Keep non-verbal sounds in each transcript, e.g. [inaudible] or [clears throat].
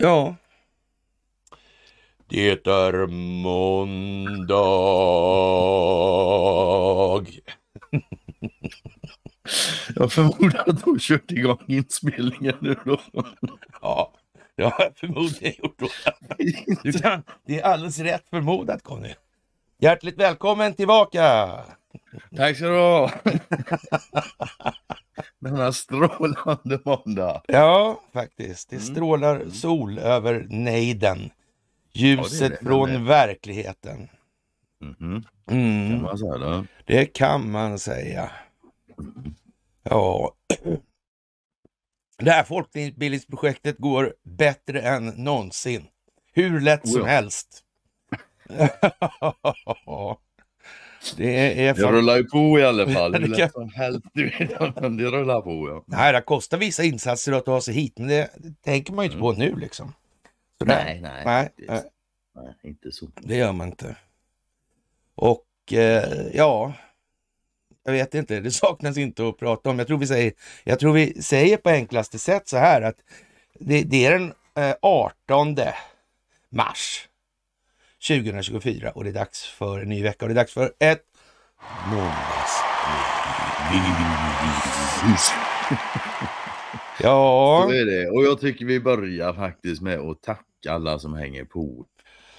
Ja. Det är måndag. [laughs] Jag förmodar att de kört igång inspelningen nu då. Ja, det har jag förmodligen gjort. Du kan, det är alldeles rätt förmodat Conny. Hjärtligt välkommen tillbaka! Tack ska du ha. [laughs] Denna strålande måndag. Ja, faktiskt. Det mm. strålar mm. sol över nejden. Ljuset ja, från med. verkligheten. Mm mm. Kan man säga det? Det kan man säga. Ja. [clears throat] Det här folkbildningsprojektet går bättre än någonsin. Hur lätt oh som oh ja. helst. [laughs] [laughs] Det är för... Jag rullar ju på i alla fall. Hur [laughs] lätt som helst. det rullar på. Ja. Nej, det kostar vissa insatser att ta sig hit, men det, det tänker man ju inte på mm. nu liksom. nej, nej. Nej, nej. nej, inte så. Det gör man inte. Och eh, ja, jag vet inte, det saknas inte att prata om. Jag tror vi säger, jag tror vi säger på enklaste sätt så här att det, det är den eh, 18 mars 2024 och det är dags för en ny vecka och det är dags för ett måndagsmys. [laughs] Ja. Så är det. Och jag tycker vi börjar faktiskt med att tacka alla som hänger på.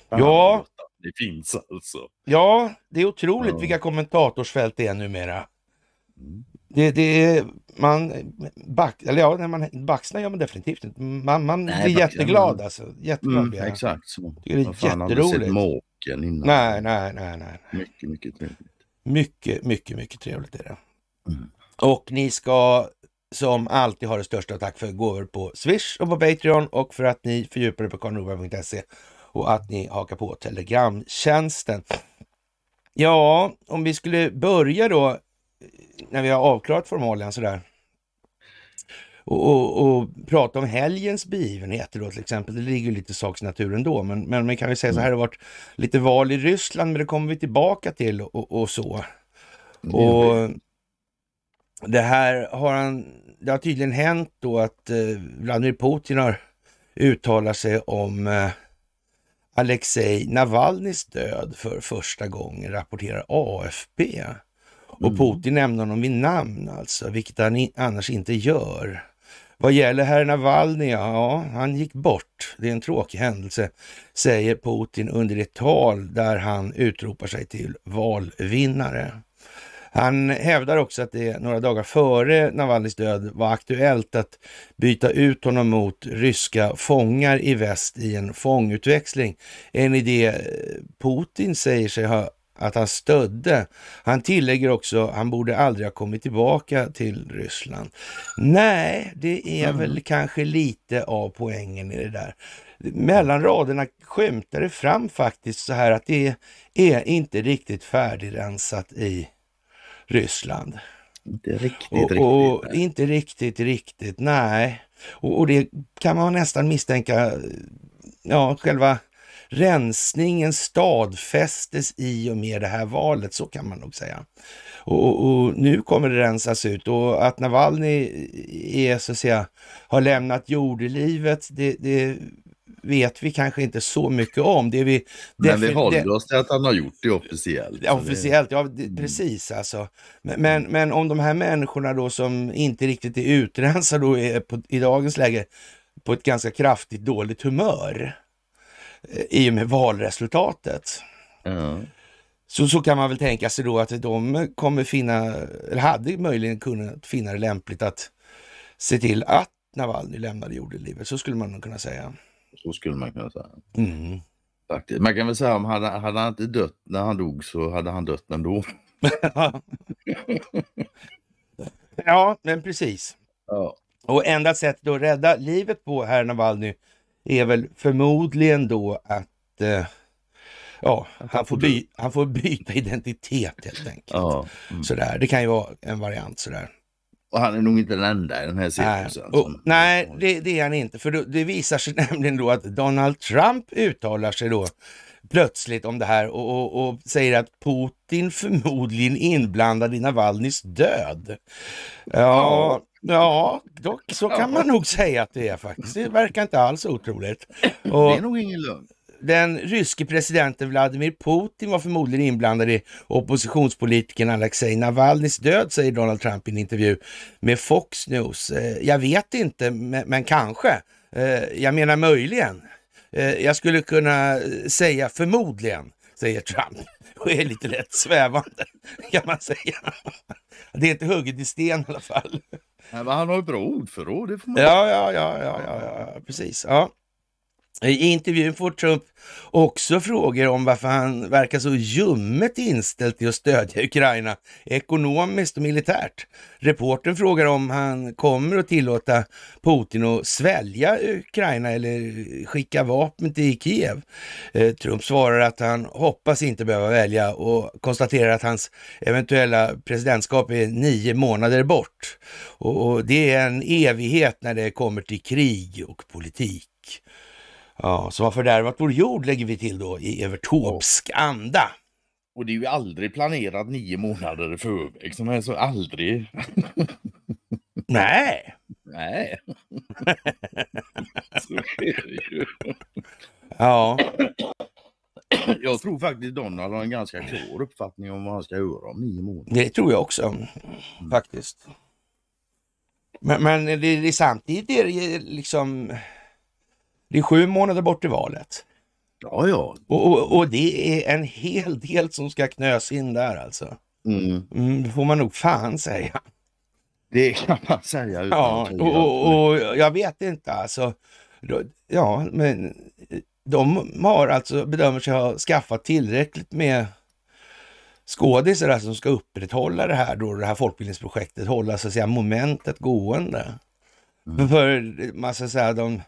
Ja. Det finns alltså. Ja, det är otroligt ja. vilka kommentatorsfält det är numera. Mm. Det, det är, man back, eller ja, när man baxnar gör man definitivt inte. Man, man Nej, blir jätteglad man... alltså. Jätteglad mm, Exakt så. Det är jätteroligt. Nej, nej, nej, nej. Mycket, mycket trevligt. Mycket, mycket, mycket trevligt är det. Mm. Och ni ska som alltid ha det största tack för gåvor på Swish och på Patreon och för att ni fördjupar er på karlnorberg.se och att ni hakar på Telegramtjänsten. Ja, om vi skulle börja då när vi har avklarat formalia sådär. Och, och, och, prata om helgens begivenheter då till exempel. Det ligger ju lite i saks natur ändå, men, men man kan ju säga så här, det har varit lite val i Ryssland, men det kommer vi tillbaka till och, och så. Och det här har han, det har tydligen hänt då att eh, Vladimir Putin har uttalat sig om eh, Alexej Navalnys död för första gången, rapporterar AFP. Och mm. Putin nämner honom vid namn alltså, vilket han annars inte gör. Vad gäller herr Navalny, ja, han gick bort. Det är en tråkig händelse, säger Putin under ett tal där han utropar sig till valvinnare. Han hävdar också att det några dagar före Navalnys död var aktuellt att byta ut honom mot ryska fångar i väst i en fångutväxling. En idé eh, Putin säger sig ha att han stödde. Han tillägger också att han borde aldrig ha kommit tillbaka till Ryssland. Nej, det är mm. väl kanske lite av poängen i det där. Mellan raderna skymtar det fram faktiskt så här att det är inte riktigt färdigrensat i Ryssland. Inte riktigt, och, riktigt. Och nej. inte riktigt, riktigt, nej. Och, och det kan man nästan misstänka, ja, själva Rensningen stadfästes i och med det här valet, så kan man nog säga. Och, och, nu kommer det rensas ut och att Navalny är, så att säga, har lämnat jordelivet, det, det vet vi kanske inte så mycket om. Det vi men vi håller oss till att han har gjort det officiellt. Ja, officiellt, ja det, mm. precis alltså. Men, men, men, om de här människorna då som inte riktigt är utrensade och är på, i dagens läge på ett ganska kraftigt dåligt humör i och med valresultatet. Mm. Så, så kan man väl tänka sig då att de kommer finna, eller hade möjligen kunnat finna det lämpligt att se till att Navalny lämnade jordelivet. Så skulle man kunna säga. Så skulle man kunna säga. Mm. Man kan väl säga om hade, hade han inte dött när han dog så hade han dött ändå. [laughs] ja, men precis. Ja. Och enda sättet att rädda livet på herr Navalny är väl förmodligen då att eh, ja, han får, by, han får byta [laughs] identitet helt enkelt. Ja. Mm. Sådär. Det kan ju vara en variant sådär. Och han är nog inte den enda i den här cirkusen. Nej, och, nej det, det, är han inte. För då, det visar sig [laughs] nämligen då att Donald Trump uttalar sig då plötsligt om det här och, och, och säger att Putin förmodligen inblandad i Navalnys död. Ja, ja dock, så kan man nog säga att det är faktiskt. Det verkar inte alls otroligt. Och det är nog ingen lögn. Den ryske presidenten Vladimir Putin var förmodligen inblandad i oppositionspolitikern Alexej Navalnys död, säger Donald Trump i en intervju med Fox News. Eh, jag vet inte, men kanske. Eh, jag menar möjligen. Eh, jag skulle kunna eh, säga förmodligen, säger Trump [laughs] och är lite lätt svävande [laughs] kan man säga. Det är inte hugget i sten i alla fall. Nej, men han har ju bra ordförråd. ja, ja, ja, ja, ja, ja, precis. Ja. I intervjun får Trump också frågor om varför han verkar så ljummet inställd till att stödja Ukraina ekonomiskt och militärt. Reporten frågar om han kommer att tillåta Putin att svälja Ukraina eller skicka vapen till Kiev. Eh, Trump svarar att han hoppas inte behöva välja och konstaterar att hans eventuella presidentskap är nio månader bort. Och det är en evighet när det kommer till krig och politik. Ja, som har fördärvat vår jord lägger vi till då i övertopsk anda. Och det är ju aldrig planerat nio månader i förväg. Som är så aldrig. [laughs] Nej. Nej. [laughs] så Ja. [clears throat] Jag tror faktiskt Donald har en ganska klar uppfattning om vad han ska göra om nio månader. Det tror jag också faktiskt. Men, men det, det, samtidigt är det liksom det är sju månader bort till valet. Ja, ja. Och, och, och, det är en hel del som ska knös in där alltså. Mm. Mm, får man nog fan säga. Det kan man säga. ja, och, och, och, jag vet inte alltså. Ja, men de har alltså, bedömer sig ha skaffat tillräckligt med skådisar som ska upprätthålla det här då, det här folkbildningsprojektet, hålla så att säga momentet gående. Mm. För man ska säga de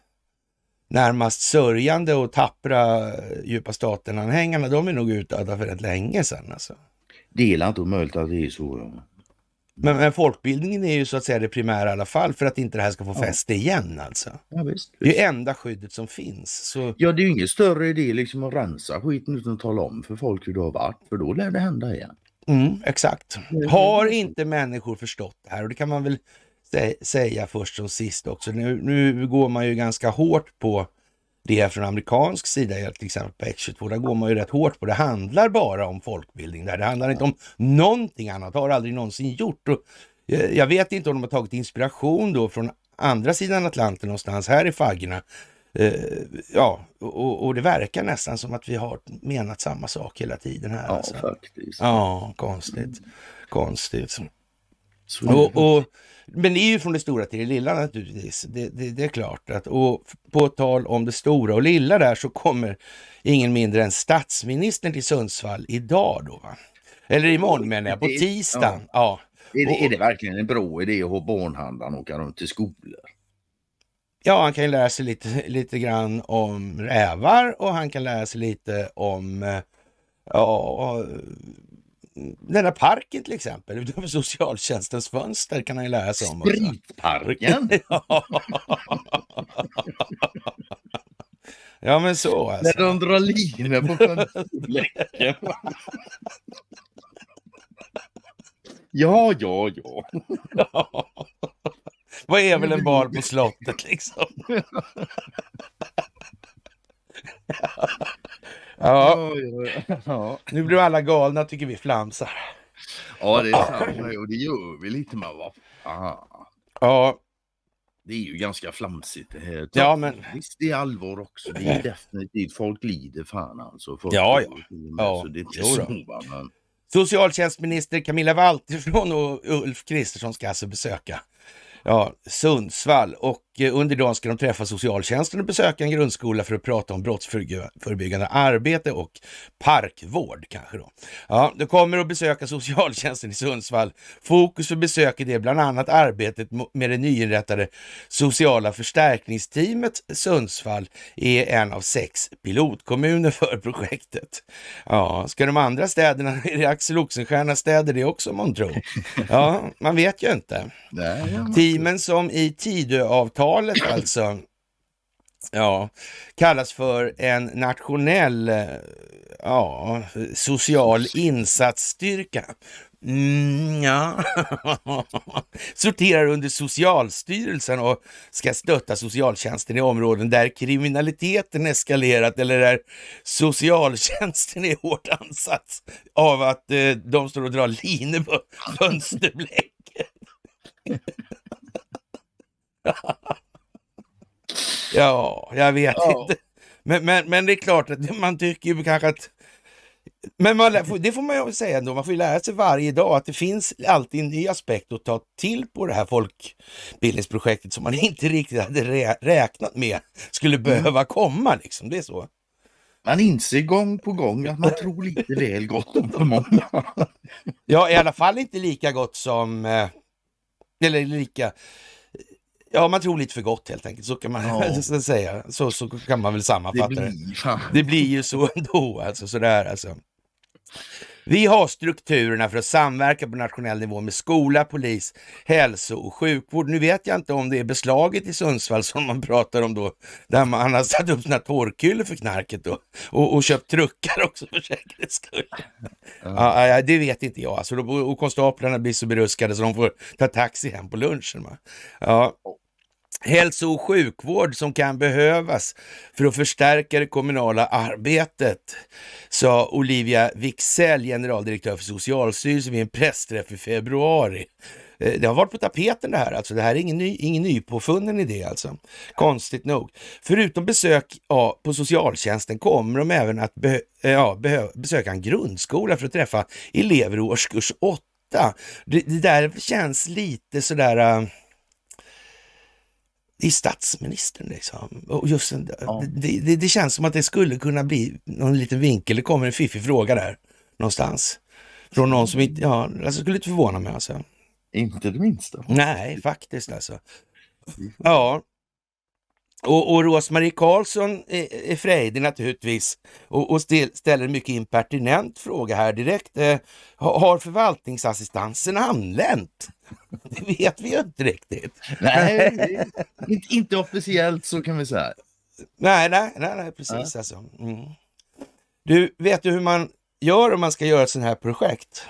närmast sörjande och tappra eh, djupa staten-anhängarna, de är nog utdöda för rätt länge sedan. Alltså. Det är inte omöjligt att det är så. Ja. Men, men, folkbildningen är ju så att säga det primära i alla fall för att inte det här ska få fäste igen alltså. Ja, visst, visst. Det är enda skyddet som finns. Så... Ja det är ju ingen större idé liksom att rensa skiten utan att tala om för folk hur det har varit för då lär det hända igen. Mm, exakt. Har inte människor förstått det här och det kan man väl säga först som sist också. Nu, nu går man ju ganska hårt på det från amerikansk sida, till exempel på X22, där går man ju rätt hårt på det. handlar bara om folkbildning där. Det handlar inte om någonting annat, har aldrig någonsin gjort. Och eh, jag vet inte om de har tagit inspiration då från andra sidan Atlanten någonstans här i faggorna. Eh, ja, och, och, det verkar nästan som att vi har menat samma sak hela tiden här. Ja, alltså. faktiskt. Ja, konstigt. Mm. Konstigt. Och, och men det är ju från det stora till det lilla naturligtvis. Det, det, det är klart. Att, och på tal om det stora och lilla där så kommer ingen mindre än statsministern till Sundsvall idag då. Va? Eller imorgon menar jag, på tisdagen. Ja. ja. Är, det, är det verkligen en bra idé att ha barnhandlaren åka runt till skolor? Ja, han kan ju lära sig lite, lite grann om rävar och han kan lära sig lite om eh, ja, den här parken till exempel, utanför [laughs] socialtjänstens fönster kan han ju lära sig om. Spritparken! [laughs] ja men så alltså. När de drar linor på fönsterblecken. [laughs] ja, ja, ja. Vad är väl en bar på slottet liksom? ja. [laughs] ja. Nu blir alla galna tycker vi flamsar. Ja, det är sant. Och det gör vi lite med. Va? Aha. Ja. Det är ju ganska flamsigt det här. ja, men... Visst, det är allvar också. Det är definitivt. Folk lider fan alltså. Folk ja, ja. ja. Så alltså, det är inte så, men... Socialtjänstminister Camilla Waltersson och Ulf Kristersson ska alltså besöka ja, Sundsvall och Eh, under dagen ska de träffa socialtjänsten och besöka en grundskola för att prata om brottsförebyggande arbete och parkvård kanske då. Ja, de kommer att besöka socialtjänsten i Sundsvall. Fokus för besöket är bland annat arbetet med det nyinrättade sociala förstärkningsteamet Sundsvall är en av sex pilotkommuner för projektet. Ja, ska de andra städerna, [laughs] är det Axel Oxenstiernas städer det också man tror? Ja, man vet ju inte. [laughs] Teamen som i Tidöavtalet 80-talet [clears throat] alltså, ja, kallas för en nationell eh, ja, social insatsstyrka. Mm, ja. [laughs] Sorterar under Socialstyrelsen och ska stötta socialtjänsten i områden där kriminaliteten eskalerat eller där socialtjänsten är hårt ansatt av att eh, de står och drar linor på [laughs] fönsterblecket. [laughs] ja, jag vet ja. inte. Men, men, men det är klart att man tycker ju kanske att men man, det får man ju säga ändå, man får ju lära sig varje dag att det finns alltid en ny aspekt att ta till på det här folkbildningsprojektet som man [laughs] inte riktigt hade räknat med skulle mm. behöva komma. Liksom. Det är så. Man inser gång på gång att man tror lite väl gott om för många. ja, i alla fall inte lika gott som, eh, eller lika Ja, man tror lite för gott helt enkelt. Så kan man ja. [laughs] säga. Så, så kan man väl sammanfatta det. Blir, det. blir ju så ändå. Alltså, sådär, alltså. Vi har strukturerna för att samverka på nationell nivå med skola, polis, hälso och sjukvård. Nu vet jag inte om det är beslaget i Sundsvall som man pratar om då, där man har satt upp sina torrkyllor för knarket då, och, och köpt truckar också för säkerhets skull. Mm. Ja, det vet inte jag. Alltså, och konstaplarna blir så beruskade så de får ta taxi hem på lunchen. Ja hälso och sjukvård som kan behövas för att förstärka det kommunala arbetet, sa Olivia Wixell, generaldirektör för Socialstyrelsen, vid en pressträff i februari. Eh, det har varit på tapeten det här, alltså. Det här är ingen, ny, ingen nypåfunnen idé alltså. Konstigt nog. Förutom besök ja, på socialtjänsten kommer de även att be, eh, ja, besöka en grundskola för att träffa elever i årskurs åtta. Det, det där känns lite sådär eh, det är statsministern liksom. Och just, ja. det, det, det, känns som att det skulle kunna bli någon liten vinkel. Det kommer en fiffig fråga där någonstans. Från någon som inte, ja, alltså skulle inte förvåna mig alltså. Inte det minsta. Nej, faktiskt alltså. Ja. Och, och Rosmarie Karlsson är, är frejdig naturligtvis och, och ställer en mycket impertinent fråga här direkt. Eh, har förvaltningsassistansen anlänt? [laughs] Det vet vi ju inte riktigt. Nej, inte, inte officiellt så kan vi säga. Nej, nej, nej, nej precis ja. alltså. Mm. Du, vet du hur man gör om man ska göra ett sånt här projekt?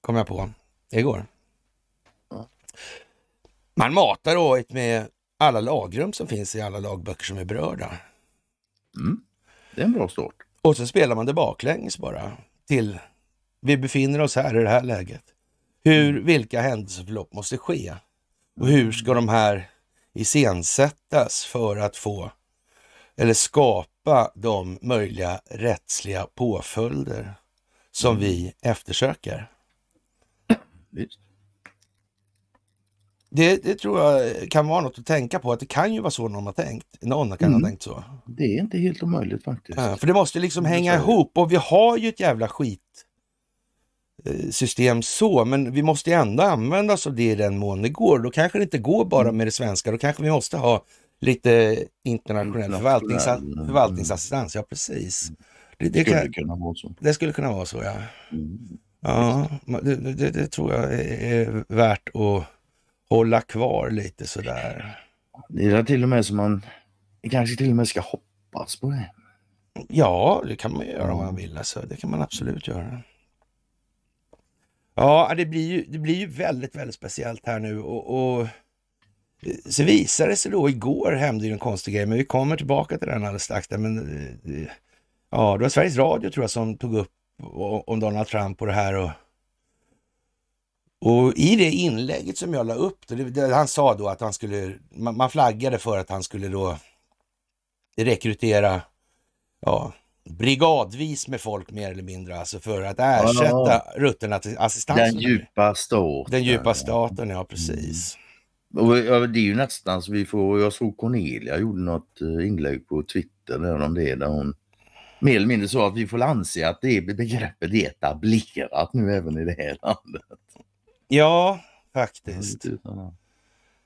Kom jag på igår. Man matar då med alla lagrum som finns i alla lagböcker som är berörda. Mm. Det är en bra start. Och så spelar man det baklänges bara till vi befinner oss här i det här läget. Hur, mm. vilka händelseförlopp måste ske? Och hur ska mm. de här iscensättas för att få eller skapa de möjliga rättsliga påföljder som vi mm. eftersöker? [clears throat] Det, det, tror jag kan vara något att tänka på, att det kan ju vara så någon har tänkt. Någon kan mm. ha tänkt så. Det är inte helt omöjligt faktiskt. Ja, för det måste liksom hänga ihop och vi har ju ett jävla skit Eh, system så, men vi måste ju ändå använda oss av det i den mån det går. Då kanske det inte går bara mm. med det svenska, då kanske vi måste ha lite internationell förvaltnings mm. förvaltningsassistans. Ja, precis. Mm. Det, det, skulle kan, kunna vara så. Det skulle kunna vara så, ja. Ja, det, det, det tror jag är värt att hålla kvar lite sådär. Det är till och med som man kanske till och med ska hoppas på det. Ja, det kan man göra om man vill. Alltså. Det kan man absolut göra. Ja, det blir ju, det blir ju väldigt, väldigt speciellt här nu och, och eh, så visade det sig då igår, hände ju en konstig grej, men vi kommer tillbaka till den alldeles strax. men, eh, ja, det var Sveriges Radio tror jag som tog upp om Donald Trump och det här. Och, och i det inlägget som jag la upp, då, det, det, han sa då att han skulle, man, man, flaggade för att han skulle då rekrytera, ja, brigadvis med folk mer eller mindre, alltså för att ersätta ja, rutterna till assistansen. Den djupa staten. Den djupa staten, ja precis. Mm. Och, det är ju nästan så vi får, jag såg Cornelia gjorde något eh, inlägg på Twitter där om det, där hon mer eller mindre sa att vi får anse att det begreppet är etablerat nu även i det här landet. Ja, faktiskt.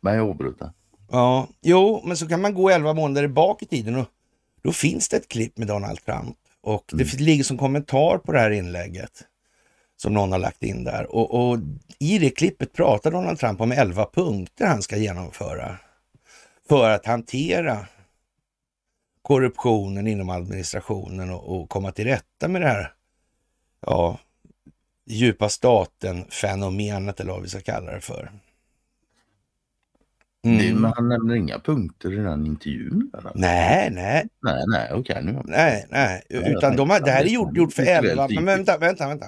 Men jag avbryter. Ja, jo, men så kan man gå elva månader bak i tiden och då finns det ett klipp med Donald Trump och det mm. ligger som kommentar på det här inlägget som någon har lagt in där. Och, och, i det klippet pratar Donald Trump om elva punkter han ska genomföra för att hantera korruptionen inom administrationen och, och komma till rätta med det här ja, djupa staten-fenomenet eller vad vi ska kalla det för. Mm. Det, men han nämner inga punkter i den intervjun? Eller? Nej, nej. Nej, nej, okej. nu. Nej, nej. Utan de har, det här är gjort, gjort för elva... Men vänta, vänta, vänta.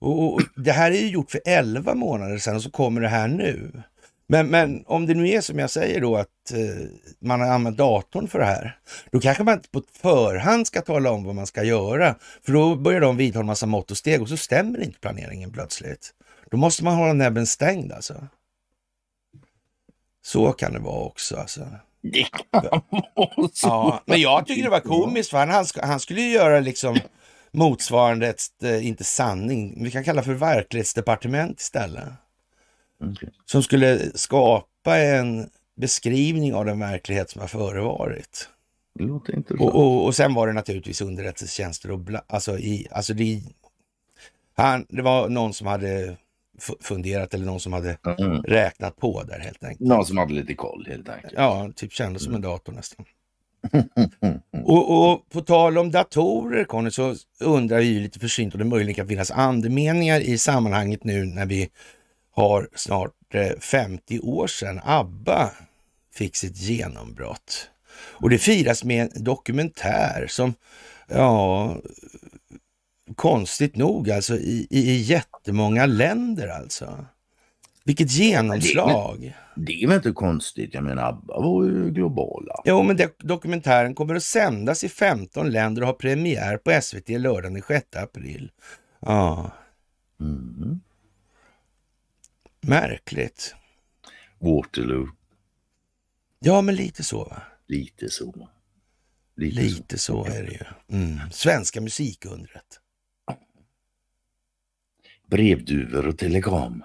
Och, och, det här är ju gjort för elva månader sedan och så kommer det här nu. Men, men om det nu är som jag säger då att eh, man har använt datorn för det här, då kanske man inte på förhand ska tala om vad man ska göra. För då börjar de vidta en massa mått och steg och så stämmer inte planeringen plötsligt. Då måste man hålla näbben stängd alltså. Så kan det vara också. Alltså. Ja, men jag tyckte det var komiskt, för han, han, han skulle ju göra liksom motsvarande, ett, eh, inte sanning, vi kan kalla för verklighetsdepartement istället. Okay. Som skulle skapa en beskrivning av den verklighet som har förevarit. Det låter intressant. Och, och, och sen var det naturligtvis underrättelsetjänster och bla, alltså, i, alltså det, han, det var någon som hade funderat eller någon som hade mm. räknat på där helt enkelt. Någon som hade lite koll helt enkelt. Ja, typ kändes som en mm. dator nästan. [laughs] och, och på tal om datorer Conny, så undrar vi ju lite försynt om det möjligen kan finnas andemeningar i sammanhanget nu när vi har snart 50 eh, år sedan ABBA fick sitt genombrott. Och det firas med en dokumentär som, ja, konstigt nog alltså i, i, i jättemånga länder alltså. Vilket genomslag! Det, är väl inte konstigt? Jag menar, ABBA var ju globala. Jo, men dokumentären kommer att sändas i 15 länder och ha premiär på SVT lördagen den 6 april. Ja. Mm. Märkligt. Waterloo. Ja, men lite så va? Lite så. Lite, lite så. så. är det ju. Mm. Svenska musikundret brevduvor och telegram.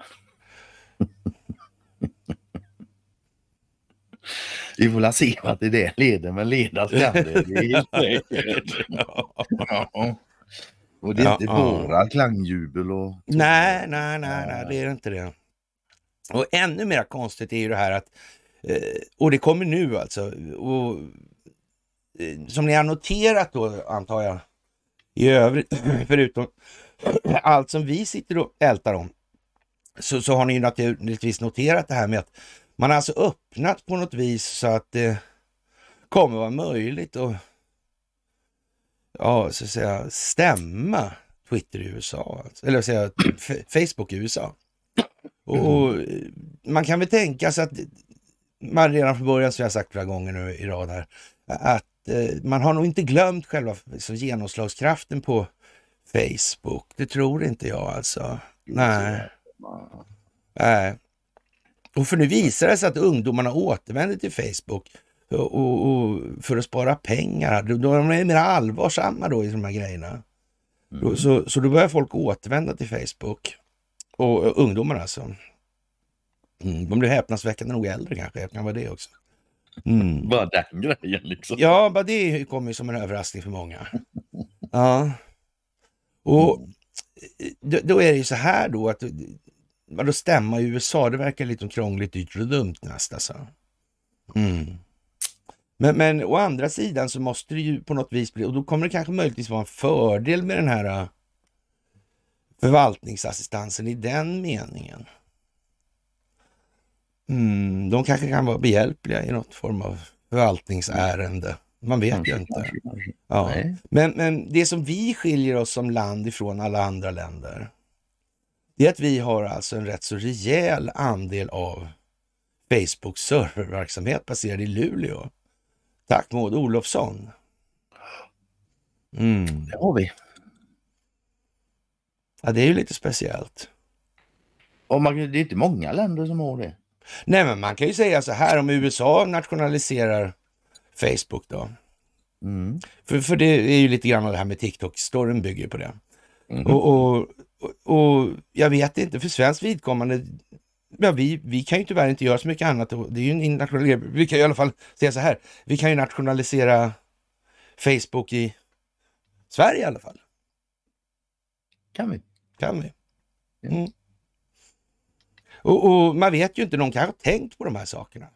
Vi får väl se vart det där leder, men ledas kan det. det Och det är inte bara klangjubel och... Nej, nej, nej, nej, det är inte det. Och ännu mer konstigt är ju det här att, eh, och det kommer nu alltså, och, eh, som ni har noterat då antar jag, i övrigt, [clears throat] förutom [clears throat] allt som vi sitter och ältar om, så, så har ni naturligtvis noterat det här med att man har alltså öppnat på något vis så att det kommer vara möjligt att ja, så att säga, stämma Twitter i USA, alltså. eller säga [clears throat] Facebook i USA. Och, och, man kan väl tänka sig att man redan från början, som jag sagt flera gånger nu i rad här, att eh, man har nog inte glömt själva så liksom, genomslagskraften på Facebook. Det tror inte jag alltså. Nej. Nej. Och för nu visar det sig att ungdomarna återvänder till Facebook och, och, och för att spara pengar. De är mer allvarsamma då i de här grejerna. Mm. Så, så då börjar folk återvända till Facebook. Och, ungdomarna alltså. Mm. De blir häpnadsväckande nog äldre kanske. Det kan vara det också. Mm. Bara den grejen liksom. Ja, bara det kommer ju som en överraskning för många. [laughs] Ja. Och mm. då, är det ju så här då att vadå stämma i USA, det verkar lite krångligt, dyrt och dumt nästan. Alltså. Mm. Men, men å andra sidan så måste det ju på något vis bli, och då kommer det kanske möjligtvis vara en fördel med den här äh, förvaltningsassistansen i den meningen. Mm, de kanske kan vara behjälpliga i något form av förvaltningsärende. Man vet kanske, ju inte. Kanske, kanske. Ja. Men, men det som vi skiljer oss som land ifrån alla andra länder, det är att vi har alltså en rätt så rejäl andel av Facebooks serververksamhet baserad i Luleå. Tack Maud Olofsson. Mm. Det har vi. Ja, det är ju lite speciellt. Och man, det är inte många länder som har det. Nej, men man kan ju säga så här om USA nationaliserar Facebook då. Mm. För, för det är ju lite grann det här med TikTok-storyn bygger på det. Mm. Och, och, och, jag vet inte, för svenskt vidkommande, ja, vi, vi kan ju tyvärr inte göra så mycket annat. Det är ju en vi kan i alla fall säga så här, vi kan ju nationalisera Facebook i Sverige i alla fall. Kan vi? Kan vi. Mm. Och, och, man vet ju inte, någon kanske har tänkt på de här sakerna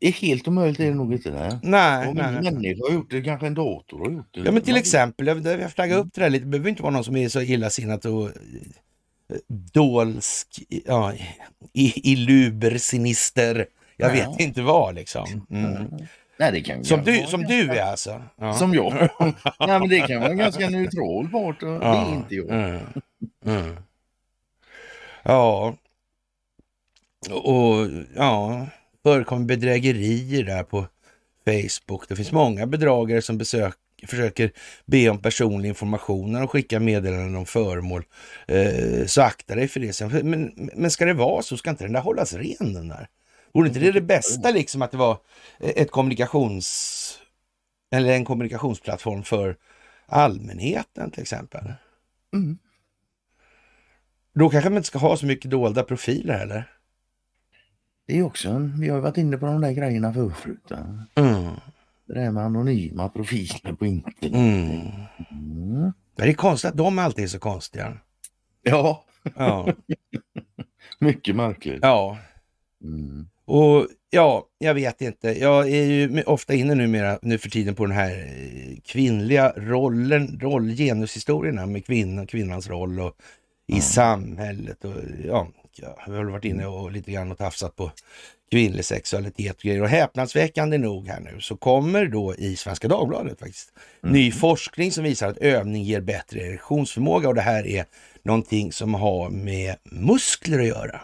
är helt omöjligt är det nog inte. Nej. Nej, Om en nej. människa har gjort det, kanske en dator har gjort det. Ja men till exempel, jag, jag flaggar upp det där lite, det behöver inte vara någon som är så illasinnat och eh, dolsk, ja, illuber, sinister, jag ja. vet inte vad liksom. Mm. Nej, det kan som du, som du är alltså? Ja. Som jag? [laughs] Nej men det kan vara en ganska neutral part, ja. det är inte jag. Mm. Mm. Ja, och ja förekommer bedrägerier där på Facebook. Det finns många bedragare som besök, försöker be om personlig information när de skickar meddelanden om föremål. Eh, så akta dig för det. Men, men ska det vara så? Ska inte den där hållas ren den där? Vore inte det det bästa liksom att det var ett kommunikations eller en kommunikationsplattform för allmänheten till exempel? Mm. Då kanske man inte ska ha så mycket dolda profiler heller. Det är också, en, vi har varit inne på de där grejerna förut. Mm. Det där med anonyma profiler på internet. Mm. Mm. det är konstigt att de alltid är så konstiga. Ja. ja. [laughs] Mycket märkligt. Ja. Mm. Och ja, jag vet inte. Jag är ju ofta inne numera, nu för tiden på den här eh, kvinnliga rollen, roll, genushistorierna med kvinnan, kvinnans roll och i samhället och ja, Ja, vi har varit inne och lite grann och tafsat på kvinnlig sexualitet och grejer. Och häpnadsväckande nog här nu så kommer då i Svenska Dagbladet faktiskt mm. ny forskning som visar att övning ger bättre erektionsförmåga och det här är någonting som har med muskler att göra.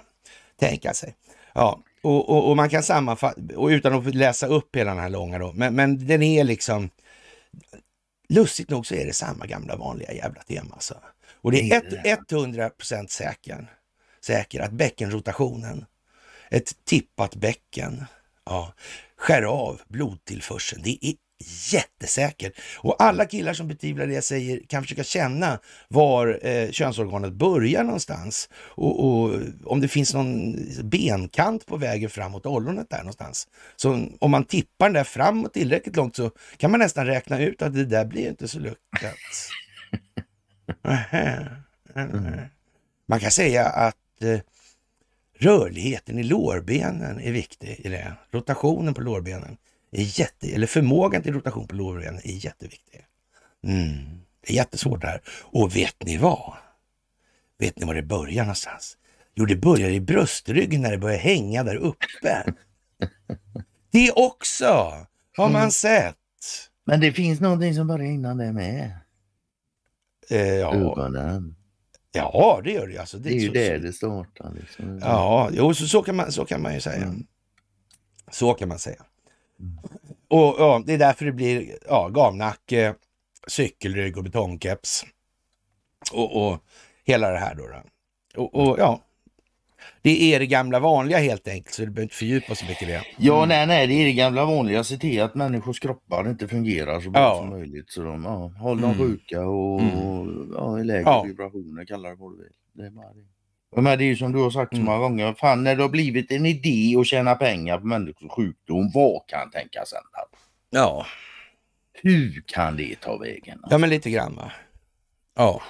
Tänka sig. Ja, och, och, och man kan sammanfatta, och utan att läsa upp hela den här långa då, men, men den är liksom Lustigt nog så är det samma gamla vanliga jävla tema alltså. Och det är ett, 100% säkert säker att Bäckenrotationen. Ett tippat bäcken. Ja. Skär av blodtillförseln. Det är jättesäkert. Och alla killar som betvivlar det jag säger kan försöka känna var eh, könsorganet börjar någonstans. Och, och, om det finns någon benkant på vägen framåt ollonet där någonstans. Så om man tippar den där framåt tillräckligt långt så kan man nästan räkna ut att det där blir inte så lyckat. [laughs] Mm. Man kan säga att Eh, rörligheten i lårbenen är viktig i det. Rotationen på lårbenen är jätte, eller förmågan till rotation på lårbenen är jätteviktig. Mm. Det är jättesvårt det här. Och vet ni vad? Vet ni var det börjar någonstans? Jo, det börjar i bröstryggen när det börjar hänga där uppe. [laughs] Det också har man mm. sett. Men det finns någonting som börjar innan det med. Eh, ja. Ögonen. Ja, det gör det. Alltså, det, det är ju så, där det startar. Liksom. Ja, jo, så, så, kan man, så kan man ju säga. Mm. Så kan man säga. Mm. Och, ja, Det är därför det blir ja, gamnacke, cykelrygg och betongkeps. Och, och hela det här då. då. Och, och, ja, det är det gamla vanliga helt enkelt, så du behöver inte fördjupa så mycket i det. Mm. Ja, nej, nej, det är det gamla vanliga. Se till att människors kroppar inte fungerar så bra ja. som möjligt. Så de, ja, håll dem mm. sjuka och mm. ja, lägre ja. vibrationer, kallar det vad du vill. Det är bara det. Men det är ju som du har sagt så mm. många gånger, fan när det har blivit en idé att tjäna pengar på människors sjukdom, vad kan tänkas hända? Ja. Hur kan det ta vägen? Alltså? Ja men lite grann va. Ja.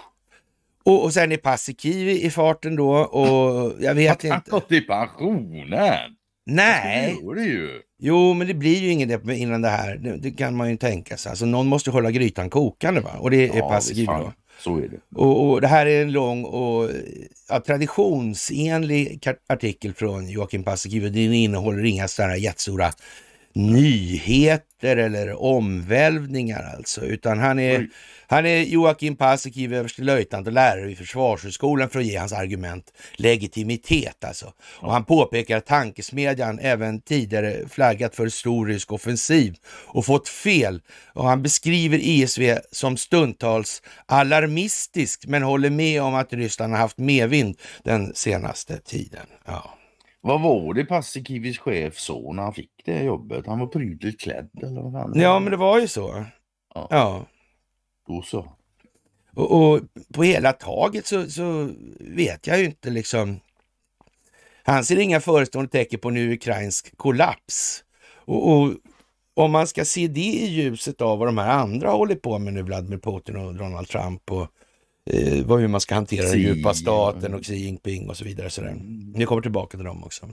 Och, och sen är Paasikivi i farten då och jag vet inte. Han gått i pensionen! Nej. Det ju. Jo, men det blir ju inget innan det här. Det, det, kan man ju tänka sig. Alltså någon måste hålla grytan kokande va? Och det är ja, Paasikivi då. Så är det. Och, och, det här är en lång och ja, traditionsenlig artikel från Joakim Paasikivi. Den innehåller inga sådana jättestora nyheter eller omvälvningar alltså, utan han är, han är Joakim Paasikivi, överstelöjtnant och lärare vid Försvarshögskolan för att ge hans argument legitimitet alltså. Och han påpekar att tankesmedjan även tidigare flaggat för stor rysk offensiv och fått fel och han beskriver ISV som stundtals alarmistiskt men håller med om att Ryssland har haft medvind den senaste tiden. Ja. Vad var det Paasikivis chef så när han fick det jobbet? Han var prydligt klädd eller vad fan? Ja, men det var ju så. Ja. ja. Då så. Och, och, på hela taget så, så vet jag ju inte liksom. Han ser inga förestående tecken på en ukrainsk kollaps. Och, och, om man ska se det i ljuset av vad de här andra håller på med nu, Vladimir Putin och Donald Trump och eh, vad, hur man ska hantera den djupa staten och Xi Jinping och så vidare. Så där. Mm. Vi kommer tillbaka till dem också.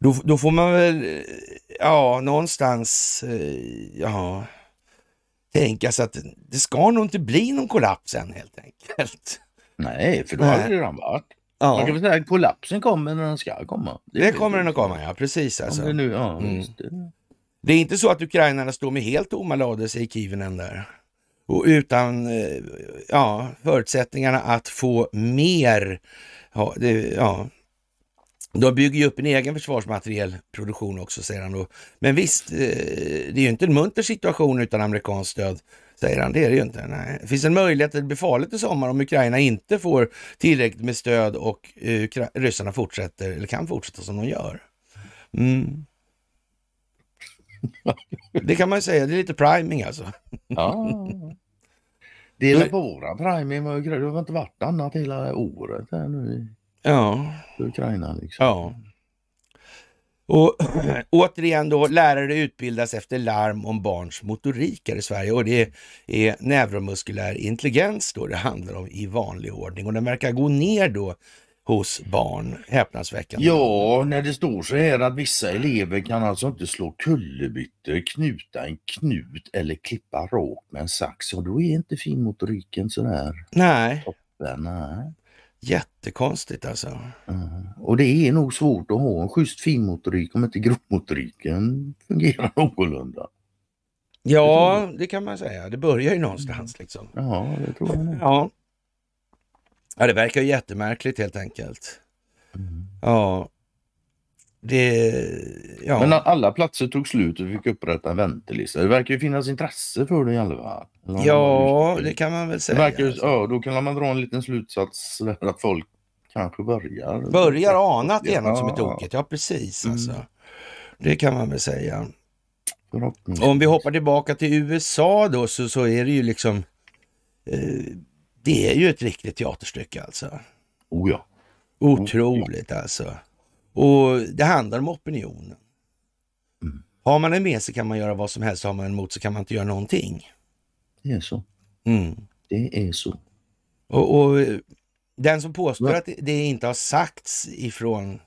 Då, då får man väl, ja, någonstans, eh, ja, tänka sig att det ska nog inte bli någon kollaps än helt enkelt. Nej, för då har det redan varit. Ja. Man kan väl säga att kollapsen kommer när den ska komma. Det, det kommer den att komma, ja precis. Alltså. Det, nu, ja, mm. det. är inte så att ukrainarna står med helt tomma lador, säger Kivinen där och utan eh, ja, förutsättningarna att få mer. Ja, det, ja. De bygger ju upp en egen försvarsmaterielproduktion också, säger han. Då. Men visst, eh, det är ju inte en munter situation utan amerikanskt stöd, säger han. Det är det ju inte. Nej. Det finns en möjlighet att det blir farligt i sommar om Ukraina inte får tillräckligt med stöd och eh, Ukra ryssarna fortsätter, eller kan fortsätta som de gör. Mm. Det kan man säga, det är lite priming alltså. Ja. Dela på våran priming Det har inte varit annat hela året här nu ja. i Ukraina. Liksom. Ja. Och [clears throat] återigen då, lärare utbildas efter larm om barns motorik här i Sverige och det är neuromuskulär intelligens då det handlar om i vanlig ordning och den verkar gå ner då hos barn. Häpnadsväckande. Ja, när det står så här att vissa elever kan alltså inte slå kullerbyttor, knuta en knut eller klippa rakt med en sax. Och då är inte finmotoriken sådär Nej. toppen. Nej. Jättekonstigt alltså. Mm. Och det är nog svårt att ha en schysst finmotorik om inte grovmotoriken fungerar [laughs] någorlunda. Ja, det kan man säga. Det börjar ju någonstans mm. liksom. Ja, det tror jag. Ja. Ja, det verkar ju jättemärkligt helt enkelt. Mm. Ja. Det, ja. Men alla platser tog slut och vi fick upprätta en väntelista. Det verkar ju finnas intresse för det i alla fall. Ja, det kan man väl säga. Det verkar, ja, då kan man dra en liten slutsats att folk kanske börjar... Börjar ana att det är något som är tokigt. Ja, precis. Mm. Alltså. Det kan man väl säga. Om vi hoppar tillbaka till USA då så, så är det ju liksom eh, det är ju ett riktigt teaterstycke alltså. Oh ja. Otroligt oh ja. alltså. Och det handlar om opinionen. Mm. Har man en med sig kan man göra vad som helst, har man en emot sig kan man inte göra någonting. Det är så. Mm. Det är så. Och, och eh, den som påstår ja. att det inte har sagts ifrån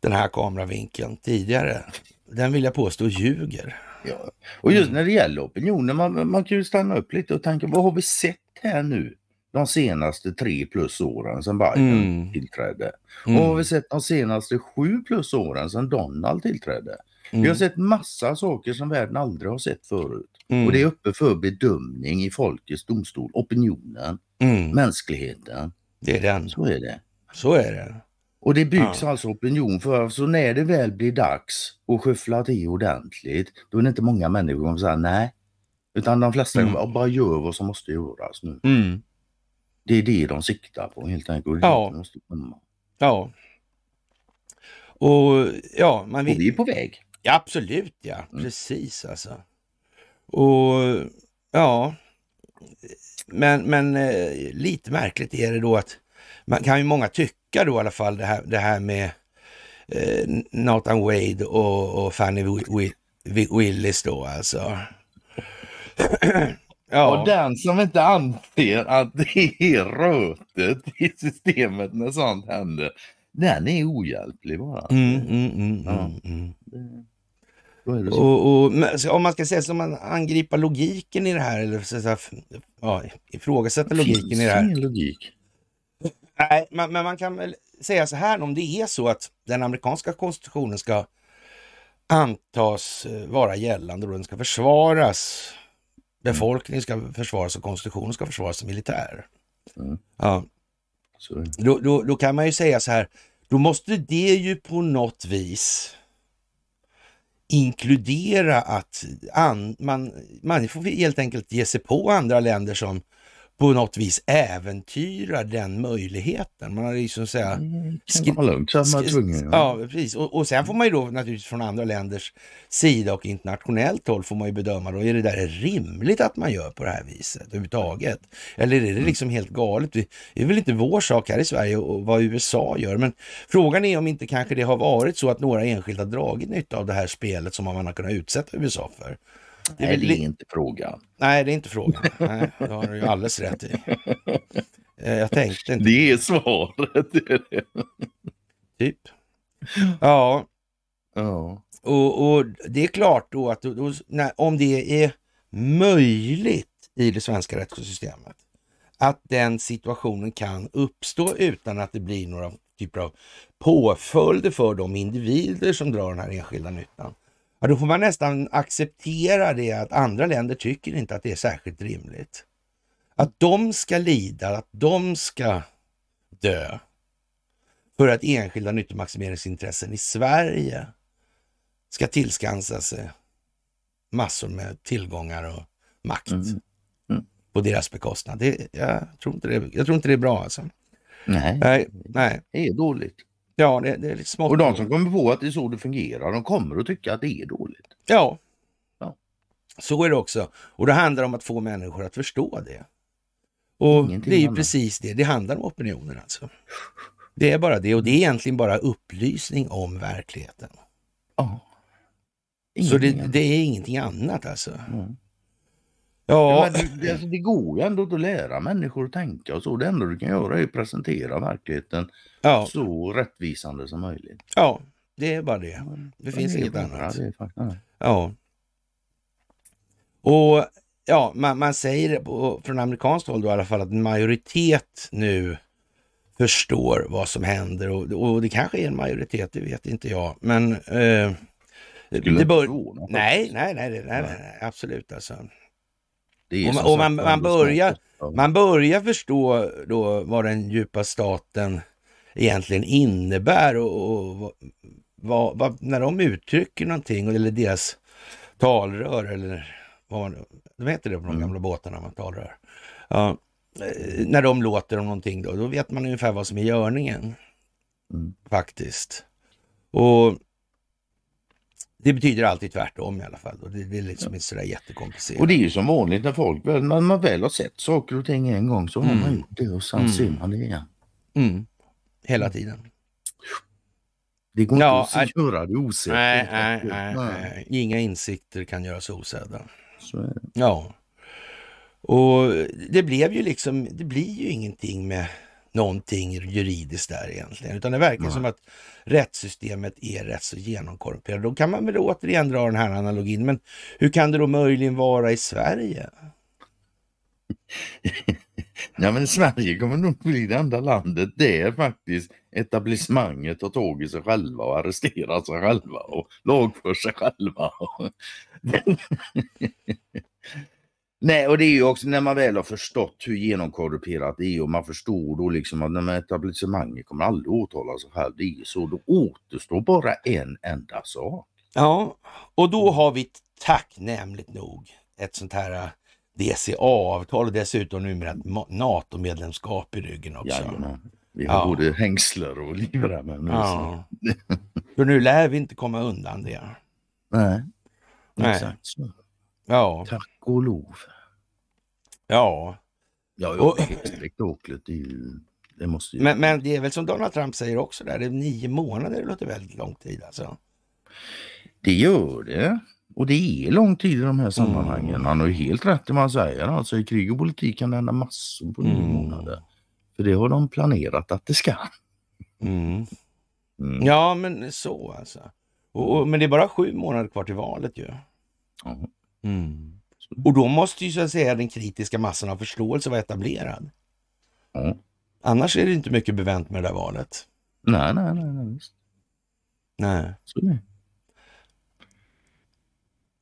den här kameravinkeln tidigare, den vill jag påstå ljuger. Ja. Och just mm. när det gäller opinionen, man, man kan ju stanna upp lite och tänka, vad har vi sett här nu de senaste tre plus åren sedan Biden mm. tillträdde. Mm. Och mm. har vi sett de senaste sju plus åren sedan Donald tillträdde. Mm. Vi har mm. sett massa saker som världen aldrig har sett förut. Mm. Och det är uppe för bedömning i folkets domstol, opinionen, mm. mänskligheten. Det är den. Så är det. Så är det. Och det byggs ja. alltså opinion för, så när det väl blir dags att skyffla till ordentligt, då är det inte många människor som säger nej, utan de flesta mm. bara gör vad som måste göras nu. Mm. Det är det de siktar på helt enkelt. Ja. Måste komma. ja. Och ja, man vill... Och vi är på väg. Ja, absolut ja, mm. precis alltså. Och ja, men, men eh, lite märkligt är det då att man kan ju många tycka då i alla fall det här, det här med eh, Nathan Wade och, och Fanny Willis då alltså. Ja. Och den som inte anser att det är rötet i systemet när sånt händer, den är ohjälplig bara. Mm, mm, mm, mm, mm. ja. mm, och, och, om man ska säga så, man angriper logiken i det här eller så, så, ja, ifrågasätta logiken Finns i det här. Finns logik? Nej, men, men man kan väl säga så här om det är så att den amerikanska konstitutionen ska antas eh, vara gällande och den ska försvaras befolkningen mm. ska försvaras och konstitutionen ska försvaras som militär. Mm. Ja. Då, då, då, kan man ju säga så här, då måste det ju på något vis inkludera att an, man, man får helt enkelt ge sig på andra länder som på något vis äventyrar den möjligheten. Man har liksom så här, mm, skri... lugnt, så man tvungen, ja, precis. Och, och, sen får man ju då naturligtvis från andra länders sida och internationellt håll får man ju bedöma då, är det där rimligt att man gör på det här viset överhuvudtaget? Eller är det mm. liksom helt galet? Det är väl inte vår sak här i Sverige och vad USA gör, men frågan är om inte kanske det har varit så att några enskilda dragit nytta av det här spelet som man har kunnat utsätta USA för. Det Nej, det är inte frågan. Nej, det är inte frågan. Nej, det har du ju alldeles rätt i. [laughs] Eh, jag tänkte inte. Det är svaret. Typ. Ja. ja. Och, och, det är klart då att då, när, om det är möjligt i det svenska rättssystemet att den situationen kan uppstå utan att det blir några typer av påföljder för de individer som drar den här enskilda nyttan ja, då får man nästan acceptera det att andra länder tycker inte att det är särskilt rimligt. Att de ska lida, att de ska dö för att enskilda nyttomaximeringsintressen i Sverige ska tillskansa sig massor med tillgångar och makt mm. Mm. på deras bekostnad. Det, jag, tror inte det, jag tror inte det är bra alltså. Nej, nej. nej. det är dåligt. Ja, det, det är lite smått. Och de som kommer på att det är så det fungerar, de kommer att tycka att det är dåligt. Ja. ja. Så är det också. Och det handlar om att få människor att förstå det. Och Ingenting det är ju precis det, det handlar om opinioner alltså. Det är bara det och det är egentligen bara upplysning om verkligheten. Ja. Ingenting så det, det, är ingenting annat alltså. Mm. Ja. Men det, alltså, det går ju ändå att lära människor att tänka och så. Det enda du kan göra är att presentera verkligheten ja. så rättvisande som möjligt. Ja, det är bara det. Det finns det inget annat. Det, ja. Och ja, man, man säger på, från amerikanskt håll då i alla fall att en majoritet nu förstår vad som händer och, och, det kanske är en majoritet, det vet inte jag. Men eh, det bör... Nej, nej, nej, nej, nej, absolut alltså och man, och man, man börjar, man börjar förstå då vad den djupa staten egentligen innebär och, och vad, vad, när de uttrycker någonting eller deras talrör eller vad man, vad heter det på de mm. gamla båtarna, man talrör. Ja, eh, när de låter om någonting då, då vet man ungefär vad som är görningen. Mm. Faktiskt. Och det betyder alltid tvärtom i alla fall. Och det, det är liksom inte sådär jättekomplicerat. Och det är ju som vanligt när folk när man väl har sett saker och ting en gång så har man mm. gjort det och sen mm. ser man det igen. Mm. Hela tiden. Det går ja, inte att är... göra det osett. Nej, nej, nej, nej, Inga insikter kan göras osedda. Så är det. Ja. Och det blev ju liksom, det blir ju ingenting med någonting juridiskt där egentligen. Utan det verkar Nej. som att rättssystemet är rätt så genomkorrumperat. Då kan man väl återigen dra den här analogin. Men hur kan det då möjligen vara i Sverige? [laughs] ja men Sverige kommer nog bli det enda landet där faktiskt etablissemanget tar tag i sig själva och arresterar sig själva och lagför sig själva. [laughs] [laughs] Nej, och det är ju också när man väl har förstått hur genomkorrumperat det är och man förstår då liksom att etablissemanget kommer aldrig åtala sig själv. Det är så. Då återstår bara en enda sak. Ja, och då mm. har vi tacknämligt nog ett sånt här äh, DCA-avtal och dessutom numera ett NATO-medlemskap i ryggen också. Jajamän. Vi har ja. både hängslar och livremmar Ja. För nu lär vi inte komma undan det. Nej, Nej. exakt så. Ja. Tack och lov. Ja. Ja, jag och... expect Oakland är ju... Det måste ju... Men, men det är väl som Donald Trump säger också där, det är nio månader, det låter väldigt lång tid alltså. Det gör det. Och det är lång tid i de här sammanhangen. Mm. Han har ju helt rätt i vad han säger. Alltså i krig och politik kan det hända massor på nio mm. månader. För det har de planerat att det ska. Mm. mm. Ja men så alltså. Och, och, men det är bara sju månader kvar till valet ju. Ja. Mm. Och då måste ju så att säga den kritiska massan av förståelse vara etablerad. Mm. Annars är det inte mycket bevänt med det där valet. Nej, nej, nej. Nej. Visst. nej.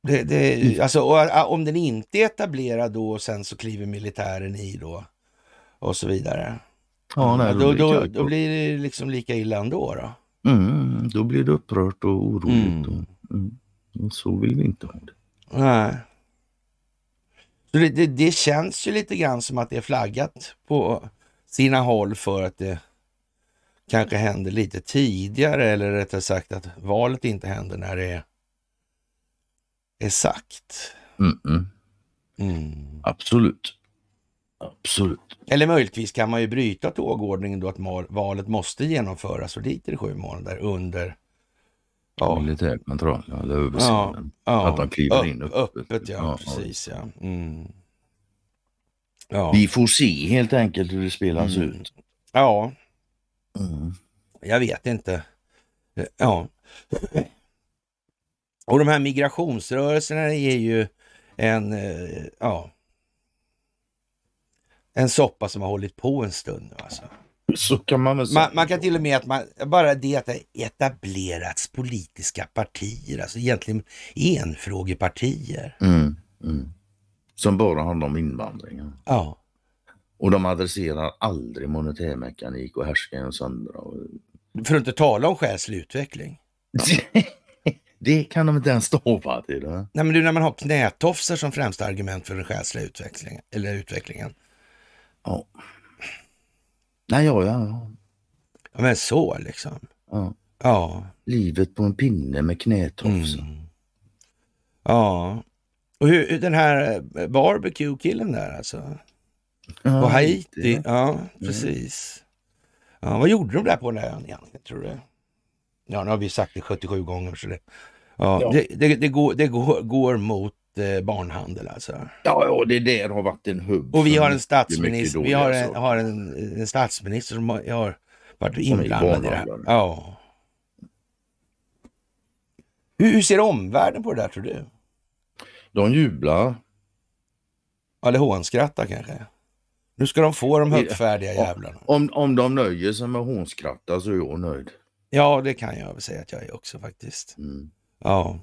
det. Det, alltså, och, om den inte är etablerad då och sen så kliver militären i då och så vidare. Ja, nej, då, då, då, då blir det liksom lika illa ändå. Då, mm, då blir det upprört och oroligt. Mm. Och, mm. och, så vill vi inte ha det. Nej. Det, det, det, känns ju lite grann som att det är flaggat på sina håll för att det kanske händer lite tidigare eller rättare sagt att valet inte händer när det är, sagt. Mm. Absolut. Absolut. Eller möjligtvis kan man ju bryta tågordningen då att valet måste genomföras och dit är det sju månader under Ja. Militär kontroll, ja, det är ja, ja. Att de kliver Ö in öppet. öppet ja, ja, precis ja. Mm. ja. Vi får se helt enkelt hur det spelas mm. ut. Ja. Mm. Jag vet inte. Ja. Och de här migrationsrörelserna är ju en, eh, ja, en soppa som har hållit på en stund. Alltså. [laughs] Så kan man väl säga. Man, man kan till och med att man, bara det att det etablerats politiska partier, alltså egentligen enfrågepartier. Mm, mm. Som bara handlar om invandringen. Ja. Och de adresserar aldrig monetärmekanik och härskaren och söndra. För att inte tala om själslig utveckling. [laughs] det kan de inte ens stava till. Det. Nej men du, när man har knätofsar som främsta argument för den själsliga utvecklingen, eller utvecklingen. Ja. Nej, ja, ja, ja. men så liksom. Ja. ja. Livet på en pinne med knätofs. Mm. Ja. Och hur, den här eh, barbecue-killen där alltså? Ja, på Haiti? Ja, ja precis. Ja, vad gjorde de där på den här ön egentligen, tror du? Ja, nu har vi sagt det 77 gånger så det... Ja, ja. Det, det, det, går, det går, går mot Eh, barnhandel alltså. Ja, och det där har varit en hubb. Och vi har en statsminister, vi har en, alltså. har en, en statsminister som har, har varit inblandad i det här. Ja. Hur, hur, ser omvärlden på det där tror du? De jublar. Eller hånskrattar kanske? Nu ska de få de högfärdiga jävlarna. Om, om de nöjer sig med hånskratta så är jag nöjd. Ja, det kan jag väl säga att jag är också faktiskt. Mm. Ja.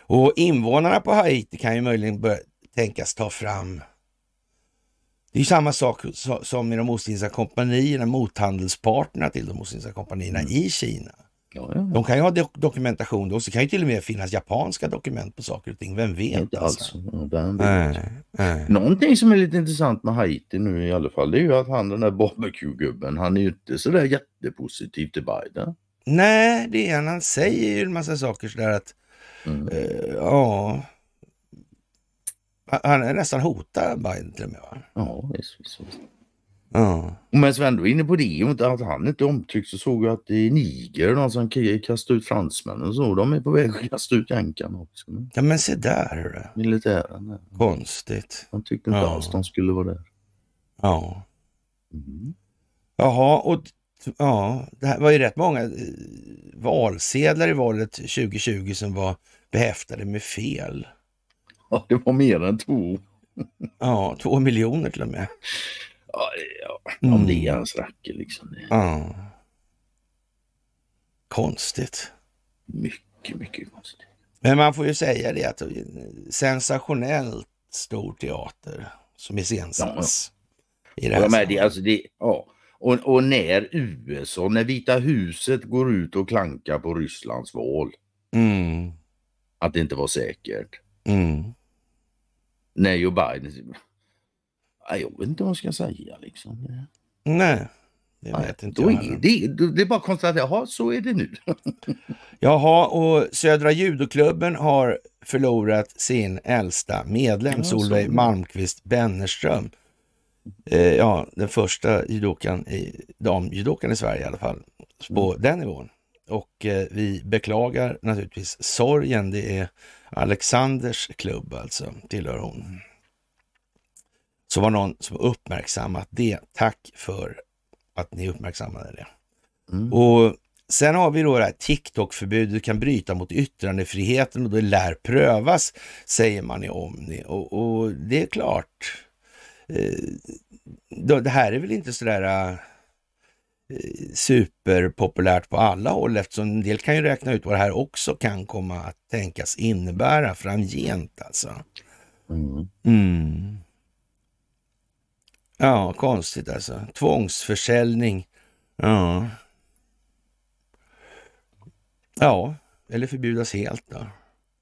Och invånarna på Haiti kan ju möjligen börja tänkas ta fram det är ju samma sak som med de ostindiska kompanierna, mothandelspartnerna till de ostindiska kompanierna mm. i Kina. De kan ju ha do dokumentation då, så kan ju till och med finnas japanska dokument på saker och ting. Vem vet? Inte alltså. Alltså. Vem vet. Äh, äh. Någonting som är lite intressant med Haiti nu i alla fall, det är ju att han den där barbecue-gubben, han är ju inte sådär jättepositiv till Biden. Nej, det är han. Han säger ju en massa saker sådär att Mm. Uh, ja. Han är nästan hotar Biden till och med va? Ja, visst. visst. Ja. Och medan vi är inne på det, att han inte omtyckt så såg jag att det är Niger, någon som kastar ut fransmännen och så, de är på väg att kasta ut jänkarna också. Ja men se där! Militären. Konstigt. Han tyckte inte ja. alls de skulle vara där. Ja. Mm. Jaha, och ja, det här var ju rätt många eh, valsedlar i valet 2020 som var behäftade med fel. Ja, det var mer än två. ja, två miljoner till och med. Ja, ja. om mm. det är hans racke liksom. Ja. Konstigt. Mycket, mycket konstigt. Men man får ju säga det att eh, sensationellt stor teater som iscensätts. Ja, ja. det, alltså det, ja. Och, och, när USA, när Vita huset går ut och klankar på Rysslands val. Mm att det inte var säkert. Mm. Nej, Joe Biden... Jag vet inte vad jag ska säga liksom. Nej. Det vet Nej, inte då jag är det, det är bara att konstatera, jaha, så är det nu. [laughs] jaha, och Södra judoklubben har förlorat sin äldsta medlem, ja, Solveig Malmqvist Bennerström. Eh, ja, den första judokan i, damjudokan i Sverige i alla fall, på mm. den nivån och eh, vi beklagar naturligtvis sorgen. Det är Alexanders klubb alltså, tillhör hon. Så var någon som uppmärksammat det. Tack för att ni uppmärksammade det. Mm. Och Sen har vi då det här TikTok-förbudet kan bryta mot yttrandefriheten och det lär prövas, säger man i Omni. Och, och det är klart, eh, det här är väl inte sådär eh, superpopulärt på alla håll eftersom en del kan ju räkna ut vad det här också kan komma att tänkas innebära framgent alltså. Mm. mm. Ja, konstigt alltså. Tvångsförsäljning. Ja. Ja, eller förbjudas helt då.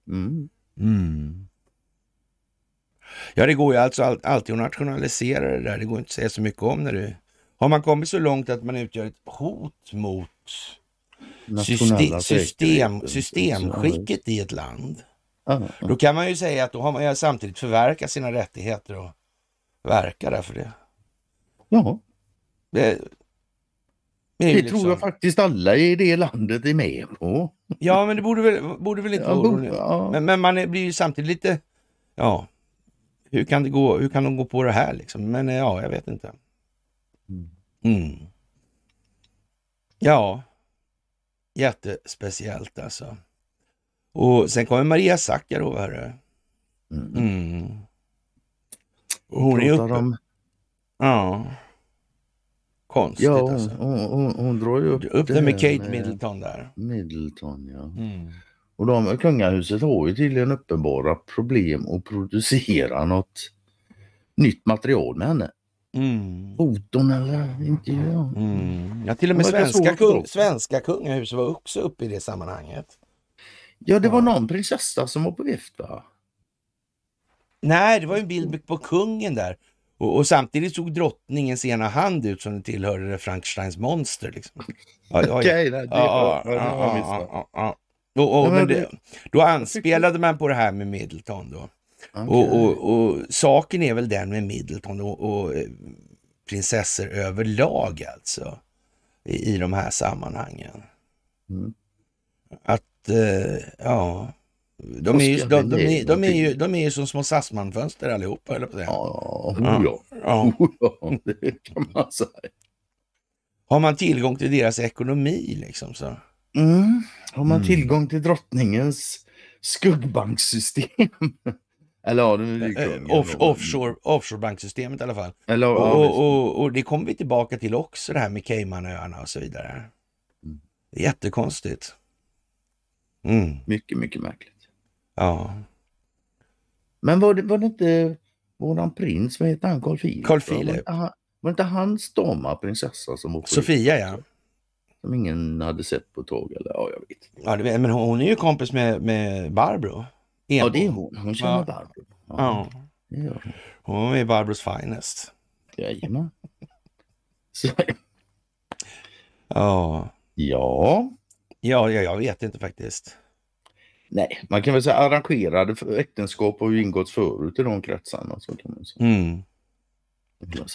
Mm. mm. Ja, det går ju alltså alltid att nationalisera det där. Det går inte att säga så mycket om när du har man kommit så långt att man utgör ett hot mot system, system, systemskicket i ett land. Då kan man ju säga att då har man ju samtidigt förverkat sina rättigheter och verkar därför det. Ja. Det, det, det liksom... tror jag faktiskt alla i det landet är med på. Ja, men det borde väl, borde väl inte vara ja, ja. men, men, man blir ju samtidigt lite, ja, hur kan, det gå, hur kan de gå på det här liksom? Men eh, ja, jag vet inte. Mm. Ja, jättespeciellt alltså. Och sen kommer Maria Sakarova. Här. Mm. mm. Hon är uppe. Om... Ja. Konstigt ja, hon, alltså. Hon, hon, hon drar ju upp, upp det med Kate Middleton där. Middleton ja. Mm. Och de, kungahuset har ju tydligen uppenbara problem att producera något nytt material med henne. Mm. Foton eller intervjuer. Mm. Ja, till och med svenska, kung, svenska kungahuset var också uppe i det sammanhanget. Ja, det var någon prinsessa som var på vift va? Nej, det var en bild på kungen där. Och, och samtidigt såg drottningens ena hand ut som den tillhörde Franksteins monster. Liksom. Okej, det var Då anspelade man på det här med Middleton då. Okay. Och, och, och, saken är väl den med Middleton och, och eh, prinsessor överlag alltså i, i de här sammanhangen. Mm. Att, eh, ja, de är, ju, de, de, är, de, är ju, de är ju som små Sassman-fönster allihopa, eller på det. Ja, ja. Oh [laughs] oh ja. det kan man säga. Har man tillgång till deras ekonomi liksom så? Mm. Har man mm. tillgång till drottningens skuggbanksystem? [laughs] Eller ja, den är lik off, offshore, banksystemet i alla fall. Eller, och, ja, och, och, och, det kommer vi tillbaka till också, det här med Caymanöarna och så vidare. Mm. Jättekonstigt. Mm. Mycket, mycket märkligt. Ja. Men var det, var det inte våran prins, vad heter han, Carl Philip? Carl Philip. Var, var det inte hans prinsessa som åkte Sofia ja. Som ingen hade sett på tåg eller ja, jag vet. Ja, men hon är ju kompis med, med Barbro. Ja, det är hon. Hon känner ja. Barbro. Ja. ja. Hon är Barbros finest. Jajamän. ja. Ja. Ja, jag vet inte faktiskt. Nej, man kan väl säga arrangerade äktenskap har ju ingåtts förut i de kretsarna. Så kan man säga. Mm.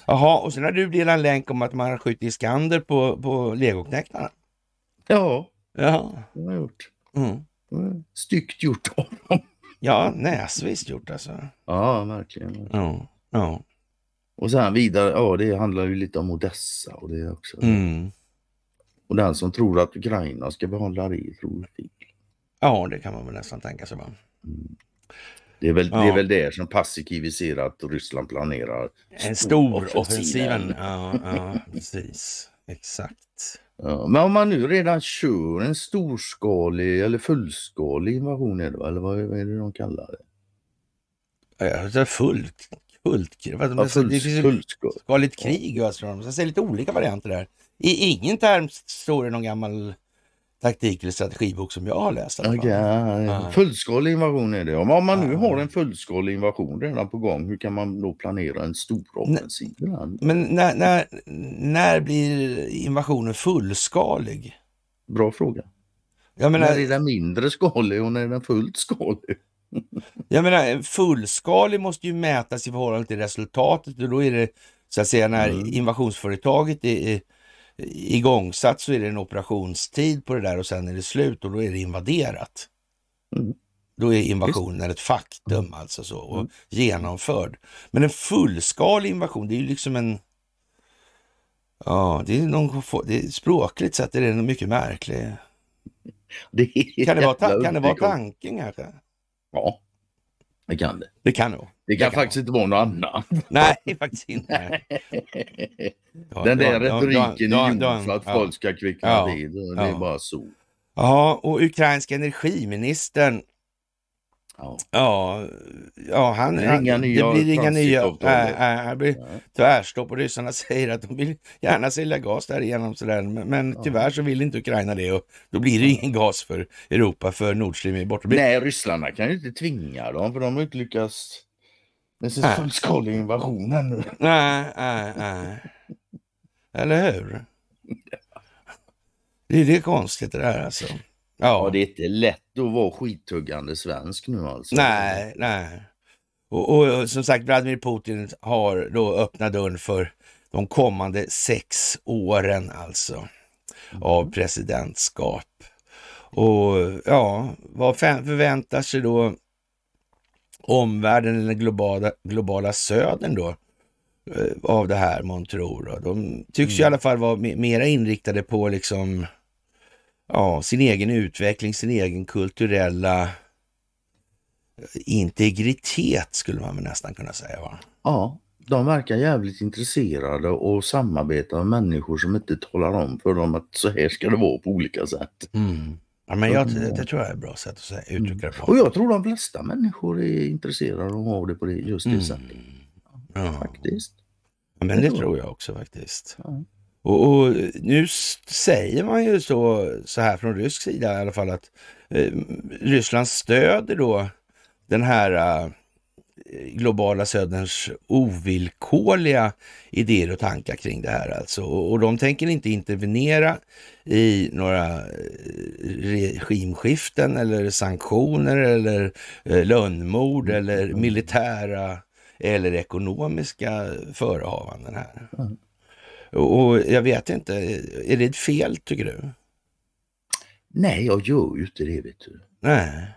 Jaha, och sen har du delat en länk om att man har skjutit Iskander på, på legoknäktarna. Ja, ja. det har jag gjort. Mm. mm. Styggt gjort av dem. Ja, näsvis gjort alltså. Ja, verkligen. Ja, ja. Och sen vidare, ja det handlar ju lite om Odessa och det också. Mm. Och den som tror att Ukraina ska behålla det tror fel. Ja, det kan man väl nästan tänka sig. Mm. Det, är väl, ja. det är väl där som Paasikivi ser att Ryssland planerar. En stor offensiv. Ja, ja, precis. Exakt men om man nu redan kör en storskalig eller fullskalig invasion är det Eller vad, är det de kallar det? Ja, fullt, fullt, ja, fullt, det finns fullskaligt krig. Alltså. De säger lite olika varianter där. I ingen term står det någon gammal taktik eller strategibok som jag har läst. Okay, ja, ja. Fullskalig invasion är det. Om man nu har en fullskalig invasion redan på gång, hur kan man då planera en stor offensiv? Men när, när, när blir invasionen fullskalig? Bra fråga. Jag menar, när är den mindre skalig och när är den fullt skalig? [laughs] jag menar, fullskalig måste ju mätas i förhållande till resultatet och då är det så att säga när mm. invasionsföretaget är, är igångsatt så är det en operationstid på det där och sen är det slut och då är det invaderat. Mm. Då är invasionen Just. ett faktum mm. alltså så och mm. genomförd. Men en fullskalig invasion, det är ju liksom en... Ja, det är någon... Det är språkligt sett är det mycket märkligt. Det kan, det vara, kan det vara tanken kanske? Ja. Det kan det. Det kan nog. Det kan, det kan faktiskt inte vara något annat. [laughs] Nej, faktiskt inte. [laughs] Den där retoriken är gjord för att folk ska kvickna till. det är bara så. Ja, och ukrainska energiministern Ja, ja, han, det, inga nya det blir inga nya... Nej, nej, han blir nej. tvärstopp och ryssarna [laughs] säger att de vill gärna sälja gas därigenom. Sådär. Men, men ja. tyvärr så vill inte Ukraina det och då blir det ingen gas för Europa för Nord Stream är borta. Nej, ryssarna kan ju inte tvinga dem för de har inte lyckats med sin fullskaliga invasion ännu. Nej, nej, nej. Eller hur? [laughs] Det är, det konstigt det där alltså. Ja. Och det är inte lätt att vara skittuggande svensk nu alltså. Nej, nej. Och, och, och som sagt, Vladimir Putin har då öppnat dörren för de kommande sex åren alltså av mm. presidentskap. Och ja, vad förväntar sig då omvärlden, den globala, globala södern då eh, av det här man tror. Då. De tycks mm. i alla fall vara mera inriktade på liksom ja, sin egen utveckling, sin egen kulturella eh, integritet skulle man nästan kunna säga. Va? Ja, de verkar jävligt intresserade och samarbetar med människor som inte talar om för dem att så här ska det vara på olika sätt. Mm. Ja, men jag, det, mm. det tror jag är ett bra sätt att uttrycka det på. Och jag tror de flesta människor är intresserade av det på det, just det mm. sättet. Ja. Faktiskt. Ja, men det, det tror jag också faktiskt. Ja. Och, och, nu säger man ju så, så här från rysk sida i alla fall att eh, Ryssland stöder då den här eh, globala söderns ovillkorliga idéer och tankar kring det här alltså. Och, och de tänker inte intervenera i några eh, regimskiften eller sanktioner eller eh, lönnmord mm. eller militära eller ekonomiska förehavanden här. Mm. Och jag vet inte, är det ett fel tycker du? Nej, jag gör ju inte det vet du. Nej.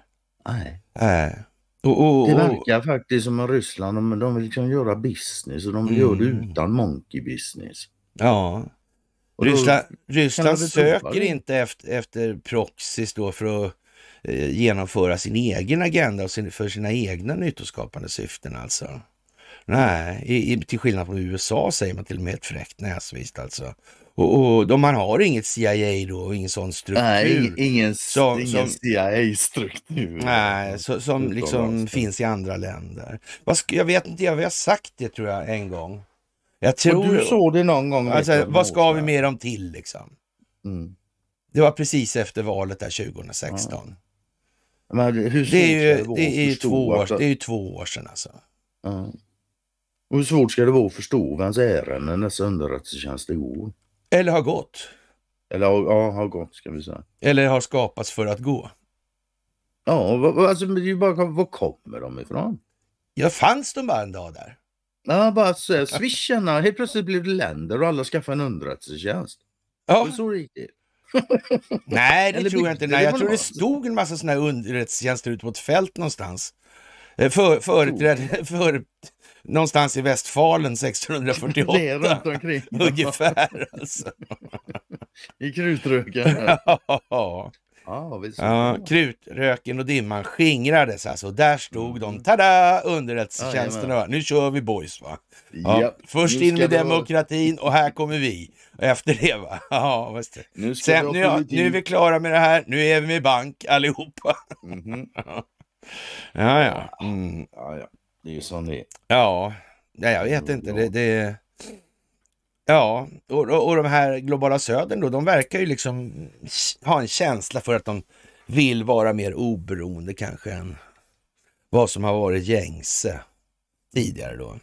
Nej. Nej. Och, och, och, det verkar faktiskt som att Ryssland de, de vill liksom göra business och de mm. gör det utan monkey business. Ja. Och Ryssland, då, Ryssland söker inte efter, efter proxys då för att eh, genomföra sin egen agenda och sin, för sina egna nyttoskapande syften alltså. Nej, i, i, till skillnad från USA säger man till och med ett fräckt näsvist alltså. Och, och man har inget CIA då, ingen sån struktur. Nej, ingen, ingen CIA-struktur. Nej, så, som liksom alltså. finns i andra länder. Jag vet inte, jag har sagt det tror jag en gång. Jag tror... Och du såg det någon gång. Alltså, vad ska vi med dem till liksom? Mm. Det var precis efter valet där 2016. Ja. Men hur det är ju, två år, det är ju två år sedan alltså. Mm. Och hur svårt ska det vara att förstå vems ärenden dessa underrättelsetjänster går? Eller har gått. Eller ja, har gått ska vi säga. Eller har skapats för att gå. Ja, alltså, det är ju bara, var kommer de ifrån? Ja, fanns de bara en dag där? Ja, bara så här, swisharna. Helt plötsligt blev det länder och alla skaffade en underrättelsetjänst. Ja. Det så [laughs] det Nej, det Eller tror jag inte. Nej, jag tror det stod en massa sådana här underrättelsetjänster ute på ett fält någonstans. Eh, för, företräd, [laughs] för, någonstans i Västfalen 1648. Det är runt omkring. [laughs] Ungefär alltså. I krutröken. [laughs] ja. Ah, ja, krutröken och dimman skingrades alltså. Där stod mm. de, tada, underrättelsetjänsterna. Ah, nu kör vi boys va. Ja, ja. först in med demokratin och här kommer vi. Efter det va. [laughs] Ja, nu, Sen, nu, ja, nu, är vi klara med det här, nu är vi med bank allihopa. Mm -hmm. ja, ja. Mm. ja, ja. Det är ju som det är. Ja, jag vet inte. Det, det... Ja, och, och, och de här globala södern då, de verkar ju liksom ha en känsla för att de vill vara mer oberoende kanske än vad som har varit gängse tidigare då.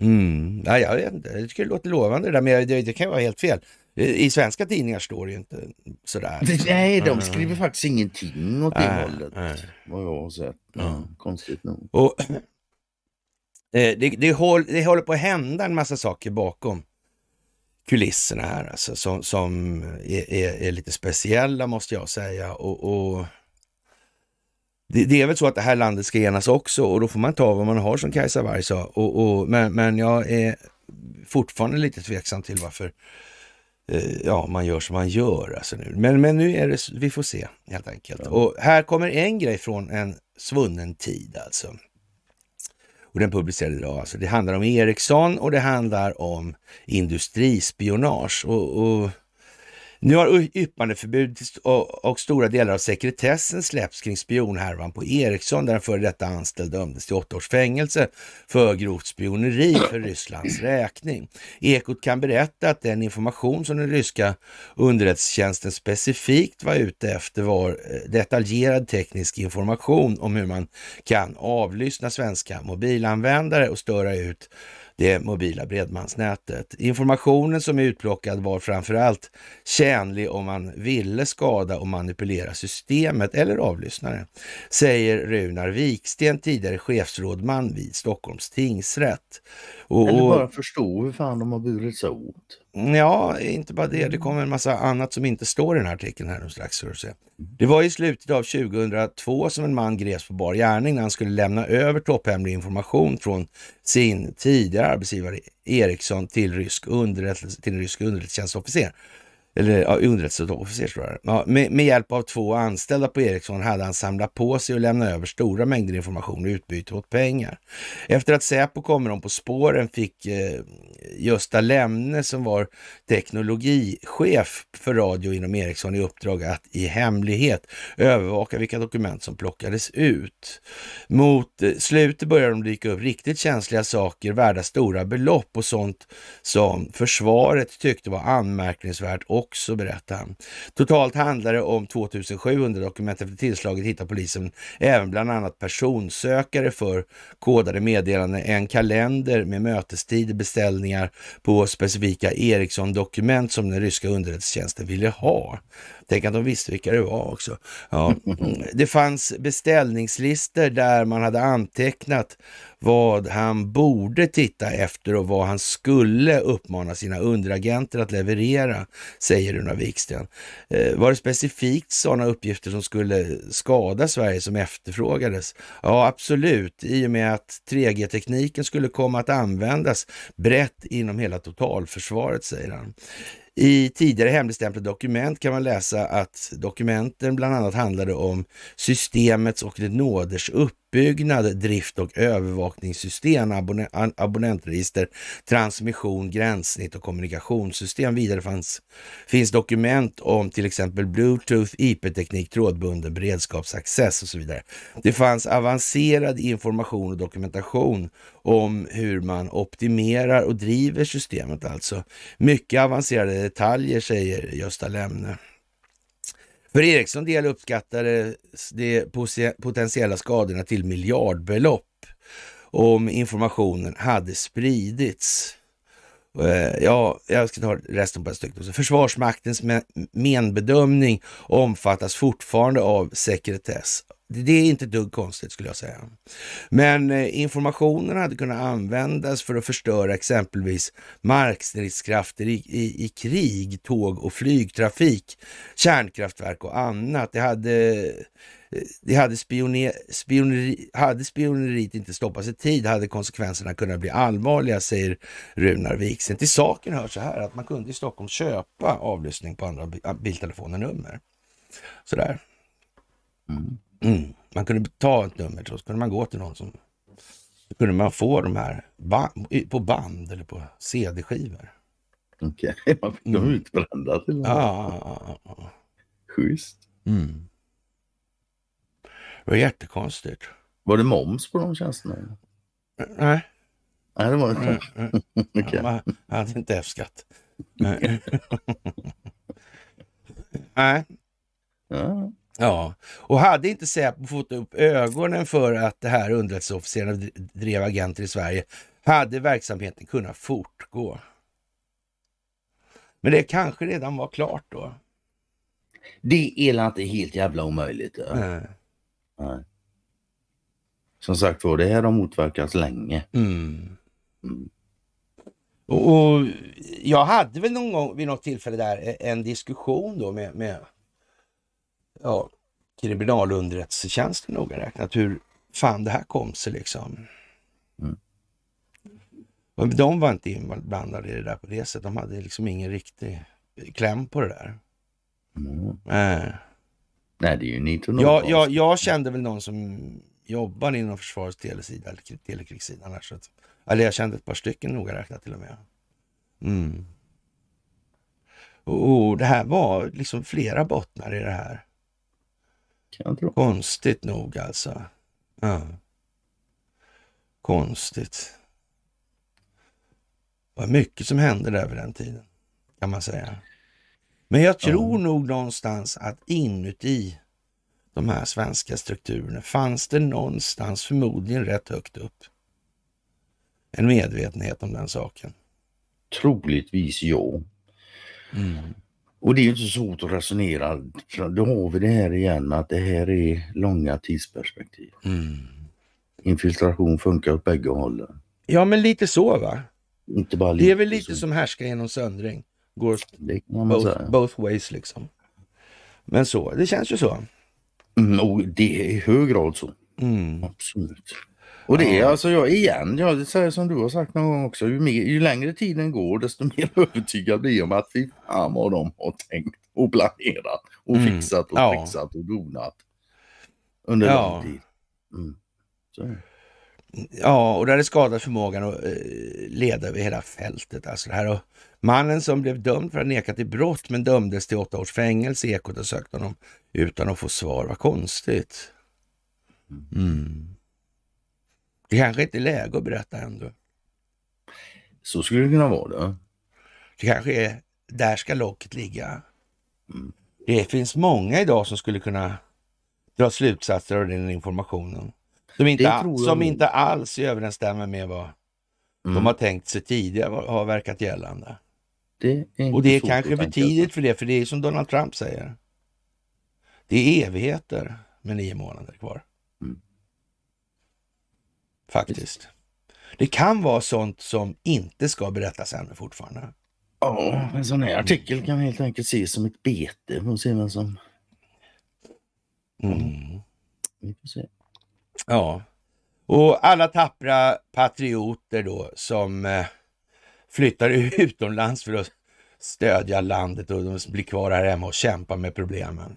Mm. Ja, jag vet inte, jag tycker det låter lovande det där, men det, det kan ju vara helt fel. I svenska tidningar står det ju inte sådär. Liksom. Nej, de skriver mm. faktiskt ingenting åt det äh, hållet. Äh. Vad jag har sett. Ja, konstigt nog. Och, [clears throat] eh, det, det, håll, det, håller på att hända en massa saker bakom kulisserna här alltså, som, som är, är, är, lite speciella måste jag säga. Och, och det, det, är väl så att det här landet ska enas också och då får man ta vad man har som Kajsa Warg sa. Och, och men, men jag är fortfarande lite tveksam till varför Eh, ja, man gör som man gör alltså nu. Men, men nu är det, vi får se helt enkelt. Ja. Och här kommer en grej från en svunnen tid alltså. Och den publicerades idag. Alltså. Det handlar om Ericsson och det handlar om industrispionage. Och, och nu har yppandeförbudet och, och stora delar av sekretessen släppts kring spionhärvan på Ericsson där en före detta anställd dömdes till åtta års fängelse för grovt spioneri för Rysslands räkning. Ekot kan berätta att den information som den ryska underrättelsetjänsten specifikt var ute efter var eh, detaljerad teknisk information om hur man kan avlyssna svenska mobilanvändare och störa ut det mobila bredbandsnätet. Informationen som är utplockad var framförallt tjänlig om man ville skada och manipulera systemet eller avlyssnare, säger Runar Viksten, tidigare chefsrådman vid Stockholms tingsrätt. Och, eller bara förstå hur fan de har burit sig åt. Ja, inte bara det. Det kommer en massa annat som inte står i den här artikeln här strax. Det var i slutet av 2002 som en man greps på bar gärning när han skulle lämna över topphemlig information från sin tidigare arbetsgivare Ericsson till, rysk till en rysk underrättelsetjänstofficer eller ja, underrättelseofficer tror jag. Ja, med, med, hjälp av två anställda på Ericsson hade han samlat på sig och lämnat över stora mängder information i utbyte mot pengar. Efter att Säpo kommer om på spåren fick eh, Gösta Lemne som var teknologichef för radio inom Ericsson i uppdrag att i hemlighet övervaka vilka dokument som plockades ut. Mot eh, slutet börjar de dyka upp riktigt känsliga saker värda stora belopp och sånt som försvaret tyckte var anmärkningsvärt och också, berättar han. Totalt handlar det om 2700 dokument. Efter tillslaget hittar polisen även bland annat personsökare för kodade meddelanden, en kalender med mötestider, beställningar på specifika Ericsson-dokument som den ryska underrättelsetjänsten ville ha. Tänk att de visste vilka det var också. Ja. [laughs] Det fanns beställningslistor där man hade antecknat vad han borde titta efter och vad han skulle uppmana sina underagenter att leverera, säger Runar Wiksten. Eh, var det specifikt sådana uppgifter som skulle skada Sverige som efterfrågades? Ja, absolut, i och med att 3G-tekniken skulle komma att användas brett inom hela totalförsvaret, säger han. I tidigare hemligstämplade dokument kan man läsa att dokumenten bland annat handlade om systemets och det nåders upp uppbyggnad, drift och övervakningssystem, abonne abonnentregister, transmission, gränssnitt och kommunikationssystem. Vidare fanns, finns dokument om till exempel Bluetooth, IP-teknik, trådbunden beredskapsaccess och så vidare. Det fanns avancerad information och dokumentation om hur man optimerar och driver systemet alltså. Mycket avancerade detaljer, säger Gösta Lemne. För Ericsson del uppskattades de potentiella skadorna till miljardbelopp om informationen hade spridits. Eh, ja, jag ska ta resten på ett stycke. Försvarsmaktens menbedömning omfattas fortfarande av sekretess det är inte dugg konstigt skulle jag säga. Men eh, informationen hade kunnat användas för att förstöra exempelvis markstridskrafter i, i, i krig, tåg och flygtrafik, kärnkraftverk och annat. Det hade eh, det hade, spioner, spioneri, hade spioneriet inte stoppats i tid hade konsekvenserna kunnat bli allvarliga, säger Runar Wiksen. Till saken hör så här att man kunde i Stockholm köpa avlyssning på andra biltelefonernummer. Sådär. Mm. Mm. Man kunde ta ett nummer och så kunde man gå till någon som... Då kunde man få de här ba på band eller på CD-skivor. Okej, okay. [laughs] man fick dem mm. utbrända till och med. Ja, ja, ja. Schysst. Mm. Det var jättekonstigt. Var det moms på de tjänsterna? Nej. Nej, det var det inte. [laughs] okay. Han hade inte F-skatt. Nej. [laughs] Nej. Ja. Ja, och hade inte Säpo fått upp ögonen för att det här underrättelseofficerarna drev agenter i Sverige hade verksamheten kunnat fortgå. Men det kanske redan var klart då. Det är inte helt jävla omöjligt. Ja. Nej. Nej. Som sagt var, det här har motverkats länge. Mm. Mm. Och, och, jag hade väl någon gång vid något tillfälle där eh, en diskussion då med, med ja, kriminalunderrättelsetjänsten noga räknat, hur fan det här kom sig liksom. Mm. de var inte inblandade i det där på det sättet. De hade liksom ingen riktig kläm på det där. Mm. Äh. Nej, det är ju inte jag, jag, jag kände väl någon som jobbar inom försvarets telesida, eller telekrigssidan. Här, så att, eller jag kände ett par stycken noga räknat till och med. Mm. Och, och det här var liksom flera bottnar i det här. Kan tro. Konstigt nog alltså. Ja. Konstigt. Det var mycket som hände där vid den tiden, kan man säga. Men jag tror ja. nog någonstans att inuti de här svenska strukturerna fanns det någonstans, förmodligen rätt högt upp, en medvetenhet om den saken. Troligtvis ja. Mm. Och det är inte så svårt att resonera. Då har vi det här igen att det här är långa tidsperspektiv. Mm. Infiltration funkar åt bägge hållen. Ja, men lite så va? Inte bara lite det är väl lite så. som härska genom söndring. Går both, both, ways liksom. Men så, det känns ju så. Mm, och det är i hög grad så. Mm. Absolut. Och det är alltså jag igen, jag säger som du har sagt någon gång också, ju, mer, ju längre tiden går desto mer [laughs] övertygad blir jag om att fy fan vad de har tänkt och planerat och mm. fixat och ja. fixat och donat under ja. lång tid. Mm. Så. Ja, och det hade skadat förmågan att eh, leda över hela fältet. Alltså det här och mannen som blev dömd för att neka till brott men dömdes till åtta års fängelse. Ekot har sökt honom utan att få svar. Vad konstigt. Mm. mm. Det kanske inte är läge att berätta ändå. Så skulle det kunna vara. Då. Det kanske är där ska locket ligga. Mm. Det finns många idag som skulle kunna dra slutsatser av den informationen. Som inte, all, som inte alls överensstämmer med vad mm. de har tänkt sig tidigare har verkat gällande. Det och det är kanske för tidigt för det, för det är som Donald Trump säger. Det är evigheter med nio månader kvar. Faktiskt. Det kan vara sånt som inte ska berättas ännu fortfarande. Ja, en sån här artikel kan helt enkelt ses som ett bete. Får se vem som... Mm. Vi får se. Ja. Och alla tappra patrioter då som eh, flyttar [laughs] utomlands för att stödja landet och de blir kvar här hemma och kämpar med problemen.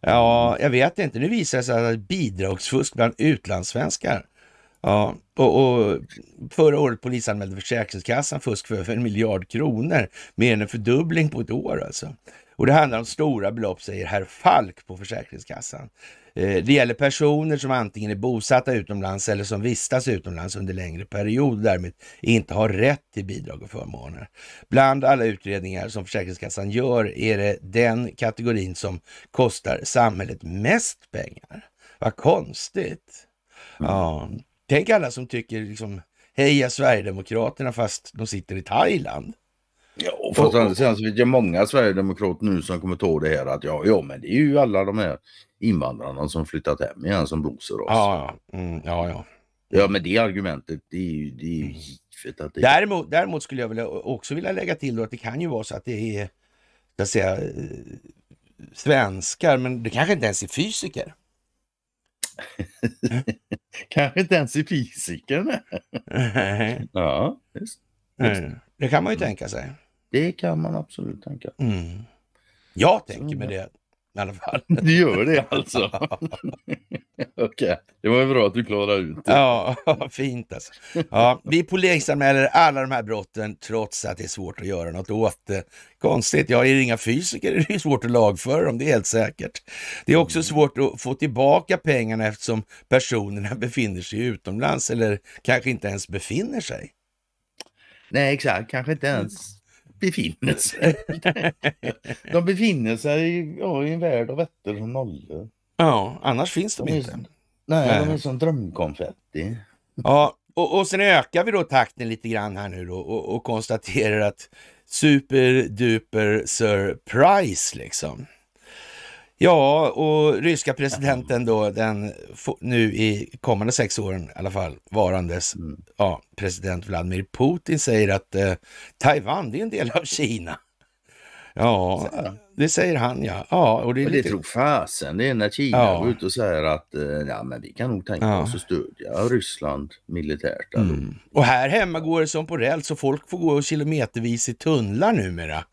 Ja, jag vet inte. Nu visar det sig att bidragsfusk bland utlandssvenskar Ja, och, och, förra året polisanmälde Försäkringskassan fusk för över en miljard kronor, mer än en fördubbling på ett år alltså. Och det handlar om stora belopp, säger herr Falk på Försäkringskassan. Eh, det gäller personer som antingen är bosatta utomlands eller som vistas utomlands under längre period och därmed inte har rätt till bidrag och förmåner. Bland alla utredningar som Försäkringskassan gör är det den kategorin som kostar samhället mest pengar. Vad konstigt! Mm. Ja. Tänk alla som tycker liksom heja Sverigedemokraterna fast de sitter i Thailand. Ja, fast å andra sidan så vet jag många sverigedemokrater nu som kommer ta det här att ja, ja, men det är ju alla de här invandrarna som flyttat hem igen som blåser oss. Ja, ja. Mm, ja, ja. ja, men det argumentet, det är ju, det är ju givet mm. att det är... Däremot, däremot skulle jag vilja, också vilja lägga till då att det kan ju vara så att det är, jag säga, eh, svenskar, men det kanske inte ens är fysiker. [laughs] Eh? Kanske inte ens i fysiken. ja, just, just. Det kan man ju mm. tänka sig. Det kan man absolut tänka. Mm. Jag tänker mig det i alla fall. [laughs] Det gör det alltså? [laughs] Okej, okay. det var ju bra att du klarade ut det. Ja, [laughs] fint alltså. Ja, vi polisanmäler alla de här brotten trots att det är svårt att göra något åt det. Konstigt, jag är inga fysiker det är det svårt att lagföra dem, det är helt säkert. Det är också mm. svårt att få tillbaka pengarna eftersom personerna befinner sig utomlands eller kanske inte ens befinner sig. Nej, exakt. Kanske inte mm. ens befinner [laughs] sig. de befinner sig i, ja, i en värld av ettor och nollor. Ja, annars finns de, de inte. Som, nej, nej, de är som drömkonfetti. Ja, och, och sen ökar vi då takten lite grann här nu då och, och konstaterar att super duper surprise liksom. Ja, och ryska presidenten då, den nu i kommande sex åren i alla fall, varandes mm. ja, president Vladimir Putin säger att eh, Taiwan, det är en del av Kina. Ja, det säger han ja. ja och det, och det tror fasen det är när Kina ja. går ut och säger att eh, ja, men vi kan nog tänka ja. oss att stödja Ryssland militärt. Mm. Och här hemma går det som på räls så folk får gå kilometervis i tunnlar numera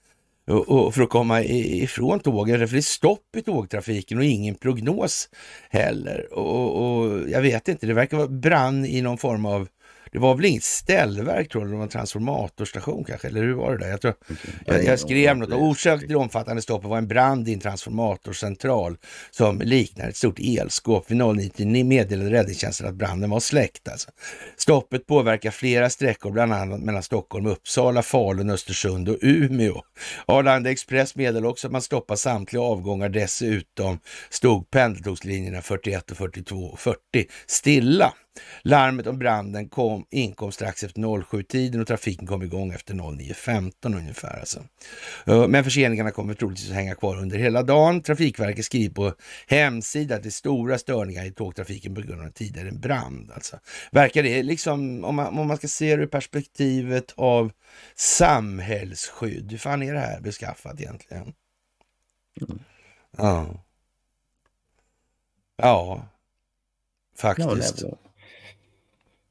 för att komma ifrån tågen, för det är stopp i tågtrafiken och ingen prognos heller. Och, och, jag vet inte, det verkar vara brann i någon form av det var väl inget ställverk tror jag, det var en transformatorstation kanske, eller hur var det där? Jag, tror, jag, jag skrev något, orsaken till det omfattande stoppet var en brand i en transformatorcentral som liknar ett stort elskåp. Vid 09.00 meddelade räddningstjänsten att branden var släckt. Alltså. Stoppet påverkar flera sträckor, bland annat mellan Stockholm, Uppsala, Falun, Östersund och Umeå. Arlanda Express meddelade också att man stoppar samtliga avgångar. Dessutom stod pendeltågslinjerna 41 och 42 och 40 stilla. Larmet om branden kom, inkom strax efter 07-tiden och trafiken kom igång efter 09.15 ungefär. Alltså. Men förseningarna kommer troligtvis att hänga kvar under hela dagen. Trafikverket skriver på hemsidan att det är stora störningar i tågtrafiken på grund av tidigare brand. Alltså. Verkar det liksom, om man, om man ska se det ur perspektivet av samhällsskydd, hur fan är det här beskaffat egentligen? Mm. Ja. Ja, faktiskt. Ja,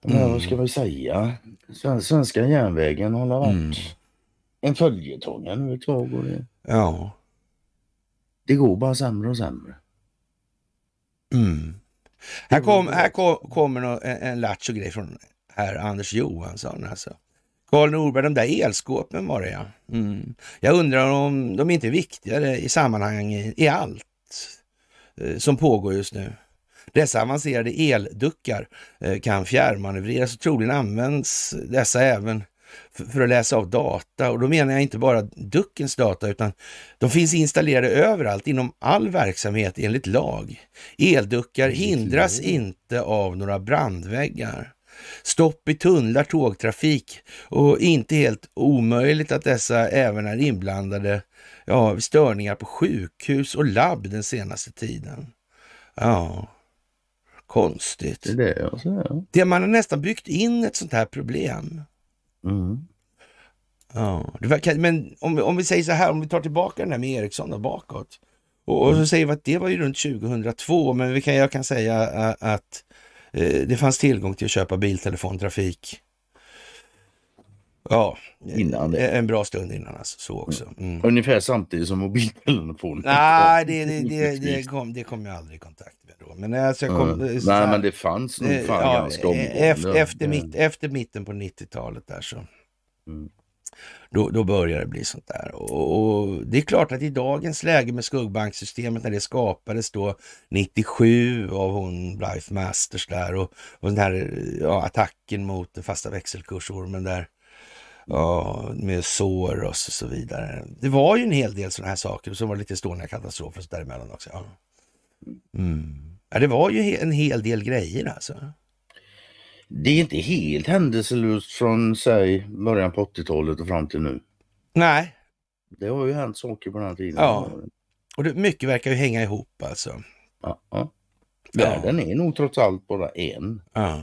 men mm. vad ska man säga? Svenska järnvägen har varit mm. en följetong nu ett tag. Och det... Ja. Det går bara sämre och sämre. Mm. Här, kom, här kom, kommer en, en lattjo grej från herr Anders Johansson. Alltså. Karl Norberg, de där elskåpen var det ja. Mm. Jag undrar om de inte är viktigare i sammanhanget, i allt eh, som pågår just nu. Dessa avancerade elduckar eh, kan fjärrmanövreras och troligen används dessa även för att läsa av data. Och då menar jag inte bara duckens data, utan de finns installerade överallt inom all verksamhet enligt lag. Elduckar hindras inte av några brandväggar. Stopp i tunnlar, tågtrafik och inte helt omöjligt att dessa även är inblandade ja, störningar på sjukhus och labb den senaste tiden. Ja, Konstigt. Det, är det, jag det man har nästan byggt in ett sånt här problem. Mm. Ja, men om, om vi säger så här, om vi tar tillbaka den här med Ericsson och bakåt. Och, och så mm. säger vi att det var ju runt 2002, men vi kan, jag kan säga att eh, det fanns tillgång till att köpa biltelefontrafik. Ja, innan det. en bra stund innan alltså. Så också. Mm. mm. Ungefär samtidigt som mobiltelefonen. Nej, det, det, det, [laughs] det, kom, det kom jag aldrig i kontakt då. Men, alltså jag kom, mm. så, Nej, men det fanns nog eh, fan ja, ganska eh, omgående. Efter, efter, mm. mitt, efter mitten på 90-talet där så mm. Då, då, börjar det bli sånt där. Och, och, Det är klart att i dagens läge med skuggbanksystemet när det skapades då 97 av hon Blythe Masters där och, och den här ja, attacken mot den fasta växelkursormen där mm. ja, med sår och så vidare. Det var ju en hel del sådana här saker och så var det lite Estonia-katastrofer däremellan också. Ja. Mm. mm. Ja, det var ju en hel del grejer alltså. Det är inte helt händelselöst från säg början på 80-talet och fram till nu. Nej. Det har ju hänt saker på den här tiden. Ja. Och det, mycket verkar ju hänga ihop alltså. Ja. Världen ja. är nog trots allt bara en. Ja.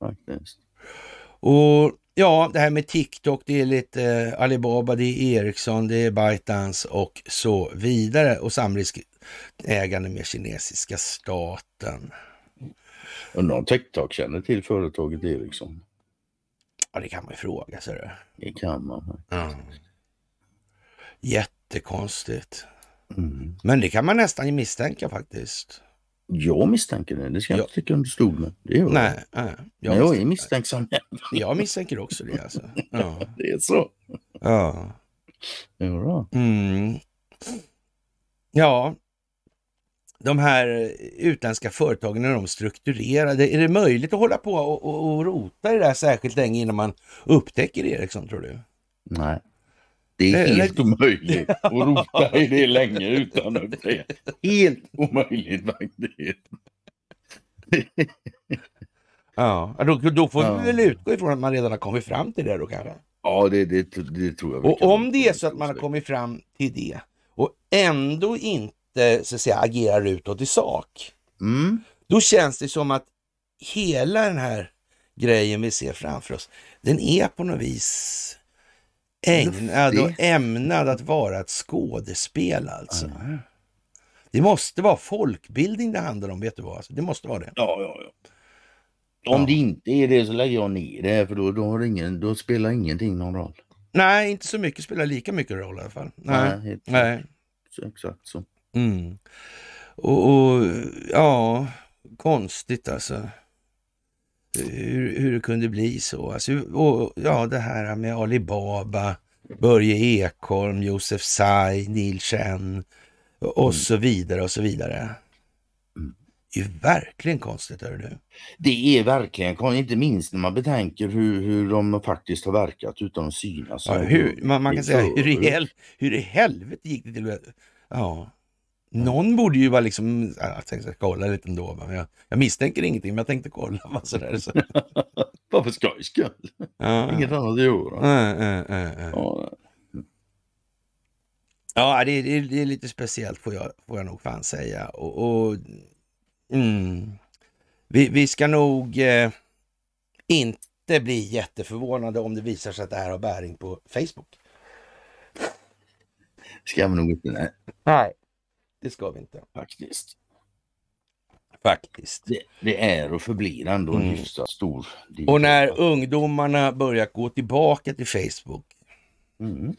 Faktiskt. Och ja, det här med TikTok, det är lite eh, Alibaba, det är Ericsson, det är ByteDance och så vidare. Och samrisk ägande med kinesiska staten. Undrar om TikTok känner till företaget Ericsson? Ja, det kan man ju fråga sig. Det. det kan man. Mm. Jättekonstigt. Mm. Men det kan man nästan misstänka faktiskt. Jag misstänker det. Det ska jag, inte sticka under stol med. Det gör nej, nej, jag. jag är misstänksam. [laughs] jag misstänker också det alltså. Ja. [laughs] det är så. Ja. Ja. Mm. Ja, de här utländska företagen när de strukturerade? Är det möjligt att hålla på och, och, och rota i det där särskilt länge innan man upptäcker Ericsson tror du? Nej, det är helt Eller... omöjligt att rota i det länge utan att det. Helt omöjligt faktiskt. ja, då, då får ja. vi väl utgå ifrån att man redan har kommit fram till det då kanske? Ja, det, det, det tror jag. Och om det är så att man har kommit fram till det och ändå inte inte eh, så att säga, agerar utåt i sak. Mm. Då känns det som att hela den här grejen vi ser framför oss, den är på något vis ägnad och ämnad att vara ett skådespel alltså. Mm. Det måste vara folkbildning det handlar om, vet du vad? Alltså, det måste vara det. Ja, ja, ja. Om ja. det inte är det så lägger jag ner det för då, då, har ingen, då spelar ingenting någon roll. Nej, inte så mycket spelar lika mycket roll i alla fall. Nej, Nej, helt, Nej. Så, exakt så. Mm. Och, och, ja, konstigt alltså. Hur, hur det kunde bli så. Alltså, och, ja, det här med Alibaba, Börje Ekholm, Josef Tsai, Neil Chen och mm. så vidare och så vidare. Det är ju verkligen konstigt, hör du. Det är verkligen konstigt, inte minst när man betänker hur, hur de faktiskt har verkat utan att synas. Ja, hur, man, man, kan säga, hur i, hur i helvete gick det till? Ja, någon borde ju vara liksom, jag tänkte kolla lite ändå, men jag, jag misstänker ingenting, men jag tänkte kolla. [laughs] Va, sådär, så. Varför [laughs] skojs skull? Ja, Inget annat att göra. Ja, ja, ja. ja. ja det, det, det, är lite speciellt får jag, får jag nog fan säga. Och, och mm, vi, vi, ska nog eh, inte bli jätteförvånade om det visar sig att det här har bäring på Facebook. Ska man nog inte, nej. Nej, det ska vi inte. Faktiskt. Faktiskt. Det, det är och förblir ändå en mm. hyfsat stor del. Och när ungdomarna börjar gå tillbaka till Facebook. Mm.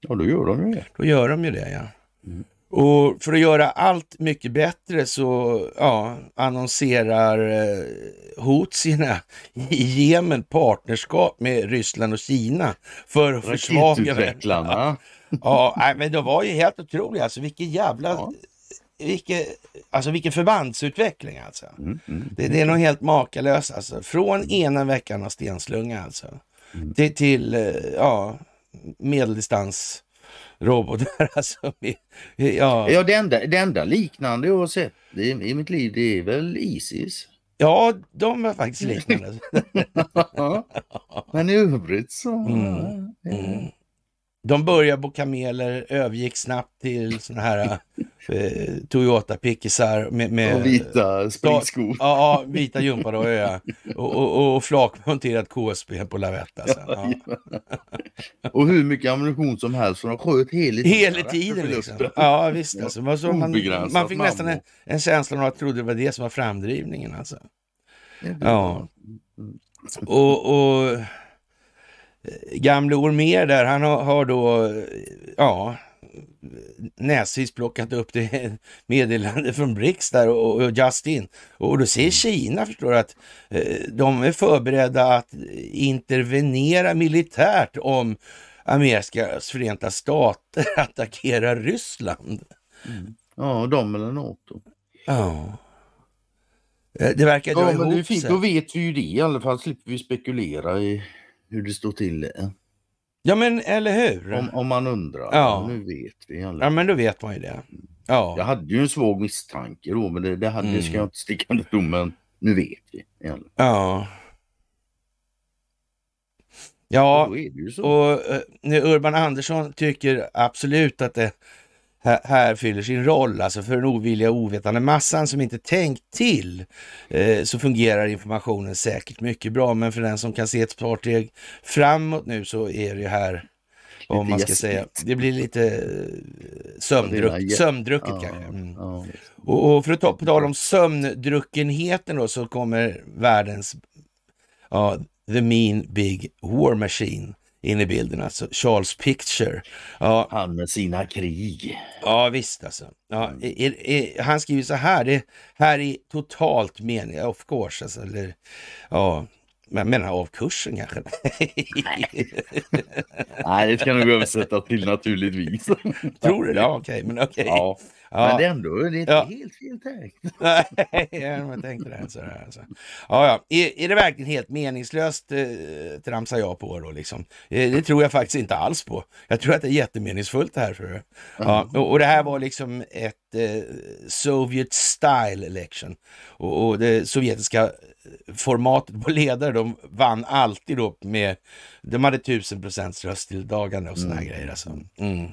Ja, då gör de ju det. Då gör de ju det, ja. Mm. Och för att göra allt mycket bättre så ja, annonserar eh, Houthierna i Jemen partnerskap med Ryssland och Kina för att försvaga... Raketutvecklarna. Ja, ja, men de var ju helt otroliga alltså. Vilken jävla... Ja. Vilke, alltså vilken förbandsutveckling alltså. Mm, mm, mm, det, det, är nog helt makalöst alltså. Från ena veckan av stenslunga alltså. Mm. Till, till eh, ja, medeldistans [laughs] Alltså, ja. ja, det enda, det enda liknande jag har sett i, i mitt liv det är väl Isis. Ja, de är faktiskt liknande. [laughs] Men i övrigt så... Mm. Mm de började på kameler, övergick snabbt till sådana här eh, Toyota-pickisar med, med, och vita springskor. Ja, ja, vita gympadojor och, och, och flakmonterat KSB på Lavetta. ja, ja. och hur mycket ammunition som helst, för de sköt hela tiden. Liksom. Hela tiden liksom. Ja, visst. Alltså. Man, man, fick nästan en, en känsla av att trodde det var det som var framdrivningen. Alltså. Ja. Och, och gamle Ormér där, han har, har då, ja, näsvis plockat upp det [laughs] meddelande från Brics där och, och Justin. Och då ser Kina förstår att eh, de är förberedda att intervenera militärt om Amerikas förenta stater [laughs] attackerar Ryssland. Mm. Ja, de eller Nato. Ja. Eh, det verkar dra ja, ihop men det är fint, sig. Då vet vi ju det i alla fall, slipper vi spekulera i hur det står till. Ja men eller hur? Om, om man undrar. Ja. Nu vet vi. Eller? Ja men då vet man ju det. Ja. Jag hade ju en svag misstanke då men det, det hade, mm. ska jag inte sticka under domen. Nu vet vi. Eller? Ja. Ja, och eh, Urban Andersson tycker absolut att det här, fyller sin roll. Alltså för den ovilliga och ovetande massan som inte tänkt till eh, så fungerar informationen säkert mycket bra. Men för den som kan se ett par steg framåt nu så är det här om man ska jäskigt. säga. Det blir lite eh, sömndruck, sömndrucket ja, kanske. Mm. Ja. Och, och, för att ta på om sömndruckenheten då så kommer världens ja, The Mean Big War Machine in i bilden alltså. Charles Picture. Ja. Han med sina krig. Ja visst alltså. Ja, mm. i, i, han skriver så här, det här är totalt meningen, of course alltså. Eller, ja. Men menar av kursen kanske? Nej. [laughs] Nej, det ska nog översätta till naturligtvis. Tror du det? Ja, okej. Okay, Okay. Ja. Ja. Men det är ändå det är inte ja. helt fel tänkt. [laughs] Nej, jag tänkte det. Sådär, alltså. ja, ja. Är, är det verkligen helt meningslöst, eh, tramsar jag på då liksom. Eh, det tror jag faktiskt inte alls på. Jag tror att det är jättemeningsfullt det här. För, ja. [laughs] och, och det här var liksom ett the eh, Soviet Style Election. Och, och, det sovjetiska eh, formatet på ledare, de vann alltid då med, de hade tusen procents röstdeltagande och sådana mm. grejer. Alltså. Mm.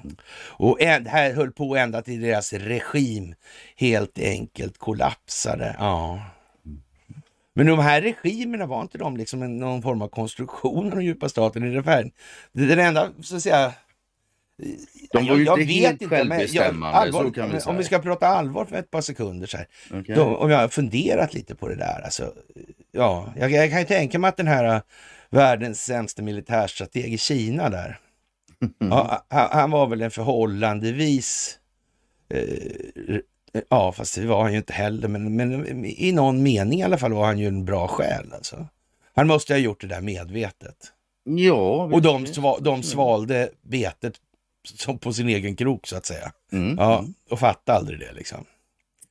Och en, här höll på ända till deras regim helt enkelt kollapsade. Ja. Men de här regimerna, var inte de liksom någon form av konstruktion av den djupa staten? Ungefär? Den enda, så att säga, de var ju jag, inte helt självbestämmande. Om vi ska prata allvar för ett par sekunder så här. Okay. Då, om jag har funderat lite på det där. Alltså, ja, jag, jag kan ju tänka mig att den här äh, världens sämsta militärstrateg i Kina där. [laughs] Ja, han, han, var väl en förhållandevis, eh, ja fast det var han ju inte heller, men, men i någon mening i alla fall var han ju en bra själ alltså. Han måste ha gjort det där medvetet. Ja. Och de, sva, de svalde betet som på sin egen krok så att säga. Mm. Ja, mm. och fatta aldrig det liksom.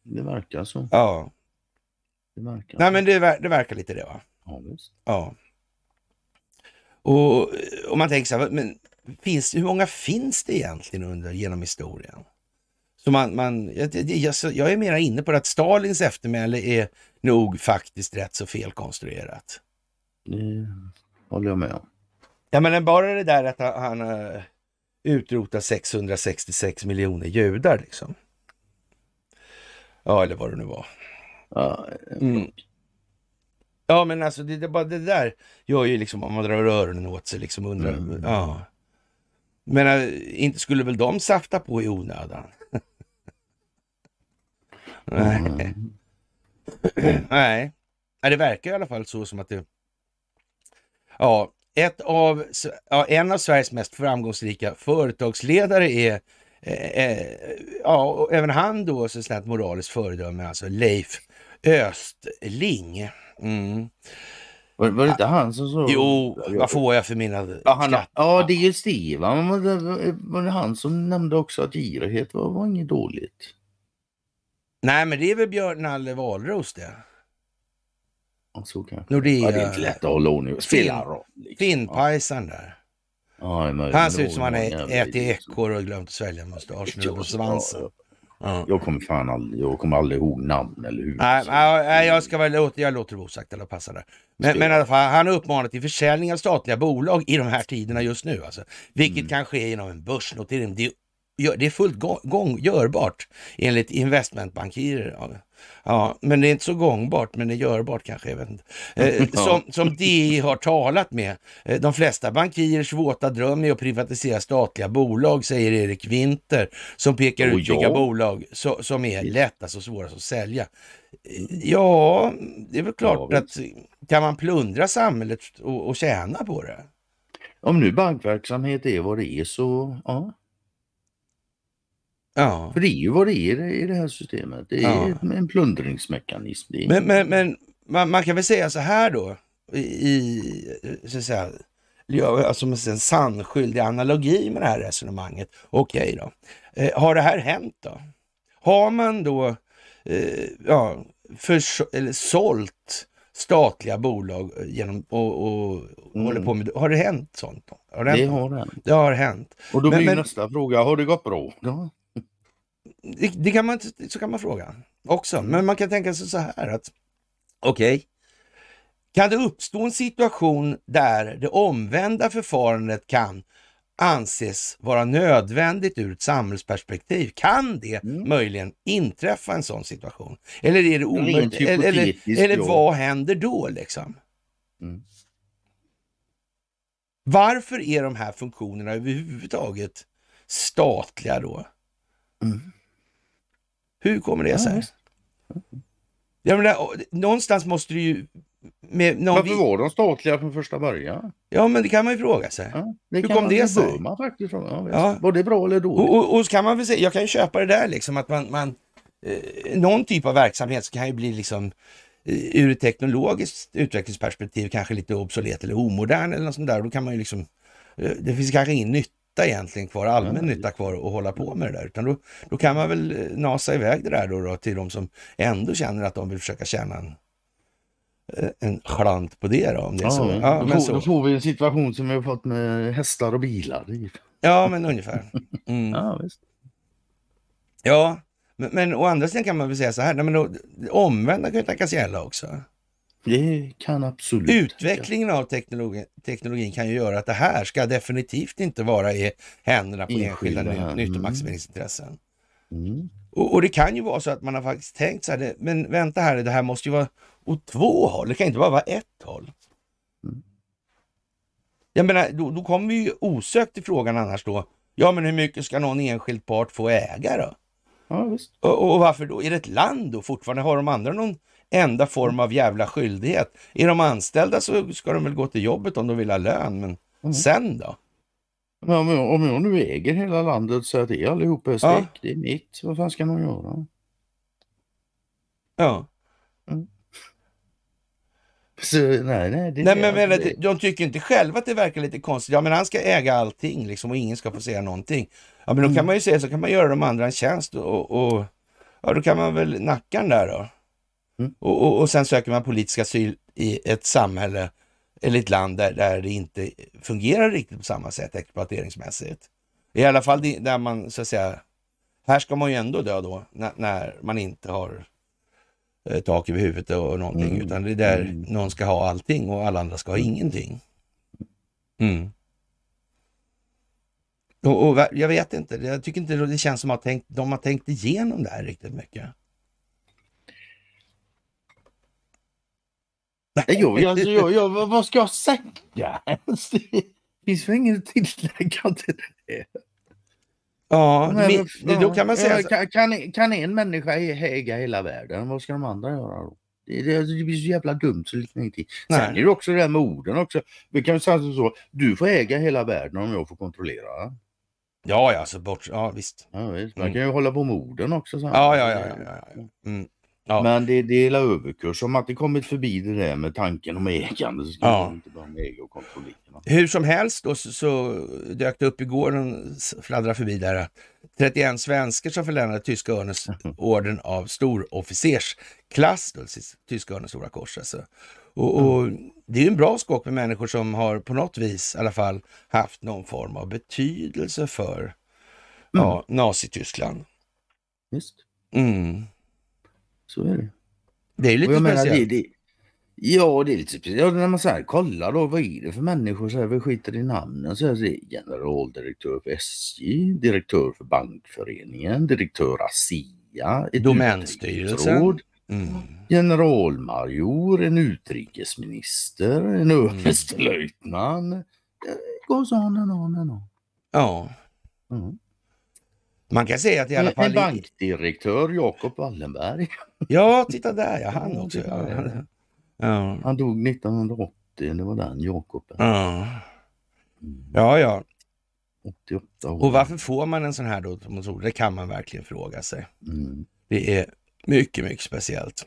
Det verkar så. Ja. Det verkar Nej men det, ver det verkar lite det va? Ja, visst. Ja. Och om man tänker så här, men finns, hur många finns det egentligen under, genom historien? Så man, man, jag, jag, jag är mera inne på det att Stalins eftermäle är nog faktiskt rätt så felkonstruerat. Det håller jag med om. Ja men bara det där att han eh, utrota 666 miljoner judar liksom. Ja, eller vad det nu var. Mm. Ja, men alltså det, det, det där gör ju liksom om man drar öronen åt sig liksom undrar. Mm. Ja. Men äh, inte skulle väl de safta på i onödan? [laughs] Nej. Mm. Nej. Nej, det verkar i alla fall så som att det... Ja, ett av, ja, en av Sveriges mest framgångsrika företagsledare är eh, eh, ja, och även han då så snett moraliskt föredöme, alltså Leif Östling. Mm. Var, var, det inte han som så? Jo, vad får jag för mina ja, han, skatt? Ja, det är just det. Var det han som nämnde också att girighet var, var inget dåligt? Nej, men det är väl Björn Nalle Wahlroos det? Ja, så kanske. Nordea. Ja, det är inte lätt att hålla ordning på. Spelar roll. Liksom. där. Ja, han ser ut som han ätit liksom- ekorre och glömt att svälja mustaschen på svansen. Ja. Jag kommer fan aldrig, jag kommer aldrig ihåg namn eller hur. Nej, nej jag ska väl jag låter det vara osagt eller passa där. Men, men i alla fall, han uppmanar till försäljning av statliga bolag i de här tiderna just nu alltså. Vilket mm. kan ske genom en börsnotering. Det är det är fullt görbart enligt investmentbankirer. Ja, men det är inte så gångbart, men det är görbart kanske. Jag eh, [laughs] som, som DI har talat med. Eh, de flesta bankirers våta dröm är att privatisera statliga bolag, säger Erik Winter, som pekar oh, ut vilka ja. bolag so, som är lättast och svårast att sälja. Eh, ja, det är väl klart ja, att kan man plundra samhället och, och tjäna på det? Om nu bankverksamhet är vad det är så, ja. Ja. För det är ju vad det är i det här systemet. Det är ja. en plundringsmekanism. Är... Men, men, men man, man, kan väl säga så här då, i, så att säga, gör alltså en sannskyldig analogi med det här resonemanget. Okej då. Eh, har det här hänt då? Har man då eh, ja, för, eller sålt statliga bolag eh, genom, och, och mm. håller på med... Har det hänt sånt? Då? Har det, det hänt? har hänt. Det har hänt. Och då blir men, nästa fråga, har det gått bra? Ja det, det, kan man, så kan man fråga också. Mm. Men man kan tänka sig så här att okej, okay, kan det uppstå en situation där det omvända förfarandet kan anses vara nödvändigt ur ett samhällsperspektiv? Kan det mm. möjligen inträffa en sån situation? Eller är det omöjligt? Eller, eller, eller, vad händer då liksom? Mm. Varför är de här funktionerna överhuvudtaget statliga då? Mm. Hur kommer det sig? Jag menar, någonstans måste du ju... Med någon Varför var de statliga från första början? Ja, men det kan man ju fråga sig. Ja, Hur kom det sig? Man faktiskt ja, ja. Var det bra eller dåligt? Och, och, och kan man väl säga, jag kan ju köpa det där liksom att man, man eh, någon typ av verksamhet kan ju bli liksom eh, ur ett teknologiskt utvecklingsperspektiv kanske lite obsolet eller omodern eller något sånt där. Då kan man ju liksom, eh, det finns kanske ingen nytta nytta egentligen kvar, allmän nytta kvar att hålla på med det där. Utan då, då kan man väl eh, nasa iväg det där då, då till de som ändå känner att de vill försöka tjäna en, eh, en slant på det då. Om det är så. Ja, men så. Då får vi en situation som vi har fått med hästar och bilar. Ja, men ungefär. Mm. [laughs] Ja, visst. ja men, men å andra sidan kan man väl säga så här, nej, men då, omvända kan ju tänkas gälla också. Det kan absolut. Utvecklingen av teknologin, teknologin kan ju göra att det här ska definitivt inte vara i händerna på enskilda, enskilda mm. nyttomaximeringsintressen. Mm. Och, och, det kan ju vara så att man har faktiskt tänkt så här, det, men vänta här, det här måste ju vara åt två håll, det kan inte bara vara ett håll. Mm. Jag menar, då, då kommer vi ju osökt till frågan annars då, ja men hur mycket ska någon enskild part få äga då? Ja, och, och, varför då? Är det ett land då fortfarande? Har de andra någon enda form mm. av jävla skyldighet. Är de anställda så ska de väl gå till jobbet om de vill ha lön, men mm. sen då? Men om, jag, om jag nu äger hela landet så att det allihopa är allihopa, ja. det är mitt, vad fan ska man göra? Ja. Mm. Så, nej, nej, det nej men, men det. de tycker inte själva att det verkar lite konstigt. Ja, men han ska äga allting liksom och ingen ska få säga någonting. Ja, men då kan mm. man ju säga så kan man göra de andra en tjänst och, och ja, då kan man väl nacka den där då. Mm. Och, och, och, sen söker man politisk asyl i ett samhälle eller ett land där, där det inte fungerar riktigt på samma sätt exploateringsmässigt. I alla fall där man så att säga, här ska man ju ändå dö då när, när man inte har eh, tak över huvudet och någonting mm. utan det är där mm. någon ska ha allting och alla andra ska ha ingenting. Mm. Och, och, jag vet inte, jag tycker inte det känns som att de har tänkt igenom det här riktigt mycket. Jag, jag, alltså, jag, jag, vad ska jag säga Det finns väl inget att tillägga till det. Ja, men, då kan man säga... Kan, kan, kan en människa äga hela världen, vad ska de andra göra då? Det, det, alltså, det blir så jävla dumt så liknar ingenting. Sen är det också det här med orden också. Vi kan säga så, du får äga hela världen om jag får kontrollera. Ja, ja, så bort, ja visst. Ja, visst. Man mm. kan ju hålla på med orden också. Så. Ja, ja, ja. ja, ja, ja. Mm. Ja. Men det, det är överkurs. Om man inte kommit förbi det där med tanken om ägande så ska ja. man inte börja med och kontrollera. Hur som helst då så, så dök det upp igår, en fladdrade förbi där, 31 svenskar som förlängde Tyska Örnens [laughs] orden av storofficersklass, Tyska Örnens Stora Kors alltså. Och, och mm. det är ju en bra skock med människor som har på något vis i alla fall haft någon form av betydelse för mm. ja, Nazityskland. Just. Mm. Så är det. Det är lite menar, speciellt. Det, det, ja, det är lite speciellt. när man så här, kollar då, vad är det för människor? Så här, vi skiter i namnen. Så här, så är generaldirektör för SJ, direktör för Bankföreningen, direktör ASEA, Domänstyrelsen. Mm. Generalmajor, en utrikesminister, en överstelöjtnant. Mm. Går så on and on and on. Ja. Mm. Man kan säga att i alla fall... En bankdirektör, Jacob Wallenberg. [laughs] Ja, titta där ja, han också. Ja, han, [laughs] ja. han dog 1980, det var den Jacob. Ja, ja. ja. 88 år. Och varför får man en sån här då? Det kan man verkligen fråga sig. Mm. Det är mycket, mycket speciellt.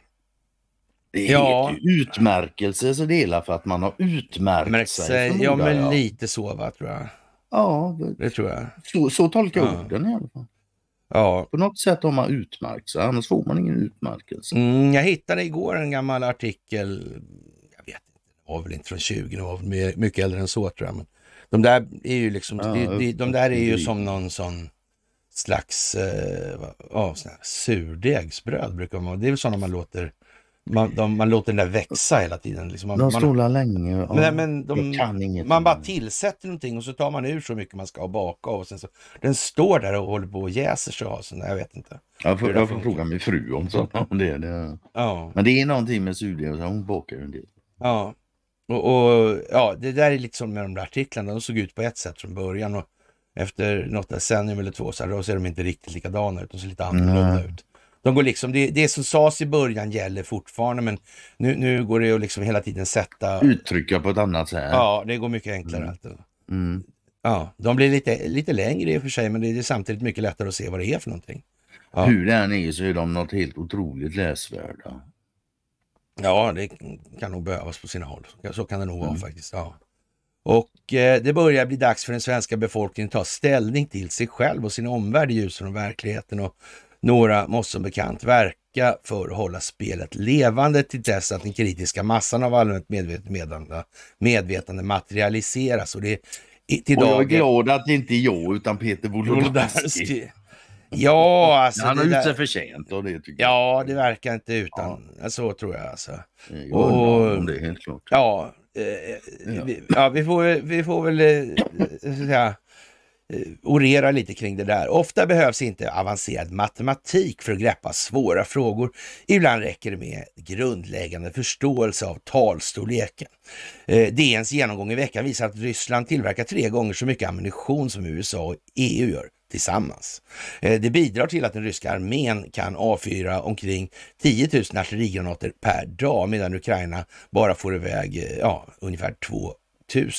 Det är ja. utmärkelse, så det är för att man har utmärkt Märkt sig. Förmoda, ja, men lite så va, tror jag. Ja, det, det tror jag. Så, så tolkar jag orden i alla fall. Ja. På något sätt har man utmärkt sig, annars får man ingen utmärkelse. Mm, jag hittade igår en gammal artikel, jag vet inte, den var väl inte från 20, den var väl mycket äldre än så tror jag. Men de där är ju liksom, ja, de, de, de, där är ju som någon sån slags eh, ja, surdegsbröd brukar man, det är väl sådana man låter man, de, man låter den där växa hela tiden. Liksom man, de stolar man, länge. men, men de, kan man bara tillsätter någonting och så tar man ur så mycket man ska ha baka och sen så, den står där och håller på och jäser sig av. Så, jag vet inte. Jag får, jag får fråga min fru om, så, om [laughs] det. det. Ja. Men det är någonting med surdeg, hon bakar ju en del. Ja. Och, och, ja, det där är lite som med de där artiklarna, de såg ut på ett sätt från början och efter något decennium eller två så, här, då ser de inte riktigt likadana ut, de ser lite annorlunda mm. ut. De går liksom, det, det som sades i början gäller fortfarande men nu, nu går det att liksom hela tiden sätta... Uttrycka på ett annat sätt. Ja, det går mycket enklare. Mm. Mm. Ja, de blir lite, lite längre i och för sig men det är samtidigt mycket lättare att se vad det är för någonting. Ja. Hur det än är så är de något helt otroligt läsvärda. Ja, det kan nog behövas på sina håll. Så kan det nog mm. vara faktiskt. Ja. Och eh, det börjar bli dags för den svenska befolkningen att ta ställning till sig själv och sin omvärld i ljuset av verkligheten och några måste som bekant verka för att hålla spelet levande till dess att den kritiska massan av allmänt medvetande, medvetande materialiseras. Och, det, till och jag är glad att det inte är jag utan Peter Wolodarski. Ja, alltså. Han har gjort sig förtjänt av det. Tycker ja, jag. det verkar inte utan. Ja. Så tror jag alltså. Jag och, det, helt klart. Ja, eh, ja. Vi, ja, vi, får, vi får väl eh, säga, Eh, orera lite kring det där. Ofta behövs inte avancerad matematik för att greppa svåra frågor. Ibland räcker det med grundläggande förståelse av talstorleken. Eh, DNs genomgång i veckan visar att Ryssland tillverkar tre gånger så mycket ammunition som USA och EU gör tillsammans. Eh, det bidrar till att den ryska armén kan avfyra omkring 10 000 artillerigranater per dag medan Ukraina bara får iväg ja, ungefär 2 000.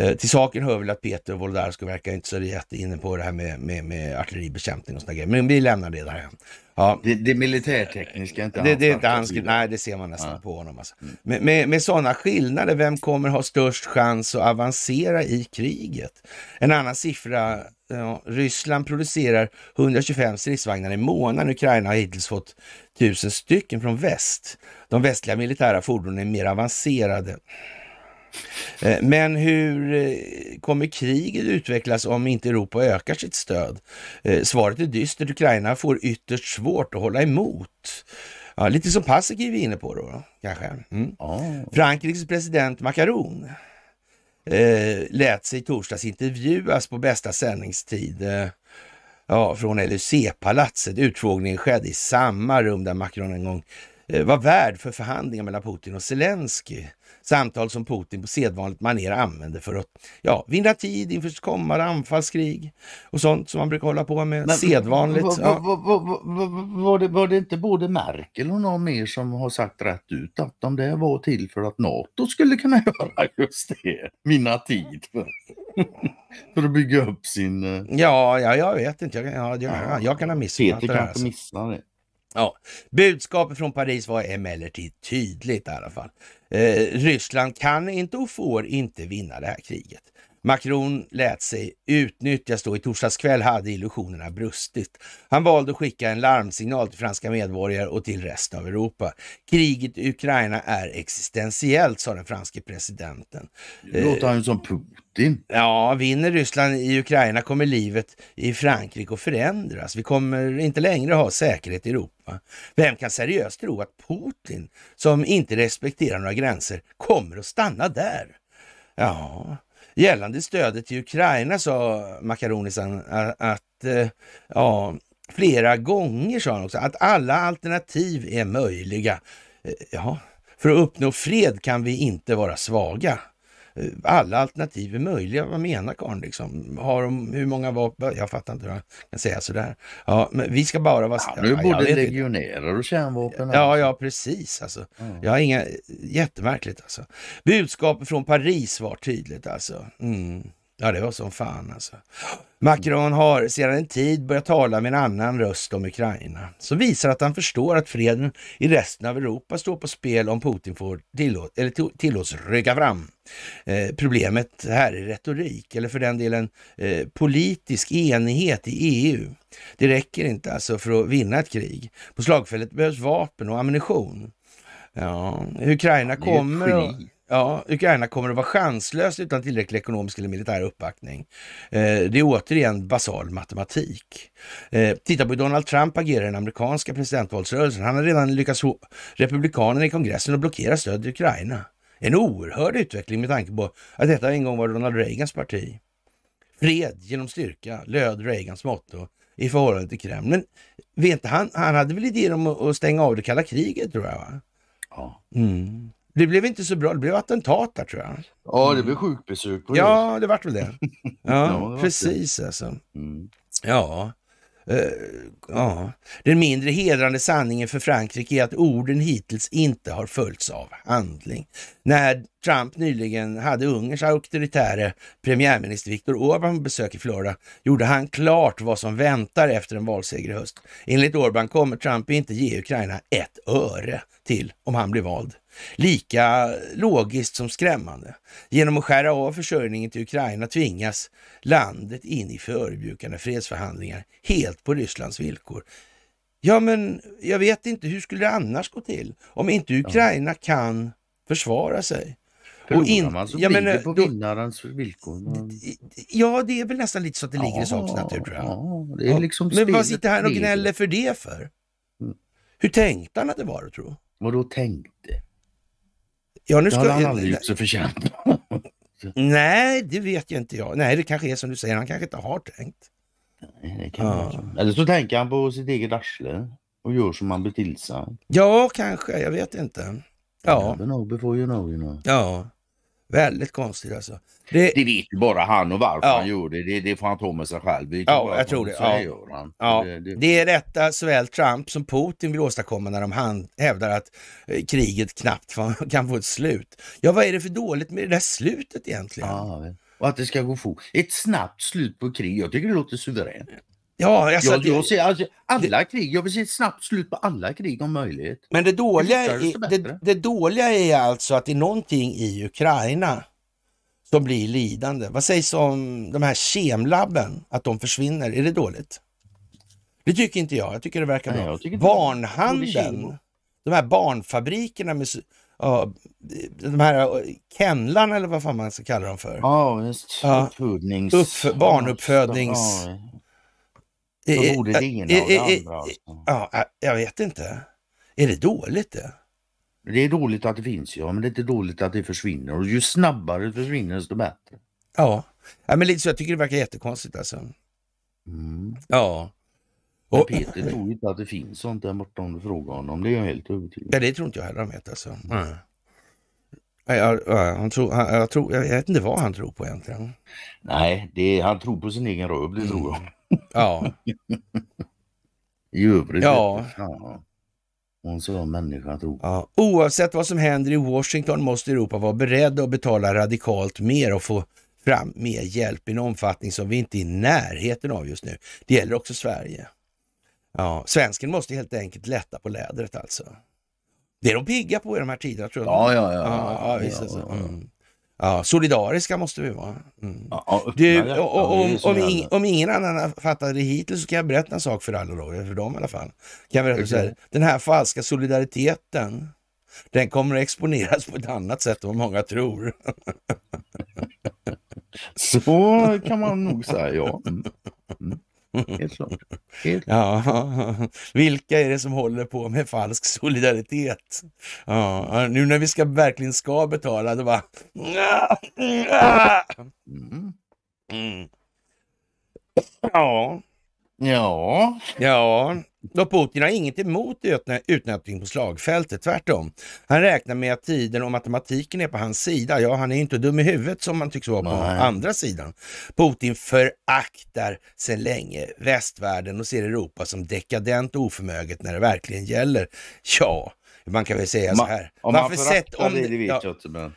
Eh, till saken hör väl att Peter Wolodarsko verkar inte så jätteinne på det här med, med, med artilleribekämpning och sådana grejer. Men vi lämnar det där. Ja. Det, det militärtekniska inte det, det är inte hans Nej, det ser man nästan ja. på honom. Alltså. Mm. Med, med, med sådana skillnader, vem kommer ha störst chans att avancera i kriget? En annan siffra, eh, ja, Ryssland producerar 125 stridsvagnar i månaden. Ukraina har hittills fått 1000 stycken från väst. De västliga militära fordonen är mer avancerade. Eh, men hur eh, kommer kriget utvecklas om inte Europa ökar sitt stöd? Eh, svaret är dystert. Ukraina får ytterst svårt att hålla emot. Ja, lite som Paasikivi är inne på då, kanske. Mm. Oh. Frankrikes president Macron eh, lät sig torsdags intervjuas på bästa sändningstid eh, ja, från LUC-palatset. Utfrågningen skedde i samma rum där Macron en gång eh, var värd för förhandlingar mellan Putin och Zelensky. Samtal som Putin på sedvanligt maner använder för att ja, vinna tid inför kommande anfallskrig och sånt som man brukar hålla på med Men, sedvanligt. Var, ja. var, var, var, det, var det inte både Merkel och någon mer som har sagt rätt ut att de där var till för att NATO skulle kunna [laughs] göra just det, vinna tid? för att bygga upp sin... Eh, ja, ja jag vet inte. Jag, jag, jag, jag kan ha missat Peter alltså. det. Peter kanske alltså. missar det. Ja, budskapet från Paris var emellertid tydligt i alla fall. Eh, Ryssland kan inte och får inte vinna det här kriget. Macron lät sig utnyttjas då. I torsdags kväll hade illusionerna brustit. Han valde att skicka en larmsignal till franska medborgare och till resten av Europa. Kriget i Ukraina är existentiellt, sa den franske presidenten. Det låter han ju som Putin. Ja, vinner Ryssland i Ukraina kommer livet i Frankrike att förändras. Vi kommer inte längre ha säkerhet i Europa. Vem kan seriöst tro att Putin, som inte respekterar några gränser, kommer att stanna där? Ja, Gällande stödet till Ukraina sa Makaronisan att eh, ja, flera gånger sa han också, att alla alternativ är möjliga. Eh, ja, för att uppnå fred kan vi inte vara svaga. Eh, alla alternativ är möjliga. Vad menar karln liksom? Har de, hur många vapen? Jag fattar inte hur han kan säga sådär. Ja, men vi ska bara vara... Ja, nu både legionärer och kärnvapen. Ja, alltså. ja precis alltså. Mm. Jag har inga... Jättemärkligt alltså. Budskapet från Paris var tydligt alltså. Mm. Ja, det var som fan alltså. Macron har sedan en tid börjat tala med en annan röst om Ukraina, som visar att han förstår att freden i resten av Europa står på spel om Putin får tillåt, eller tillåts rycka fram. Eh, problemet här är retorik, eller för den delen eh, politisk enighet i EU. Det räcker inte alltså för att vinna ett krig. På slagfältet behövs vapen och ammunition. Ja, Ukraina kommer... Och, Ja, Ukraina kommer att vara chanslöst utan tillräcklig ekonomisk eller militär uppbackning. Eh, det är återigen basal matematik. Eh, titta på hur Donald Trump agerar i den amerikanska presidentvalsrörelsen. Han har redan lyckats få republikanerna i kongressen att blockera stöd till Ukraina. En oerhörd utveckling med tanke på att detta en gång var Donald Reagans parti. Fred genom styrka löd Reagans motto i förhållande till Kreml. Men vet han, han hade väl idéer om att stänga av det kalla kriget tror jag? Va? Ja. Mm. Det blev inte så bra. Det blev attentat där tror jag. Ja, det blev mm. sjukbesök. Ja, det vart väl det. [laughs] Ja, ja det precis det. alltså. Mm. Ja. Uh, ja. Den mindre hedrande sanningen för Frankrike är att orden hittills inte har följts av handling. När Trump nyligen hade Ungerns auktoritäre premiärminister Viktor Orbán på besök i Florida gjorde han klart vad som väntar efter en valseger i höst. Enligt Orbán kommer Trump inte ge Ukraina ett öre till om han blir vald. Lika logiskt som skrämmande. Genom att skära av försörjningen till Ukraina tvingas landet in i förebyggande fredsförhandlingar helt på Rysslands villkor. Ja, men jag vet inte, hur skulle det annars gå till? Om inte Ukraina kan försvara sig. Förlorar och in, man så ja, blir men, det eh, på då, vinnarens villkor. Man... Ja, det är väl nästan lite så att det ligger i sakens natur Ja, liksom Men vad sitter han och gnäller för det för? Mm. Hur tänkte han att det var att tro? Vadå tänkte? Ja, nu ska... Det har han aldrig gjort sig förtjänt [laughs] Nej, det vet ju inte jag. Nej, det kanske är som du säger, han kanske inte har tänkt. Nej, ja. Eller så tänker han på sitt eget arsle och gör som han blir tillsagd. Ja, kanske. Jag vet inte. Ja. before you know, you know. Ja. Väldigt konstigt alltså. Det, det vet ju bara han och varför ja. han gjorde det. Det får han ta med sig själv. Det ja, jag tror det. Ja. Ja. Det, det. det, är detta såväl Trump som Putin vill åstadkomma när de hävdar att eh, kriget knappt [laughs] kan få ett slut. Ja, vad är det för dåligt med det där slutet egentligen? Ja, och att det ska gå fort. Ett snabbt slut på krig. Jag tycker det låter suveränt. Ja, alltså, jag, jag ser, alltså, alla krig, jag vill se ett snabbt slut på alla krig om möjligt. Men det dåliga, är, det, det dåliga är alltså att det är någonting i Ukraina som blir lidande. Vad sägs om de här kemlabben, att de försvinner? Är det dåligt? Det tycker inte jag. Jag tycker det verkar Nej, bra. Barnhandeln, de här barnfabrikerna med uh, de här kennlarna eller vad fan man ska kalla dem för. Ja, just. Ja. Uppfödnings... Uppf barnuppfödnings... Ja. Då borde det ena och det eh, andra. Eh, ja, eh, jag vet inte. Är det dåligt det? Det är dåligt att det finns ja, men det är inte dåligt att det försvinner. Och ju snabbare det försvinner desto bättre. Ja, ja men lite så. Jag tycker det verkar jättekonstigt alltså. Mm. Ja. Men Peter tror inte att det finns sånt där borta om du frågar honom. Det är jag helt övertygad om. Ja, det tror inte jag heller han vet alltså. Mm. Jag, jag, han tror, han, jag, tror, jag vet inte vad han tror på egentligen. Nej, det, han tror på sin egen röv, det mm. tror jag. Ja. I övrigt. Ja. Hon sa människan tro. Ja. Oavsett vad som händer i Washington måste Europa vara beredd att betala radikalt mer och få fram mer hjälp i en omfattning som vi inte är i närheten av just nu. Det gäller också Sverige. Ja, svensken måste helt enkelt lätta på lädret alltså. Det är de pigga på i de här tiderna tror jag. Ja, ja, ja. ja, ja, ja, alltså. ja, ja. Mm. Ja, solidariska måste vi vara. om, ingen annan fattade det hittills så kan jag berätta en sak för alla, då, för dem i alla fall. Kan jag berätta så här, den här falska solidariteten, den kommer att exponeras på ett annat sätt än vad många tror. [laughs] så kan man nog säga, ja. Mm. mm. Helt klart. Helt klart. Ja, vilka är det som håller på med falsk solidaritet? Ja, nu när vi ska, verkligen ska betala, då bara... Mm. mm. Ja. Ja. Ja då Putin har inget emot utnötning på slagfältet, tvärtom. Han räknar med att tiden och matematiken är på hans sida. Ja, han är inte dum i huvudet som man tycks vara på Nej. andra sidan. Putin föraktar sedan länge västvärlden och ser Europa som dekadent och oförmöget när det verkligen gäller. Ja, man kan väl säga man, så här. Om man föraktar det, det vet jag inte, men Men,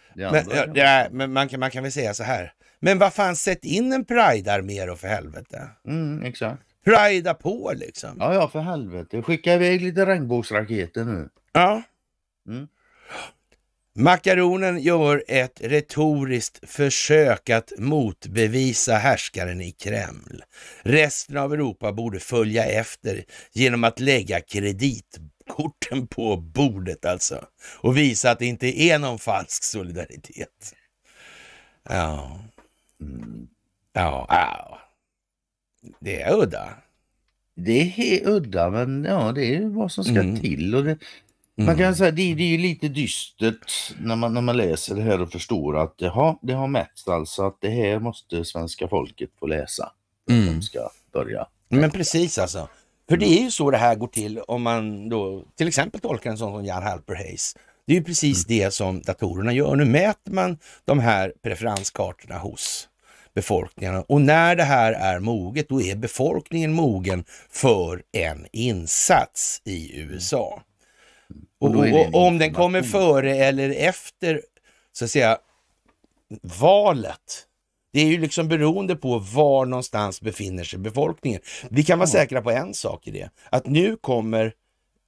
ja, men man, kan, man kan väl säga så här. Men vad fan, sätt in en Pride-armé då för helvete. Mm, exakt. Rida på liksom. Ja, ja, för helvete. Skicka iväg lite regnbågsraketer nu. Ja. Mm. Makaronen gör ett retoriskt försök att motbevisa härskaren i Kreml. Resten av Europa borde följa efter genom att lägga kreditkorten på bordet alltså och visa att det inte är någon falsk solidaritet. Ja. Mm. Ja, ja. Det är udda. Det är udda, men ja, det är vad som ska mm. till. Och det, Man kan mm. säga det, det är ju lite dystert när man, när man läser det här och förstår att det har, det har mätts alltså att det här måste svenska folket få läsa. Mm. De ska börja. Men precis alltså. För det mm. är ju så det här går till om man då till exempel tolkar en sån som Jan Halper-Hayes. Det är ju precis mm. det som datorerna gör. Nu mäter man de här preferenskartorna hos befolkningarna. Och när det här är moget, då är befolkningen mogen för en insats i USA. Mm. Och, och, och om den kommer före eller efter, så att säga, valet, det är ju liksom beroende på var någonstans befinner sig befolkningen. Vi kan vara säkra på en sak i det, att nu kommer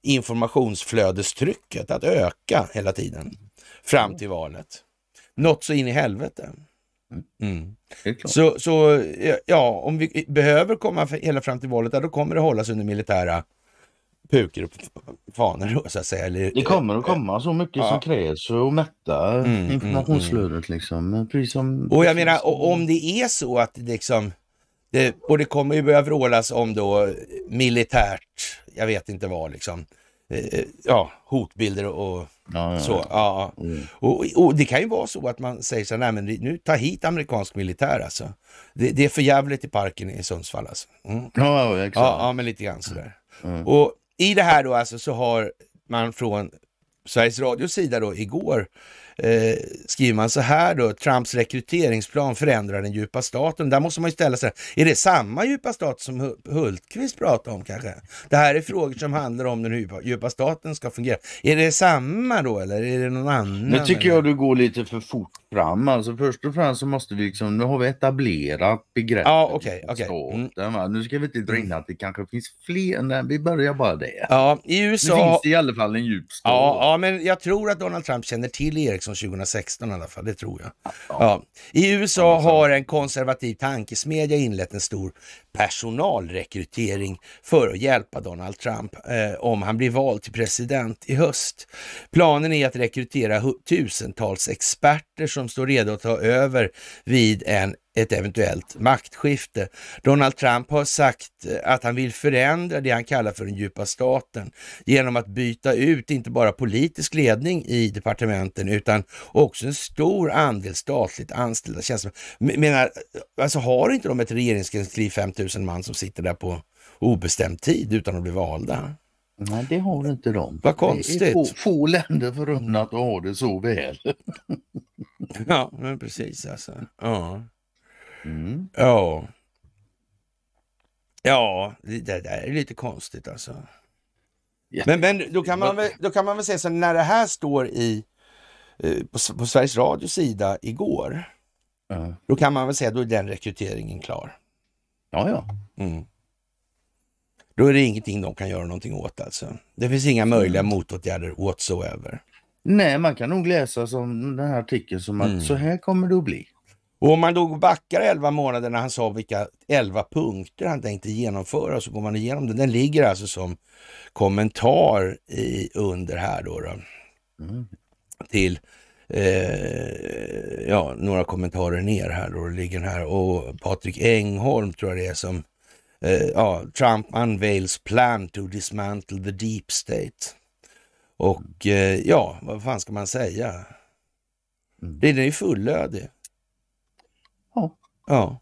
informationsflödestrycket att öka hela tiden fram till valet. Något så in i helvete. Mm. Så, så ja, om vi behöver komma hela fram till valet, då kommer det hållas under militära pukor och fanor så att säga. Eller, det kommer att komma så mycket ja. som krävs för att mätta mm, mm, mm. informationsflödet mm, liksom. som, och jag menar om det är så att liksom det, och det kommer ju börja vrålas om då militärt, jag vet inte vad liksom. Eh, ja, hotbilder och ja, ja, så. Ja. Mm. Och, och, Det kan ju vara så att man säger så här, nej men nu ta hit amerikansk militär alltså. Det, det är för jävligt i parken i Sundsvall alltså. Mm. Ja, exakt. Ja, men lite grann sådär. Mm. Och i det här då alltså så har man från Sveriges Radios sida då igår eh, skriver man så här då, Trumps rekryteringsplan förändrar den djupa staten. Där måste man ju ställa sig, är det samma djupa stat som Hultqvist pratar om kanske? Det här är frågor som handlar om den djupa staten ska fungera. Är det samma då eller är det någon annan? Nu tycker jag du går lite för fort fram. Alltså först och främst så måste vi liksom, nu har vi etablerat begreppet. Ja, okej. Okay, okay. Mm. Nu ska vi inte dra in mm. att det kanske finns fler, nej, vi börjar bara det. Ja, i USA... Nu finns det i alla fall en djup stat. ja, ja, men jag tror att Donald Trump känner till Ericsson 2016 i alla fall, det tror jag. Ja. ja. I USA har en konservativ tankesmedja inlett en stor personalrekrytering för att hjälpa Donald Trump eh, om han blir vald till president i höst. Planen är att rekrytera tusentals experter som står redo att ta över vid en ett eventuellt maktskifte. Donald Trump har sagt eh, att han vill förändra det han kallar för den djupa staten genom att byta ut inte bara politisk ledning i departementen utan också en stor andel statligt anställda tjänstemän. Menar, eh, alltså har inte de ett regeringskansli 5000 man som sitter där på obestämd tid utan att bli valda? Nej, det har inte de. Vad konstigt. Det är få, få länder förunnat att ha det så väl. [laughs] ja, men precis alltså. Ja. Mm. Ja. Ja, det där är lite konstigt alltså. Men, men då, kan man väl, då kan man väl säga så när det här står i eh, på, på Sveriges Radios sida igår. Mm. Då kan man väl säga då är den rekryteringen klar. Ja, ja. Mm. Då är det ingenting de kan göra någonting åt alltså. Det finns inga mm. möjliga mm. motåtgärder whatsoever. Nej, man kan nog läsa som den här artikeln som att mm. så här kommer det att bli. Och om man då backar 11 månader när han sa vilka 11 punkter han tänkte genomföra så går man igenom den. Den ligger alltså som kommentar i, under här då. då. Mm. Till eh, ja, några kommentarer ner här då. Ligger här och Patrik Engholm tror jag det är som eh, ja, Trump unveils plan to dismantle the deep state. Och eh, ja, vad fan ska man säga? Mm. Den är ju fullödig. Ja.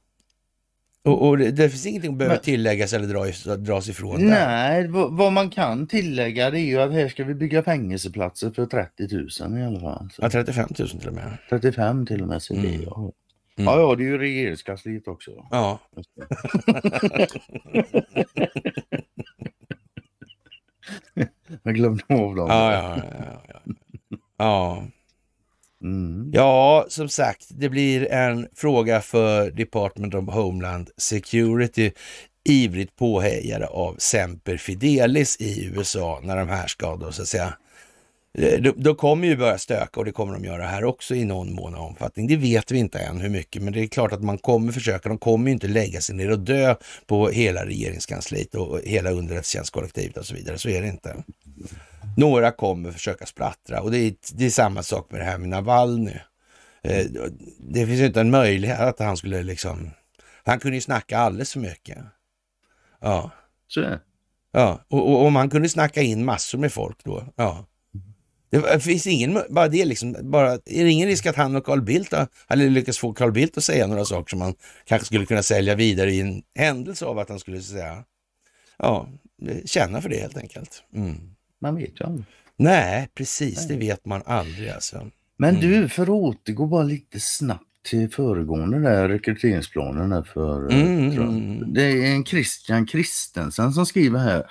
Och, och det, det, finns ingenting att behöva tilläggas eller dras, dras ifrån? Där. Nej, vad man kan tillägga det är ju att här ska vi bygga fängelseplatser för 30 000 i alla fall. Så. Ja, 35 000 till och med. 35 till och med, så mm. ja. Mm. Ja, ja, det är ju regeringskansliet också. Ja. [laughs] Jag glömde av dem. Ja, ja, ja. ja. ja. Mm. Ja, som sagt, det blir en fråga för Department of Homeland Security, ivrigt påhejare av Semper Fidelis i USA, när de här ska då så att säga eh, då, då kommer ju börja stöka och det kommer de göra här också i någon mån av omfattning. Det vet vi inte än hur mycket, men det är klart att man kommer försöka. De kommer ju inte lägga sig ner och dö på hela regeringskansliet och hela underrättelsetjänstkollektivet och så vidare. Så är det inte. Några kommer försöka splattra och det är, det är samma sak med det här med Navalny. Eh, det finns ju inte en möjlighet att han skulle liksom... Han kunde ju snacka alldeles för mycket. Ja. Så. Ja, och, och, om han kunde snacka in massor med folk då. Ja. Det finns ingen, bara det liksom, bara, är det ingen risk att han och Carl Bildt hade lyckats få Carl Bildt att säga några saker som man kanske skulle kunna sälja vidare i en händelse av att han skulle säga, ja, känna för det helt enkelt. Mm. Man vet ju aldrig. Nej, precis. Nej. Det vet man aldrig alltså. Men du, mm. för att återgå bara lite snabbt till föregående där rekryteringsplanen här för eh, mm, Trump. Mm, mm. Det är en Christian Kristensen som skriver här.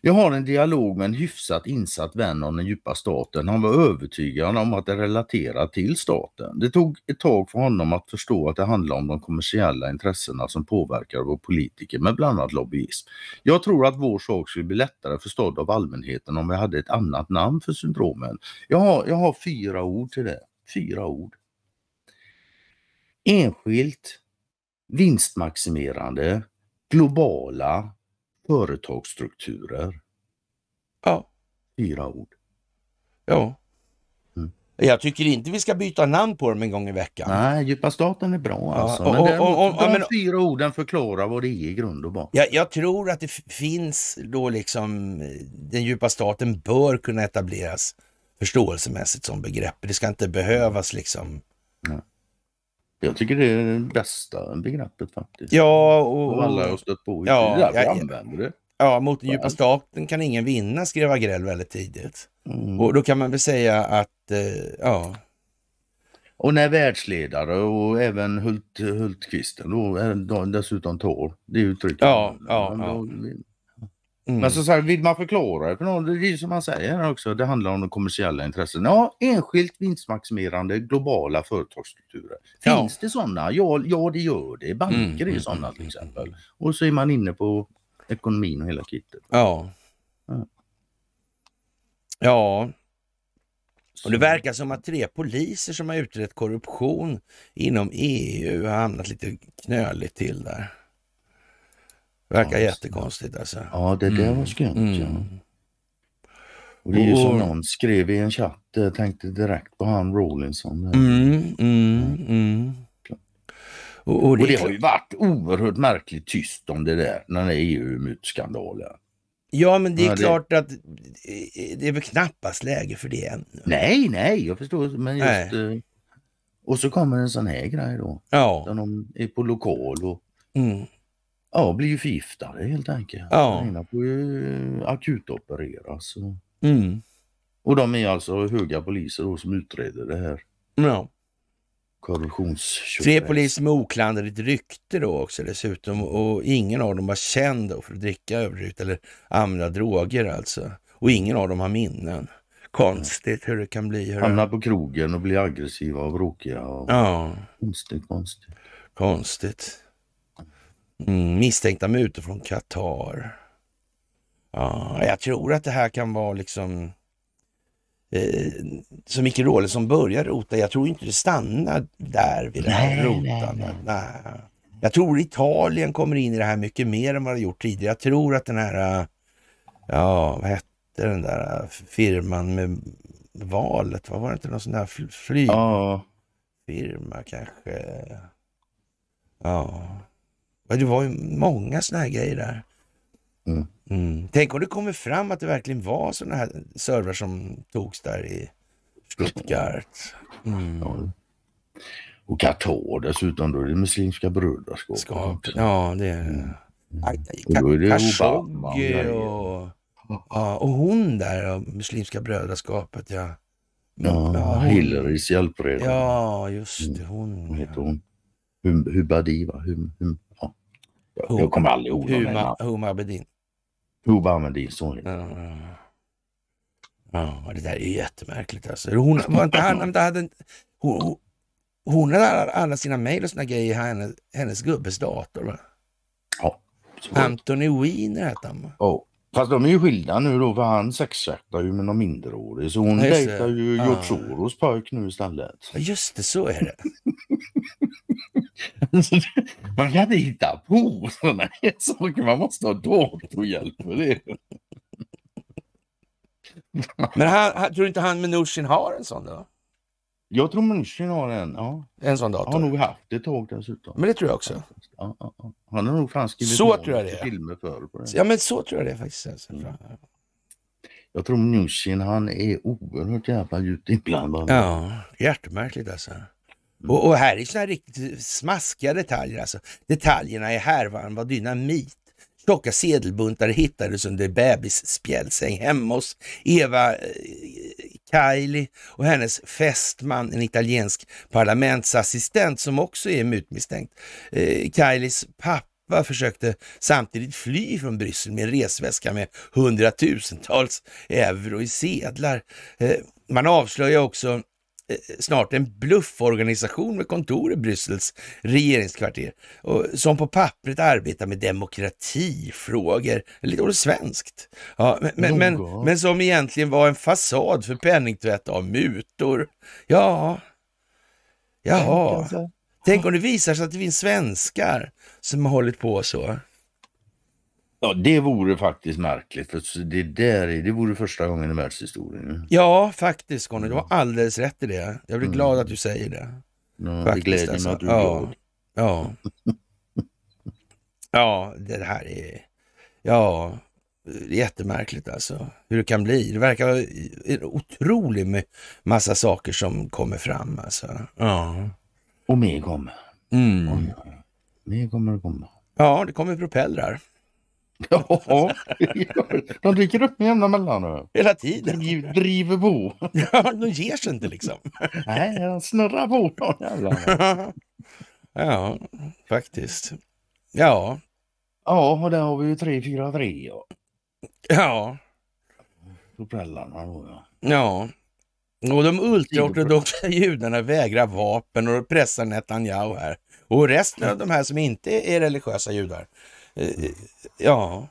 Jag har en dialog med en hyfsat insatt vän om den djupa staten. Han var övertygad om att det relaterar till staten. Det tog ett tag för honom att förstå att det handlar om de kommersiella intressena som påverkar våra politiker med bland annat lobbyism. Jag tror att vår sak skulle bli lättare förstådd av allmänheten om vi hade ett annat namn för syndromen. Jag har, jag har fyra ord till det. Fyra ord. Enskilt, vinstmaximerande, globala, Företagsstrukturer. Ja. Fyra ord. Ja. Mm. Jag tycker inte vi ska byta namn på dem en gång i veckan. Nej, djupa staten är bra alltså. Ja, och, och, men däremot, och, de men, fyra orden förklarar vad det är i grund och botten. Jag, jag, tror att det finns då liksom, eh, den djupa staten bör kunna etableras förståelsemässigt som begrepp. Det ska inte behövas liksom. Nej. Jag tycker det är det bästa begreppet faktiskt. Ja, och, och alla har stött på. Ja, det är därför jag, använder det. Ja, mot den djupa staten kan ingen vinna, skrev Agrell väldigt tidigt. Mm. Och då kan man väl säga att, eh, ja. Och när världsledare och även Hult, Hultqvisten eh, då, dessutom tål det uttrycket. Ja, ja, ja. Mm. Men så, så här, vill man förklara det för någon, det är ju som man säger också, det handlar om de kommersiella intressen. Ja, enskilt vinstmaximerande globala företagsstrukturer. Ja. Finns det sådana? Ja, ja, det gör det. Banker mm. är mm, sådana mm, till mm, exempel. Och så är man inne på ekonomin och hela kittet. Ja. ja. Ja. Och det verkar som att tre poliser som har utrett korruption inom EU har hamnat lite knöligt till där. Verkar jättekonstigt alltså. Ja, det där mm. var skumt. Mm. Ja. Och det är ju och... som någon skrev i en chatt, jag tänkte direkt på han Rawlinson. Mm, mm, mm. Och, och, det... och, det... har ju varit oerhört märkligt tyst om det där, den där EU-mutskandalen. Ja, men det är ja, klart det... att det är väl knappast läge för det ännu. Nej, nej, jag förstår. Men just, nej. Eh, och så kommer en sån här grej då. Ja. Där de är på lokal och mm. Ja, blir ju förgiftade helt enkelt. Ja. ena får ju eh, akutopereras. Mm. Och de är alltså höga poliser då som utreder det här. Ja. Tre poliser med oklanderligt rykte då också dessutom och ingen av dem var känd för att dricka överdrivet eller använda droger alltså. Och ingen av dem har minnen. Konstigt hur det kan bli. Hur Hamnar på krogen och blir aggressiva och bråkiga. Och... Ja. Konstigt, konstigt. Konstigt. Mm, misstänkta mutor från Qatar. Ja, jag tror att det här kan vara liksom eh, som Micke Råle som börjar rota. Jag tror inte det stannar där vid det här rotandet. Nej, nej. Jag tror Italien kommer in i det här mycket mer än vad det gjort tidigare. Jag tror att den här, ja vad hette den där firman med valet? Vad var det inte någon sån där flygfirma oh. kanske? Ja. Det var ju många sådana här grejer där. Mm. Mm. Tänk om det kommer fram att det verkligen var sådana här servrar som togs där i Stuttgart. Mm. Ja. Och Qatar dessutom, då är det Muslimska brödraskapet. Ja, det är mm. Khashoggi och, ja, och hon där, och Muslimska brödraskapet. Ja, ja, ja Hillarys hjälpredare. Ja, just det. Hon. Mm. Vad heter hon? Hubadi, va? Hum, hum. Hum, jag kommer aldrig ihåg Huma, Huma Abedin. Huma Abedin, sorry. Ja, ja. ja, det där är ju jättemärkligt alltså. Hon, var inte han, inte hade, en, hon, hon, hade alla, alla sina mejl och såna grejer i hennes, hennes gubbes dator. Va? Ja. Antony Weiner hette han va? Oh. Fast de är ju skilda nu då för han sexjaktar ju med någon minderårig så hon ja, dejtar ju George ja. Soros pojk nu istället. just det, så är det. [laughs] man kan inte hitta på sådana här saker, man måste ha datorhjälp för det. Men han, han, tror inte han med har en sån då? Jag tror München har en. Ja. En sån dator? Har nog haft ett tag dessutom. Men det tror jag också. Ja, ja, ja. Han har nog fan skrivit så tror jag det. filmer för på det. Ja men så tror jag det faktiskt. Alltså. Mm. Jag tror München han är oerhört jävla djupt inblandad. Ja, hjärtmärkligt alltså. Mm. Och, och, här är sådana riktigt smaskiga detaljer alltså. Detaljerna i härvan var dynamit. Tjocka sedelbuntar hittades under bebisspjälsäng hemma hos Eva eh, Kaili och hennes fästman, en italiensk parlamentsassistent som också är mutmisstänkt. Eh, Kailis pappa försökte samtidigt fly från Bryssel med en resväska med hundratusentals euro i sedlar. Eh, man avslöjar också Eh, snart en blufforganisation med kontor i Bryssels regeringskvarter och som på pappret arbetar med demokratifrågor. Lite ordet svenskt. Ja, men, men, men, som egentligen var en fasad för penningtvätt av mutor. Ja, jaha. Tänk om det visar sig att det finns svenskar som har hållit på så. Ja, det vore faktiskt märkligt. För det, där, det vore första gången i världshistorien. Ja, faktiskt Conny. Du har mm. alldeles rätt i det. Jag blir mm. glad att du säger det. Ja, det gläder alltså. mig att du är ja. glad. Ja. [laughs] ja, det här är... Ja, det är jättemärkligt alltså. Hur det kan bli. Det verkar vara en otrolig massa saker som kommer fram alltså. Ja. Och mer kommer. Mm. Mer kommer att komma. Ja, det kommer propellrar. [laughs] Ja, de dyker upp med jämna mellanrum. Hela tiden. De driver på. [laughs] Ja, de ger sig inte liksom. [laughs] Nej, de snurrar på de Ja, faktiskt. Ja. Ja, och där har vi ju 343. Ja. ja. Propellarna då ja. Ja. Och de ultraortodoxa judarna vägrar vapen och pressar Netanyahu här. Och resten av de här som inte är religiösa judar, Eh, ja,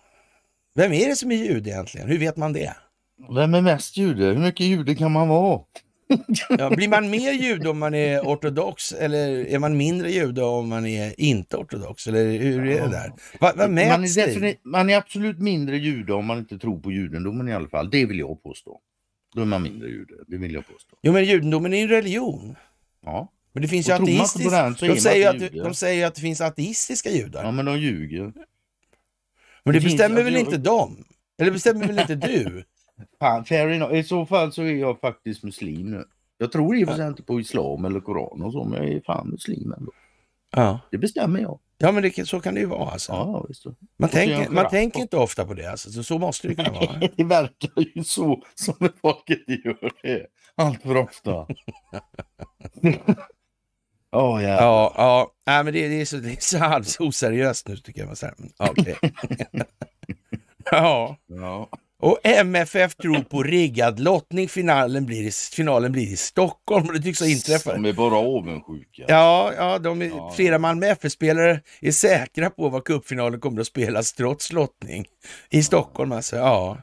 vem är det som är jude egentligen? Hur vet man det? Vem är mest jude? Hur mycket jude kan man vara? Ja, blir man mer jude om man är ortodox eller är man mindre jude om man är inte ortodox? Eller hur är det där? Va, vad mäts man, är man är absolut mindre jude om man inte tror på judendomen i alla fall. Det vill jag påstå. Då är man mindre jude. Det vill jag påstå. Jo, men judendomen är ju en religion. Ja. Men det finns och ju ateistiska... De, säger att, de säger att det finns ateistiska judar. Ja, men de ljuger. Men det, det bestämmer finns, väl inte de? Eller bestämmer väl inte du? [laughs] Fan, fair enough. I så fall så är jag faktiskt muslim nu. Jag tror i och för sig inte på islam eller koran och så, men jag är fan muslim ändå. Ja. Det bestämmer jag. Ja, men det, så kan det ju vara. Alltså. Ja, visst. Man, tänker, man tänker inte ofta på det. Alltså. Så, måste det ju kunna vara. [laughs] det verkar ju så som [laughs] folket gör det. Allt för ofta. Oh, yeah. Ja, ja. Nej, men det, det, är så, det är så halvt oseriöst nu tycker jag. Okay. [laughs] ja. ja. Och MFF tror på riggad lottning. Finalen blir i, finalen blir i Stockholm och det tycks ha inträffat. De är bara avundsjuka. Ja, ja, de är, ja. flera Malmö FF-spelare är säkra på var cupfinalen kommer att spelas trots lottning. I Stockholm alltså, ja.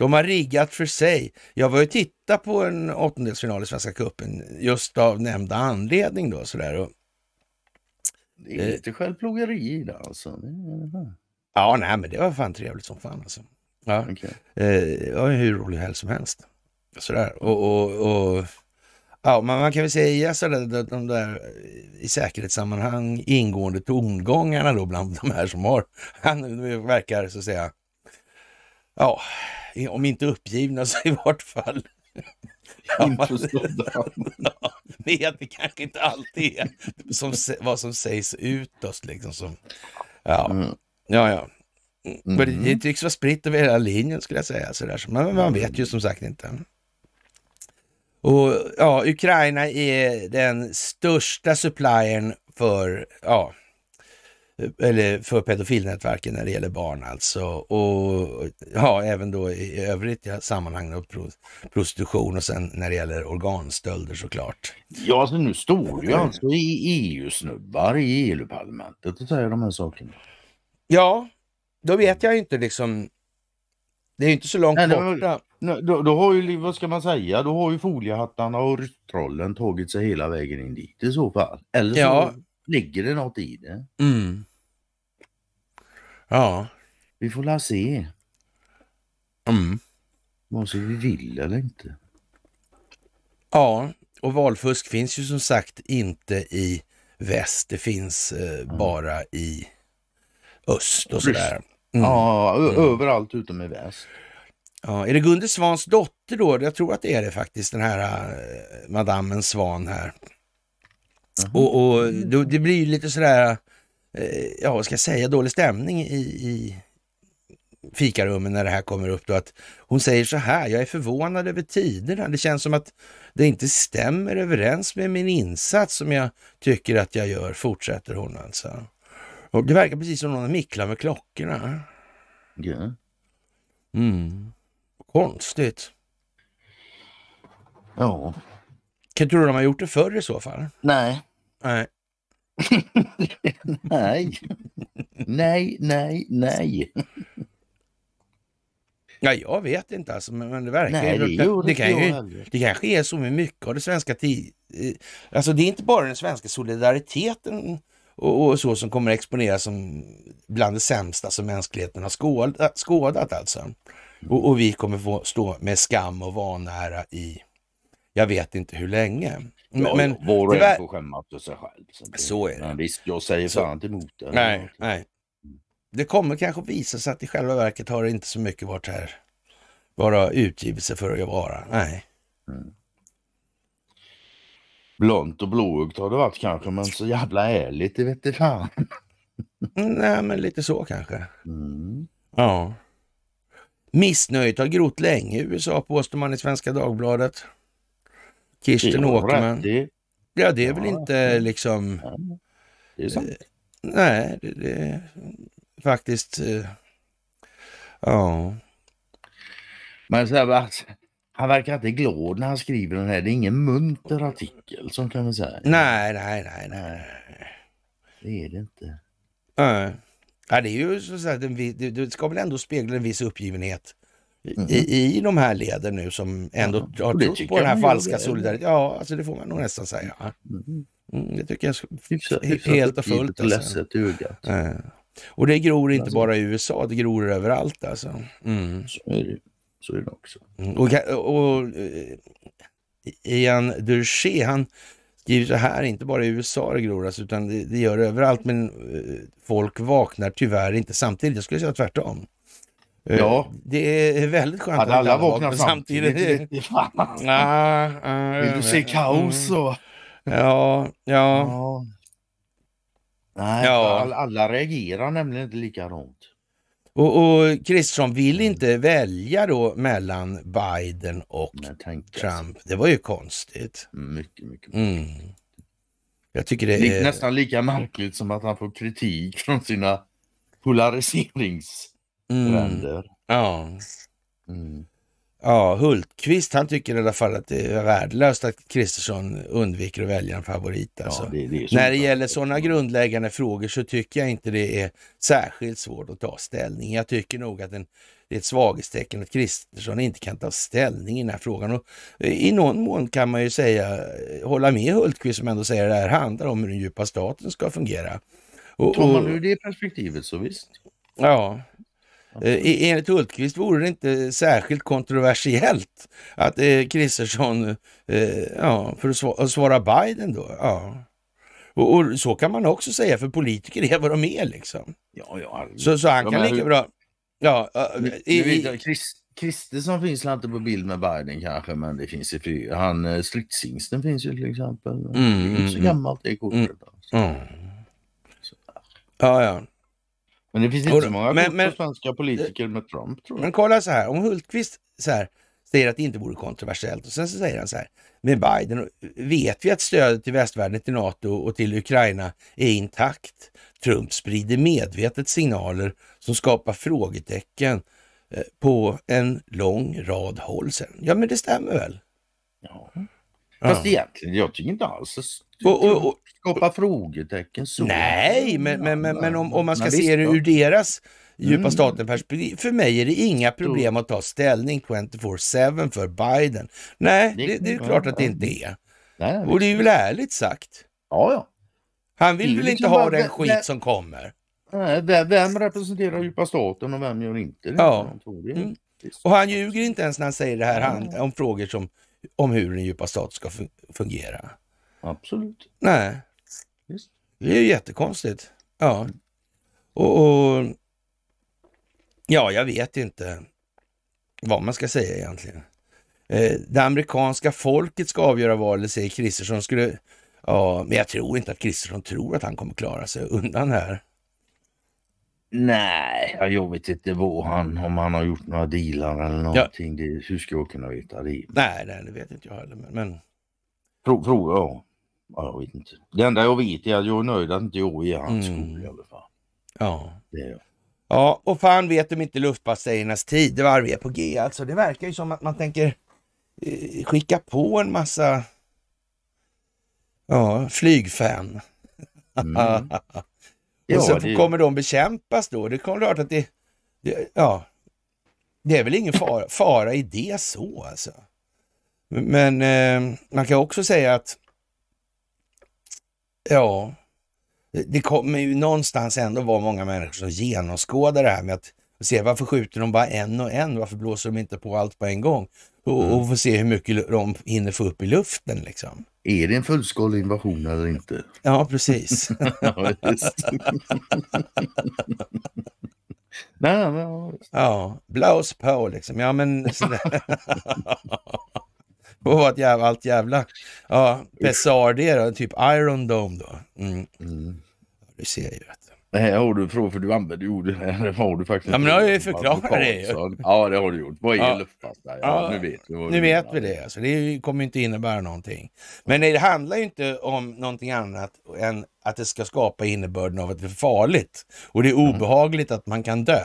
De har riggat för sig. Jag var ju titta på en åttondelsfinal i Svenska Cupen just av nämnda anledning då sådär. Och, det är eh. lite eh, självplågeri det alltså. ja, nej, men det var fan trevligt som fan alltså. Ja, okay. eh, jag är hur rolig helg som helst. Sådär. Och, och, och ja, man, man, kan väl säga sådär att de där eh, i säkerhetssammanhang ingående tongångarna då bland de här som har, [laughs] han verkar så att säga, ja, om inte uppgivna så i vart fall [laughs] Ja, [laughs] Ja, det kanske inte alltid är som, vad som sägs utåt. Liksom, som, ja. Mm. ja, ja. Mm. mm. Det tycks vara spritt över hela linjen skulle jag säga. Så där. Men man mm. vet ju som sagt inte. Och ja, Ukraina är den största suppliern för ja, eller för pedofilnätverken när det gäller barn alltså. Och ja, även då i övrigt i sammanhang med prostitution och sen när det gäller organstölder såklart. Ja, alltså nu står ju alltså i EU-snubbar i EU-parlamentet och säger de här sakerna. Ja, då vet jag ju inte liksom. Det är ju inte så långt Nej, borta. Då, då, då, har ju, vad ska man säga, då har ju foliehattarna och trollen tagit sig hela vägen in dit i så fall. Eller så ja. ligger det något i det. Mm. Ja. Vi får la se. Mm. Vare sig vi vill eller inte. Ja, och valfusk finns ju som sagt inte i väst. Det finns eh, bara i öst och sådär. Mm. Ja, mm. överallt utom i väst. Ja, är det Gunde Svans dotter då? Jag tror att det är det faktiskt, den här äh, madammen Svan här. Mm. Och, och det, det, blir lite sådär Eh, ja, vad ska jag säga, dålig stämning i, i fikarummen när det här kommer upp då, att hon säger så här, jag är förvånad över tiderna. Det känns som att det inte stämmer överens med min insats som jag tycker att jag gör, fortsätter hon alltså. Och det verkar precis som någon micklar med klockorna. Ja. Mm. Konstigt. Ja. Kan du tro de har gjort det förr i så fall? Nej. Nej. [laughs] nej. nej, nej, nej. Ja, jag vet inte alltså, men det verkar Nej, det, det, det, kan ju, det kanske är så med mycket av det svenska... Eh, alltså det är inte bara den svenska solidariteten och, och, så som kommer exponeras som bland det sämsta som mänskligheten har skådat, äh, skådat alltså. Och, och, vi kommer få stå med skam och vanära i jag vet inte hur länge. Men, men, var och en får skämmas för sig själv. Så, så är det. Men visst, jag säger så, fan inte emot det. Nej, mm. nej. Det kommer kanske visa sig att i själva verket har det inte så mycket varit här. Bara utgivit sig för att vara. Nej. Mm. Blont och blåögt har det varit kanske, men så jävla ärligt, det vet du fan. Mm, nej, men lite så kanske. Mm. Ja. Missnöjet har grott länge i USA påstår man i Svenska Dagbladet. Kirsten Åkerman. Det. Ja, det är väl ja, inte liksom... Det är eh, Nej, det, det är faktiskt... Eh, ja. Men så här, han verkar inte glad när han skriver den här. Det är ingen munter artikel som kan man säga. Nej, nej, nej, nej. Det är det inte. Nej. Ja, det är ju så att det ska väl ändå spegla en viss uppgivenhet i, mhm. i de här leden nu som ändå ja, har trott på den här falska solidariteten. Ja, alltså det får man nog nästan säga. Mm. Mm, det tycker jag helt och fullt. Alltså. Och det gror inte alltså. bara i USA, det gror överallt alltså. Mm. Så är det, också. Mm. Och, och eh, Ian Duché, han skriver så här, inte bara i USA det groras, alltså, utan det, det gör det överallt, men eh, folk vaknar tyvärr inte samtidigt. Jag skulle säga tvärtom. Eh, ja. Det är väldigt skönt hade att alla vaknat samtidigt. samtidigt. ja, ja, Vill du se mm. kaos så? Ja, ja. ja. Nej, ja. alla reagerar nämligen inte likadant. Och, och Kristersson vill mm. inte mm. välja då mellan Biden och Trump. Det var ju konstigt. Mycket, mycket. Mm. Jag tycker det är... Nästan lika märkligt som att han får kritik från sina polariserings mm. bränder. Ja. Mm. Ja, Hultqvist han tycker i alla fall att det är värdelöst att Kristersson undviker att välja en favorit. Alltså. Ja, det, det När det gäller sådana mm. grundläggande frågor så tycker jag inte det är särskilt svårt att ta ställning. Jag tycker nog att en, det är ett svaghetstecken att Kristersson inte kan ta ställning i den här frågan. Och eh, I någon mån kan man ju säga, eh, hålla med Hultqvist som ändå säger att det här handlar om hur den djupa staten ska fungera. Och, och... Tar man ur det perspektivet så visst. Ja, Eh, e- enligt Hultqvist vore det inte särskilt kontroversiellt att eh, Kristersson, eh, ja, för att svara, Biden då. Ja. Och, och, så kan man också säga, för politiker är vad de är liksom. Ja, ja. Så, så han kan lika bra... Ja, uh, Kristersson finns inte på bild med Biden kanske, men det finns ju han eh, Stridsingsten finns ju till exempel. Mm, det är så mm, mm. gammalt det kortet. Mm, mm. Ja, ja. Men det finns inte så många men, men, svenska politiker med Trump tror jag. Men kolla så här, om Hultqvist så här, säger att det inte vore kontroversiellt och sen så säger han så här, med Biden vet vi att stödet till västvärlden, till NATO och till Ukraina är intakt. Trump sprider medvetet signaler som skapar frågetecken eh, på en lång rad håll. Sen. Ja, men det stämmer väl? Ja. Mm. Fast ja. egentligen, jag tycker inte alls och, och, och, skapa frågetecken så. Nej, men, men, men, men om, om, man ska ja, se det ur deras djupa mm. staten perspektiv. För mig är det inga problem att ta ställning 24-7 för Biden. Nej, det, det är klart att det inte är. Och det är väl ärligt sagt. Ja, ja. Han vill väl inte liksom ha den skit som kommer. Nej, vem representerar djupa staten och vem gör inte det? Ja. Mm. Och han ljuger inte ens när han säger det här han, om frågor som om hur den djupa staten ska fungera. Absolut. Nej. Just. Det är ju jättekonstigt. Ja. Och, och, ja, jag vet inte vad man ska säga egentligen. Eh, det amerikanska folket ska avgöra valet, säger Kristersson. Skulle, ja, men jag tror inte att Kristersson tror att han kommer klara sig undan här. Nej, jag vet inte vad han, om han har gjort några dealar eller någonting. Ja. Det, hur ska jag kunna veta det? Nej, nej, det vet inte jag heller. Men... men... Tror, tror jag. Ja, jag vet inte. Det enda jag vet är att jag är nöjd att inte jag är i hans mm. skor i alla fall. Ja. Det är jag. Ja, och fan vet de inte luftpastejernas tidevarv är på G alltså. Det verkar ju som att man tänker eh, skicka på en massa ja, flygfän. Mm. [laughs] och så det... kommer de bekämpas då. Det kommer klart att det, det, ja, det är väl ingen fara, fara i det så alltså. Men eh, man kan också säga att Ja, det kommer ju någonstans ändå vara många människor som genomskådar det här med att se varför skjuter de bara en och en? Varför blåser de inte på allt på en gång? Och, mm. och få se hur mycket de hinner få upp i luften liksom. Är det en fullskalig invasion eller inte? Ja, precis. [laughs] ja, Nej, ja, blås på liksom. Ja, men... [laughs] på att jävla, allt jävla. Ja, Pessar PSARD då, typ Iron Dome då. Mm. Mm. Du ser ju. Att... Det här har du frågat, för du använder ju ordet. [laughs] Det har du faktiskt. Ja, men nu har jag ju förklarat det ju. Ja, det har du gjort. Vad är ja. luftpasta? Ja, ja, nu vet vi. Nu vet vi det. Alltså, det kommer ju inte innebära någonting. Men det handlar ju inte om någonting annat än att det ska skapa innebörden av att det är farligt. Och det är mm. obehagligt mm. att man kan dö.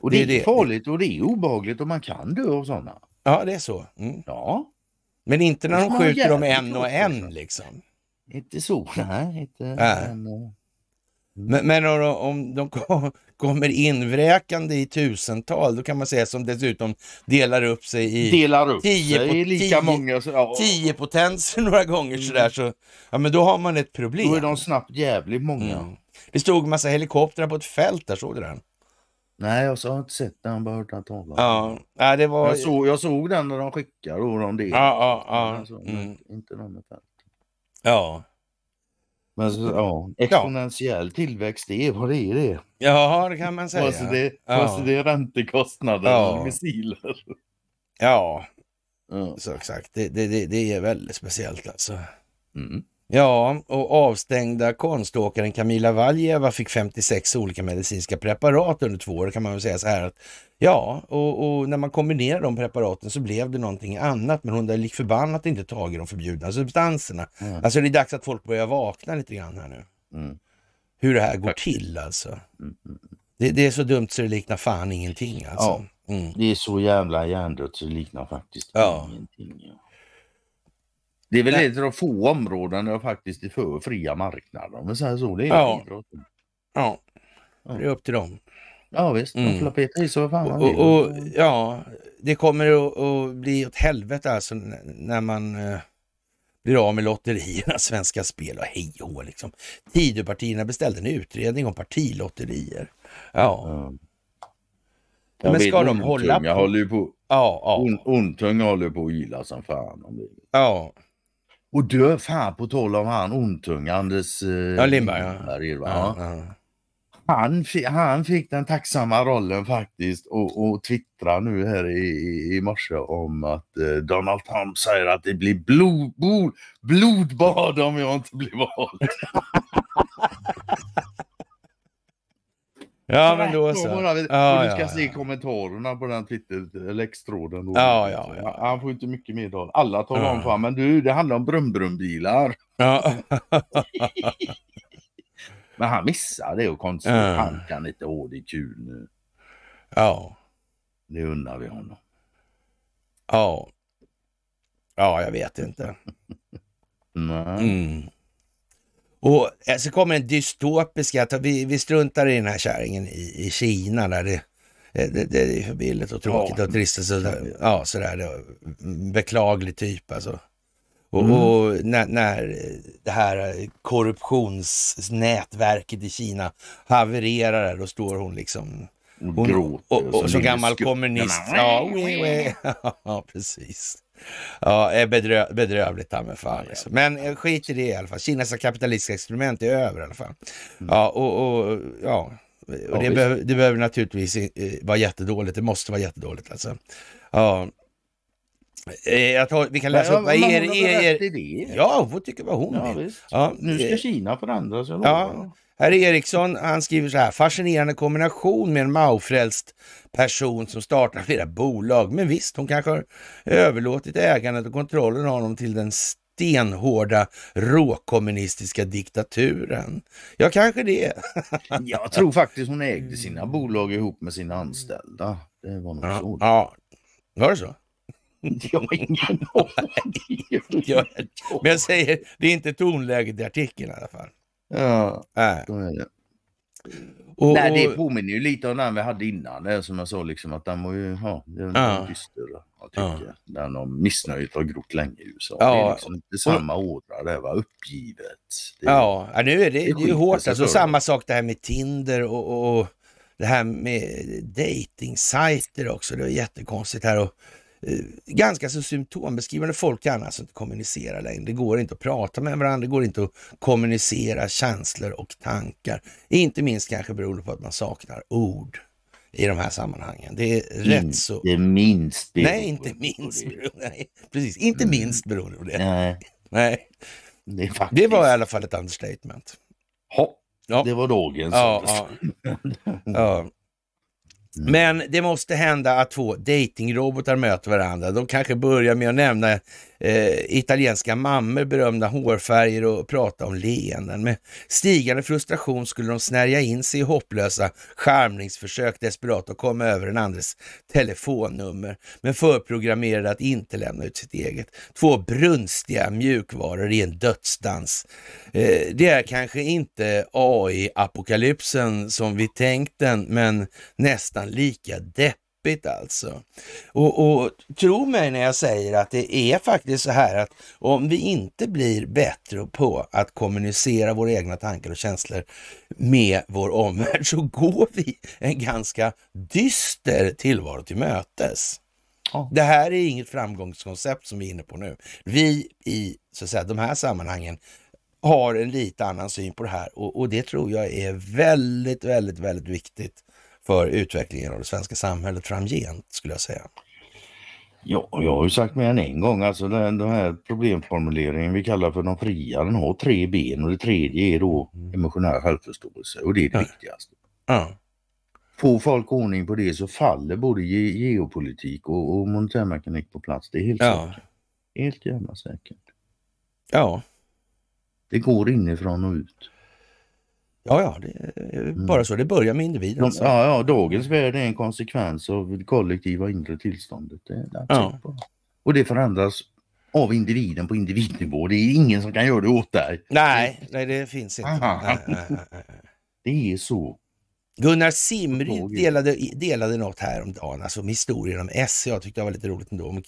Och det, det är, det. farligt och det är obehagligt och man kan dö och sådana. Ja, det är så. Mm. Ja. Men inte när de skjuter dem en och en liksom? Inte så, nej. Inte, äh. en, och... Eh. Men, men, om de kommer invräkande i tusental, då kan man säga som dessutom delar upp sig i delar upp tio, sig i lika tio, många, så, ja. tio potenser [laughs] några gånger mm. sådär, så ja, men då har man ett problem. Då är de snabbt jävligt många. Mm. Det stod en massa helikoptrar på ett fält där, såg du den? Nej, jag har inte sett den, bara hört den talas ja. ja, det var... jag, såg, jag såg den när de skickade då, de Ja, ja, ja. Alltså, mm. Inte någon med fält. Ja. Men så, ja, exponentiell ja. tillväxt, det är vad det är det. Ja, det kan man säga. Fast det, ja. det är räntekostnader ja. och missiler. Ja, ja. så exakt. Det, det, det, är väldigt speciellt alltså. Mm. Ja, och avstängda konståkaren Kamila Valjeva fick 56 olika medicinska preparat under två år. kan man väl säga så här att ja, och, och när man kombinerar de preparaten så blev det någonting annat. Men hon har lik förbannat inte tagit de förbjudna substanserna. Mm. Alltså det är dags att folk börjar vakna lite grann här nu. Mm. Hur det här går till alltså. Mm, mm, mm. Det, det, är så dumt så det liknar fan ingenting alltså. Ja, mm. det är så jävla hjärndött så det liknar faktiskt ja. ingenting. Ja. Det är väl ett av få områden där jag faktiskt är för fria marknader om vi säger så. Det är ja. idrotten. Ja. det är upp till dem. Ja visst, mm. de får peta i sig vad fan man vill. Och, och, ja, det kommer att, bli åt helvete alltså när man eh, blir av med lotterierna, [laughs] Svenska Spel och hej och liksom. Tidöpartierna beställde en utredning om partilotterier. Ja. Ja, men ska de hålla på? Jag håller ju på... Ja, ja. ontung håller på att gilla som fan. Om det. Ja. Och du, fan på tal om han ondtunga, Anders eh, ja, Lindberg. Ja. Ja, ja. Han, han fick den tacksamma rollen faktiskt och, och twittra nu här i, i, i morse om att eh, Donald Trump säger att det blir blod, blod, blodbad om jag inte blir vald. [laughs] Ja, men då så. ja, och du ska ja, se kommentarerna på den Twitter-läxtråden. Ja, ja, ja. Han får inte mycket medhåll. Alla talar ja. om fan, men du, det handlar om brum bilar Ja. [laughs] men han missar det och konstigt. Han kan inte, ha det kul nu. Ja. Det undrar vi honom. Ja. Ja, jag vet inte. [laughs] Nej. Mm. Och eh, så kommer den dystopiska, vi, vi struntar i den här kärringen i, i Kina där det, eh, det, det är för billigt och tråkigt ja. och trist och mm. ja, sådär. Det, beklaglig typ alltså. Och, mm. och när, när, det här korruptionsnätverket i Kina havererar, då står hon liksom hon, och, och, och, och, som gammal kommunist. ja, [laughs] precis. Ja, är bedrö bedrövligt ta mig fan. Liksom. Men eh, skit i det i alla fall. Kinas kapitalistiska experiment är över i alla fall. Mm. Ja, och, och ja. Och det, behöver, det behöver naturligtvis eh, vara jättedåligt. Det måste vara jättedåligt alltså. Ja. Eh, tar, vi kan läsa upp vad er... er, er ja, hon tycker vad hon ja, vill. Ja, nu ska Kina förändras, jag lovar. Ja. Herr Eriksson, han skriver så här, fascinerande kombination med en Mao-frälst person som startar flera bolag. Men visst, hon kanske har överlåtit ägandet och kontrollen av honom till den stenhårda råkommunistiska diktaturen. Ja, kanske det. [laughs] Jag tror faktiskt hon ägde sina bolag ihop med sina anställda. Det var nog ja, så. Ja, var det så? [laughs] Jag har ingen [laughs] aning. Men jag säger, det är inte tonläget i artikeln i alla fall. Ja, äh. Och, Nej, det påminner ju lite om den vi hade innan. Det som jag sa, liksom, att den var ju ja, den ja. dyster. Jag tycker. Ja. Den om missnöjet har grott länge i USA. Ja. Det är liksom inte samma ådra där, va? uppgivet. Det, ja. ja, nu är det, det, är det är hårt. Alltså, samma sak det här med Tinder och, och, och det här med dejtingsajter också. Det är jättekonstigt här. Och, Eh, ganska så symptombeskrivande. Folk kan alltså inte kommunicera längre. Det går inte att prata med varandra, det går inte att kommunicera känslor och tankar. Inte minst kanske beroende på att man saknar ord i de här sammanhangen. Det är inte rätt så... Inte minst beroende Nej, inte minst beroende. Nej, precis. Inte mm. minst beroende på det. Nej. Nej. Det, faktiskt... det, var i alla fall ett understatement. Hopp. Ja. Det var dagens. Ja, ja. ja. Mm. Men det måste hända att två datingrobotar möter varandra. De kanske börjar med att nämna Eh, italienska mammor berömda hårfärger och prata om leenden. Med stigande frustration skulle de snärja in sig i hopplösa skärmningsförsök desperat att komma över den andres telefonnummer, men förprogrammerade att inte lämna ut sitt eget. Två brunstiga mjukvaror i en dödsdans. Eh, det är kanske inte AI-apokalypsen som vi tänkt den, men nästan lika depp jobbigt alltså. Och, och tro mig när jag säger att det är faktiskt så här att om vi inte blir bättre på att kommunicera våra egna tankar och känslor med vår omvärld så går vi en ganska dyster tillvaro till mötes. Det här är inget framgångskoncept som vi är inne på nu. Vi i så att säga, de här sammanhangen har en lite annan syn på det här och, och det tror jag är väldigt, väldigt, väldigt viktigt för utvecklingen av det svenska samhället framgent skulle jag säga. Ja, jag har ju sagt mer än en gång, alltså den, den här problemformuleringen vi kallar för de fria, den har tre ben och det tredje är då mm. emotionell självförståelse och det är det ja. viktigaste. Ja. Får folk ordning på det så faller både ge geopolitik och, och monetärmekanik på plats, det är helt ja. säkert. Helt jävla säkert. Ja. Det går inifrån och ut. Ja, ja, det är mm. bara så. Det börjar med individen. Alltså. Ja, ja, dagens värld är en konsekvens av det kollektiva inre tillståndet. Det ja. Och det förändras av individen på individnivå. Det är ingen som kan göra det åt dig. Nej, nej det finns inte. Det är så. Gunnar Simrid delade, delade något häromdagen, alltså om historien om SCA, tyckte jag var lite roligt ändå,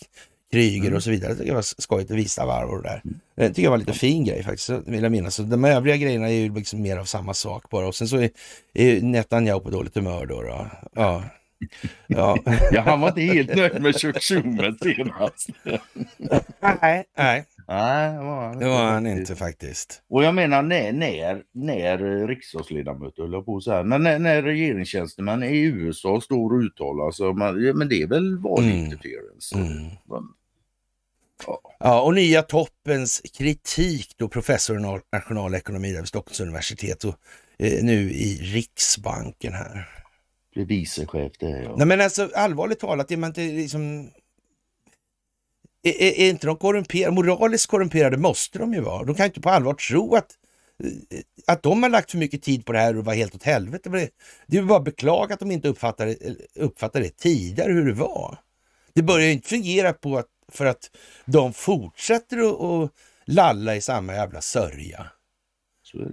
Kryger mm. och så vidare. Det tycker jag var skojigt. att visa varv och det där. Det mm. eh, tycker jag var en lite fin grej faktiskt, vill jag minnas. Så de övriga grejerna är ju liksom mer av samma sak bara. Och sen så är, är Netanyahu på dåligt humör då. då. Ja. [laughs] Ja. ja, han var inte helt nöjd med Chuchumen senast. nej, nej. Nej, det var han, det var han inte faktiskt. Och jag menar när, när, när riksdagsledamöter, höll på så här, men när, när regeringstjänstemän i USA står och uttalar sig, men det är väl valinterferens? Mm. mm. Ja, och nya toppens kritik då professor i nationalekonomi vid Stockholms universitet och eh, nu i Riksbanken här. Revisorchef det är jag. Nej men alltså allvarligt talat, är man inte liksom... Är, är, inte de korrumperade? Moraliskt korrumperade måste de ju vara. De kan inte på allvar tro att eh, att de har lagt för mycket tid på det här och var helt åt helvete. Det är bara att beklaga att de inte uppfattade, uppfattade det tidigare hur det var. Det börjar ju inte fungera på att för att de fortsätter att, att lalla i samma jävla sörja. Det.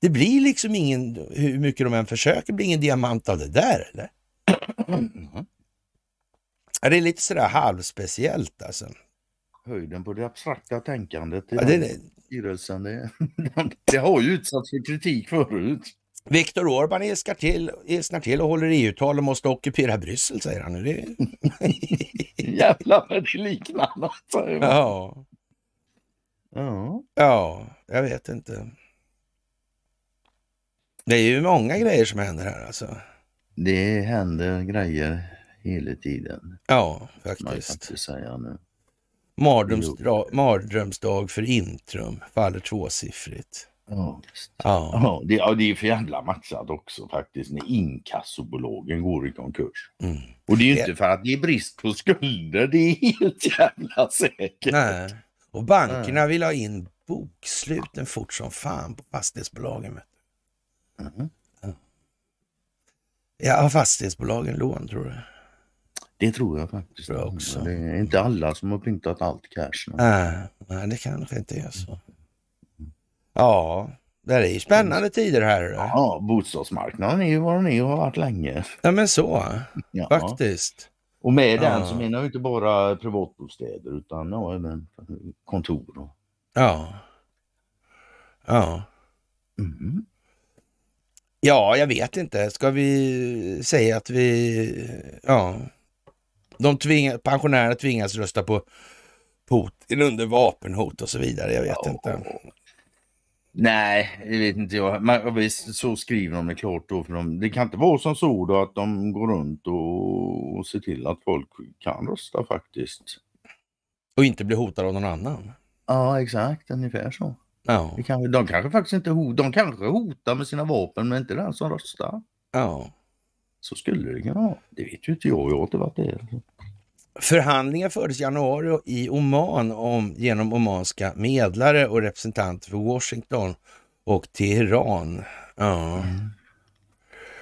det. blir liksom ingen, hur mycket de än försöker, blir ingen diamant av det där eller? Mm. Det är lite sådär halvspeciellt alltså. Höjden på det abstrakta tänkandet i ja, det, styrelsen. Det, [laughs] det har ju utsatts för kritik förut. Viktor Orban iskar till, till och håller EU-tal och måste ockupera Bryssel, säger han. Det... [laughs] Jävlar vad det liknar alltså. Ja. ja. Ja, jag vet inte. Det är ju många grejer som händer här alltså. Det händer grejer hela tiden. Ja, faktiskt. mardrömsdag för Intrum, faller tvåsiffrigt. Ja, ja. ja, det, ja, det är för jävla maxat också faktiskt när inkassobolagen går i konkurs. Mm. Och det är ju inte för att det är brist på skulder, det är helt jävla säkert. Nej. Och bankerna Nej. vill ha in boksluten fort som fan på fastighetsbolagen. Mm. Ja, har fastighetsbolagen lån tror du? Det tror jag faktiskt. Tror jag också. Det är inte alla som har pyntat allt cash. Nej, nej det kanske inte är så. Mm. Ja, det är ju spännande mm. tider här. Ja, bostadsmarknaden är ju vad den är och har varit länge. Ja men så, ja. faktiskt. Och med den ja. så menar jag inte bara privatbostäder utan ja, även kontor. Och... Ja. Ja. Mm. Ja, jag vet inte. Ska vi säga att vi... Ja. De tving, pensionärerna tvingas rösta på Putin under vapenhot och så vidare. Jag vet ja, inte. Nej, det vet inte jag. Men visst, så skriver de det klart då. För de, det kan inte vara som så då att de går runt och, och ser till att folk kan rösta faktiskt. Och inte bli hotade av någon annan. Ja, exakt. Ungefär så. Ja. kan, de kanske faktiskt inte hotar. De kanske hotar med sina vapen, men inte den som röstar. Ja. Så skulle det kunna vara. Det vet ju inte jag. Jag har inte varit där. Förhandlingar fördes i januari i Oman om, genom omanska medlare och representanter för Washington och Teheran. Ja. Mm.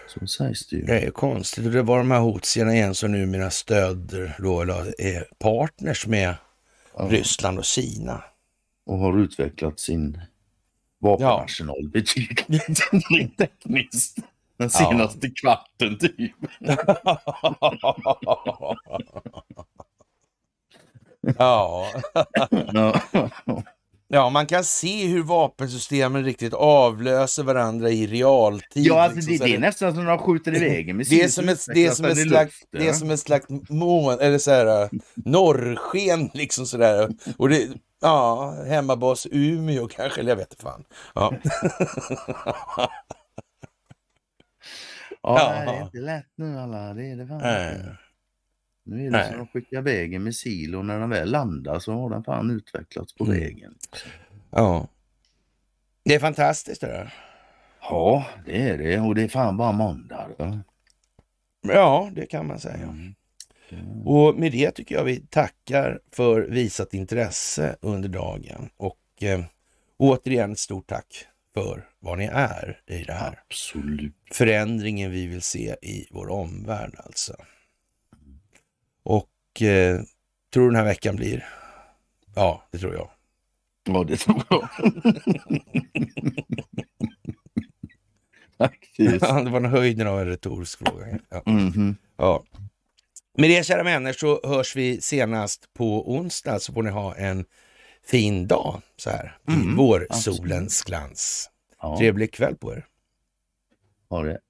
Så sägs det ju. Det är konstigt. det var de här hotierna igen som numera stöder då, eller är partners med ja. Ryssland och Kina. Och har utvecklat sin vapenarsenal ja. betydligt [laughs] tekniskt. Den senaste ja. kvarten typ. [laughs] ja. Ja, man kan se hur vapensystemen riktigt avlöser varandra i realtid. Ja, alltså, liksom, det, det, är nästan som de skjuter iväg en det är som ett, det slags, det är som ett slags mån, eller så här, äh, norrsken liksom sådär. Och det, ja, hemmabas Umeå kanske, eller jag vet inte fan. Ja. Ja, det är inte lätt nu alla. Det är det fan inte. Nu är det Nej. som att skicka iväg en missil och När den väl landar så har den fan utvecklats på mm. vägen. Ja. Det är fantastiskt det där. Ja, det är det. Och det är fan bara måndag. Ja, det kan man säga. Mm. Och med det tycker jag vi tackar för visat intresse under dagen. Och eh, återigen ett stort tack för vad ni är i det här. Absolut. Förändringen vi vill se i vår omvärld alltså. Och eh, tror du den här veckan blir? Ja, det tror jag. Ja, det tror jag. [laughs] Ja, det var den höjden av en retorisk fråga. Ja. Mm -hmm. ja. Med det kära vänner så hörs vi senast på onsdag så får ni ha en fin dag så här. Mm, vår absolut. solens glans. Ja. Trevlig kväll på er. Ha det.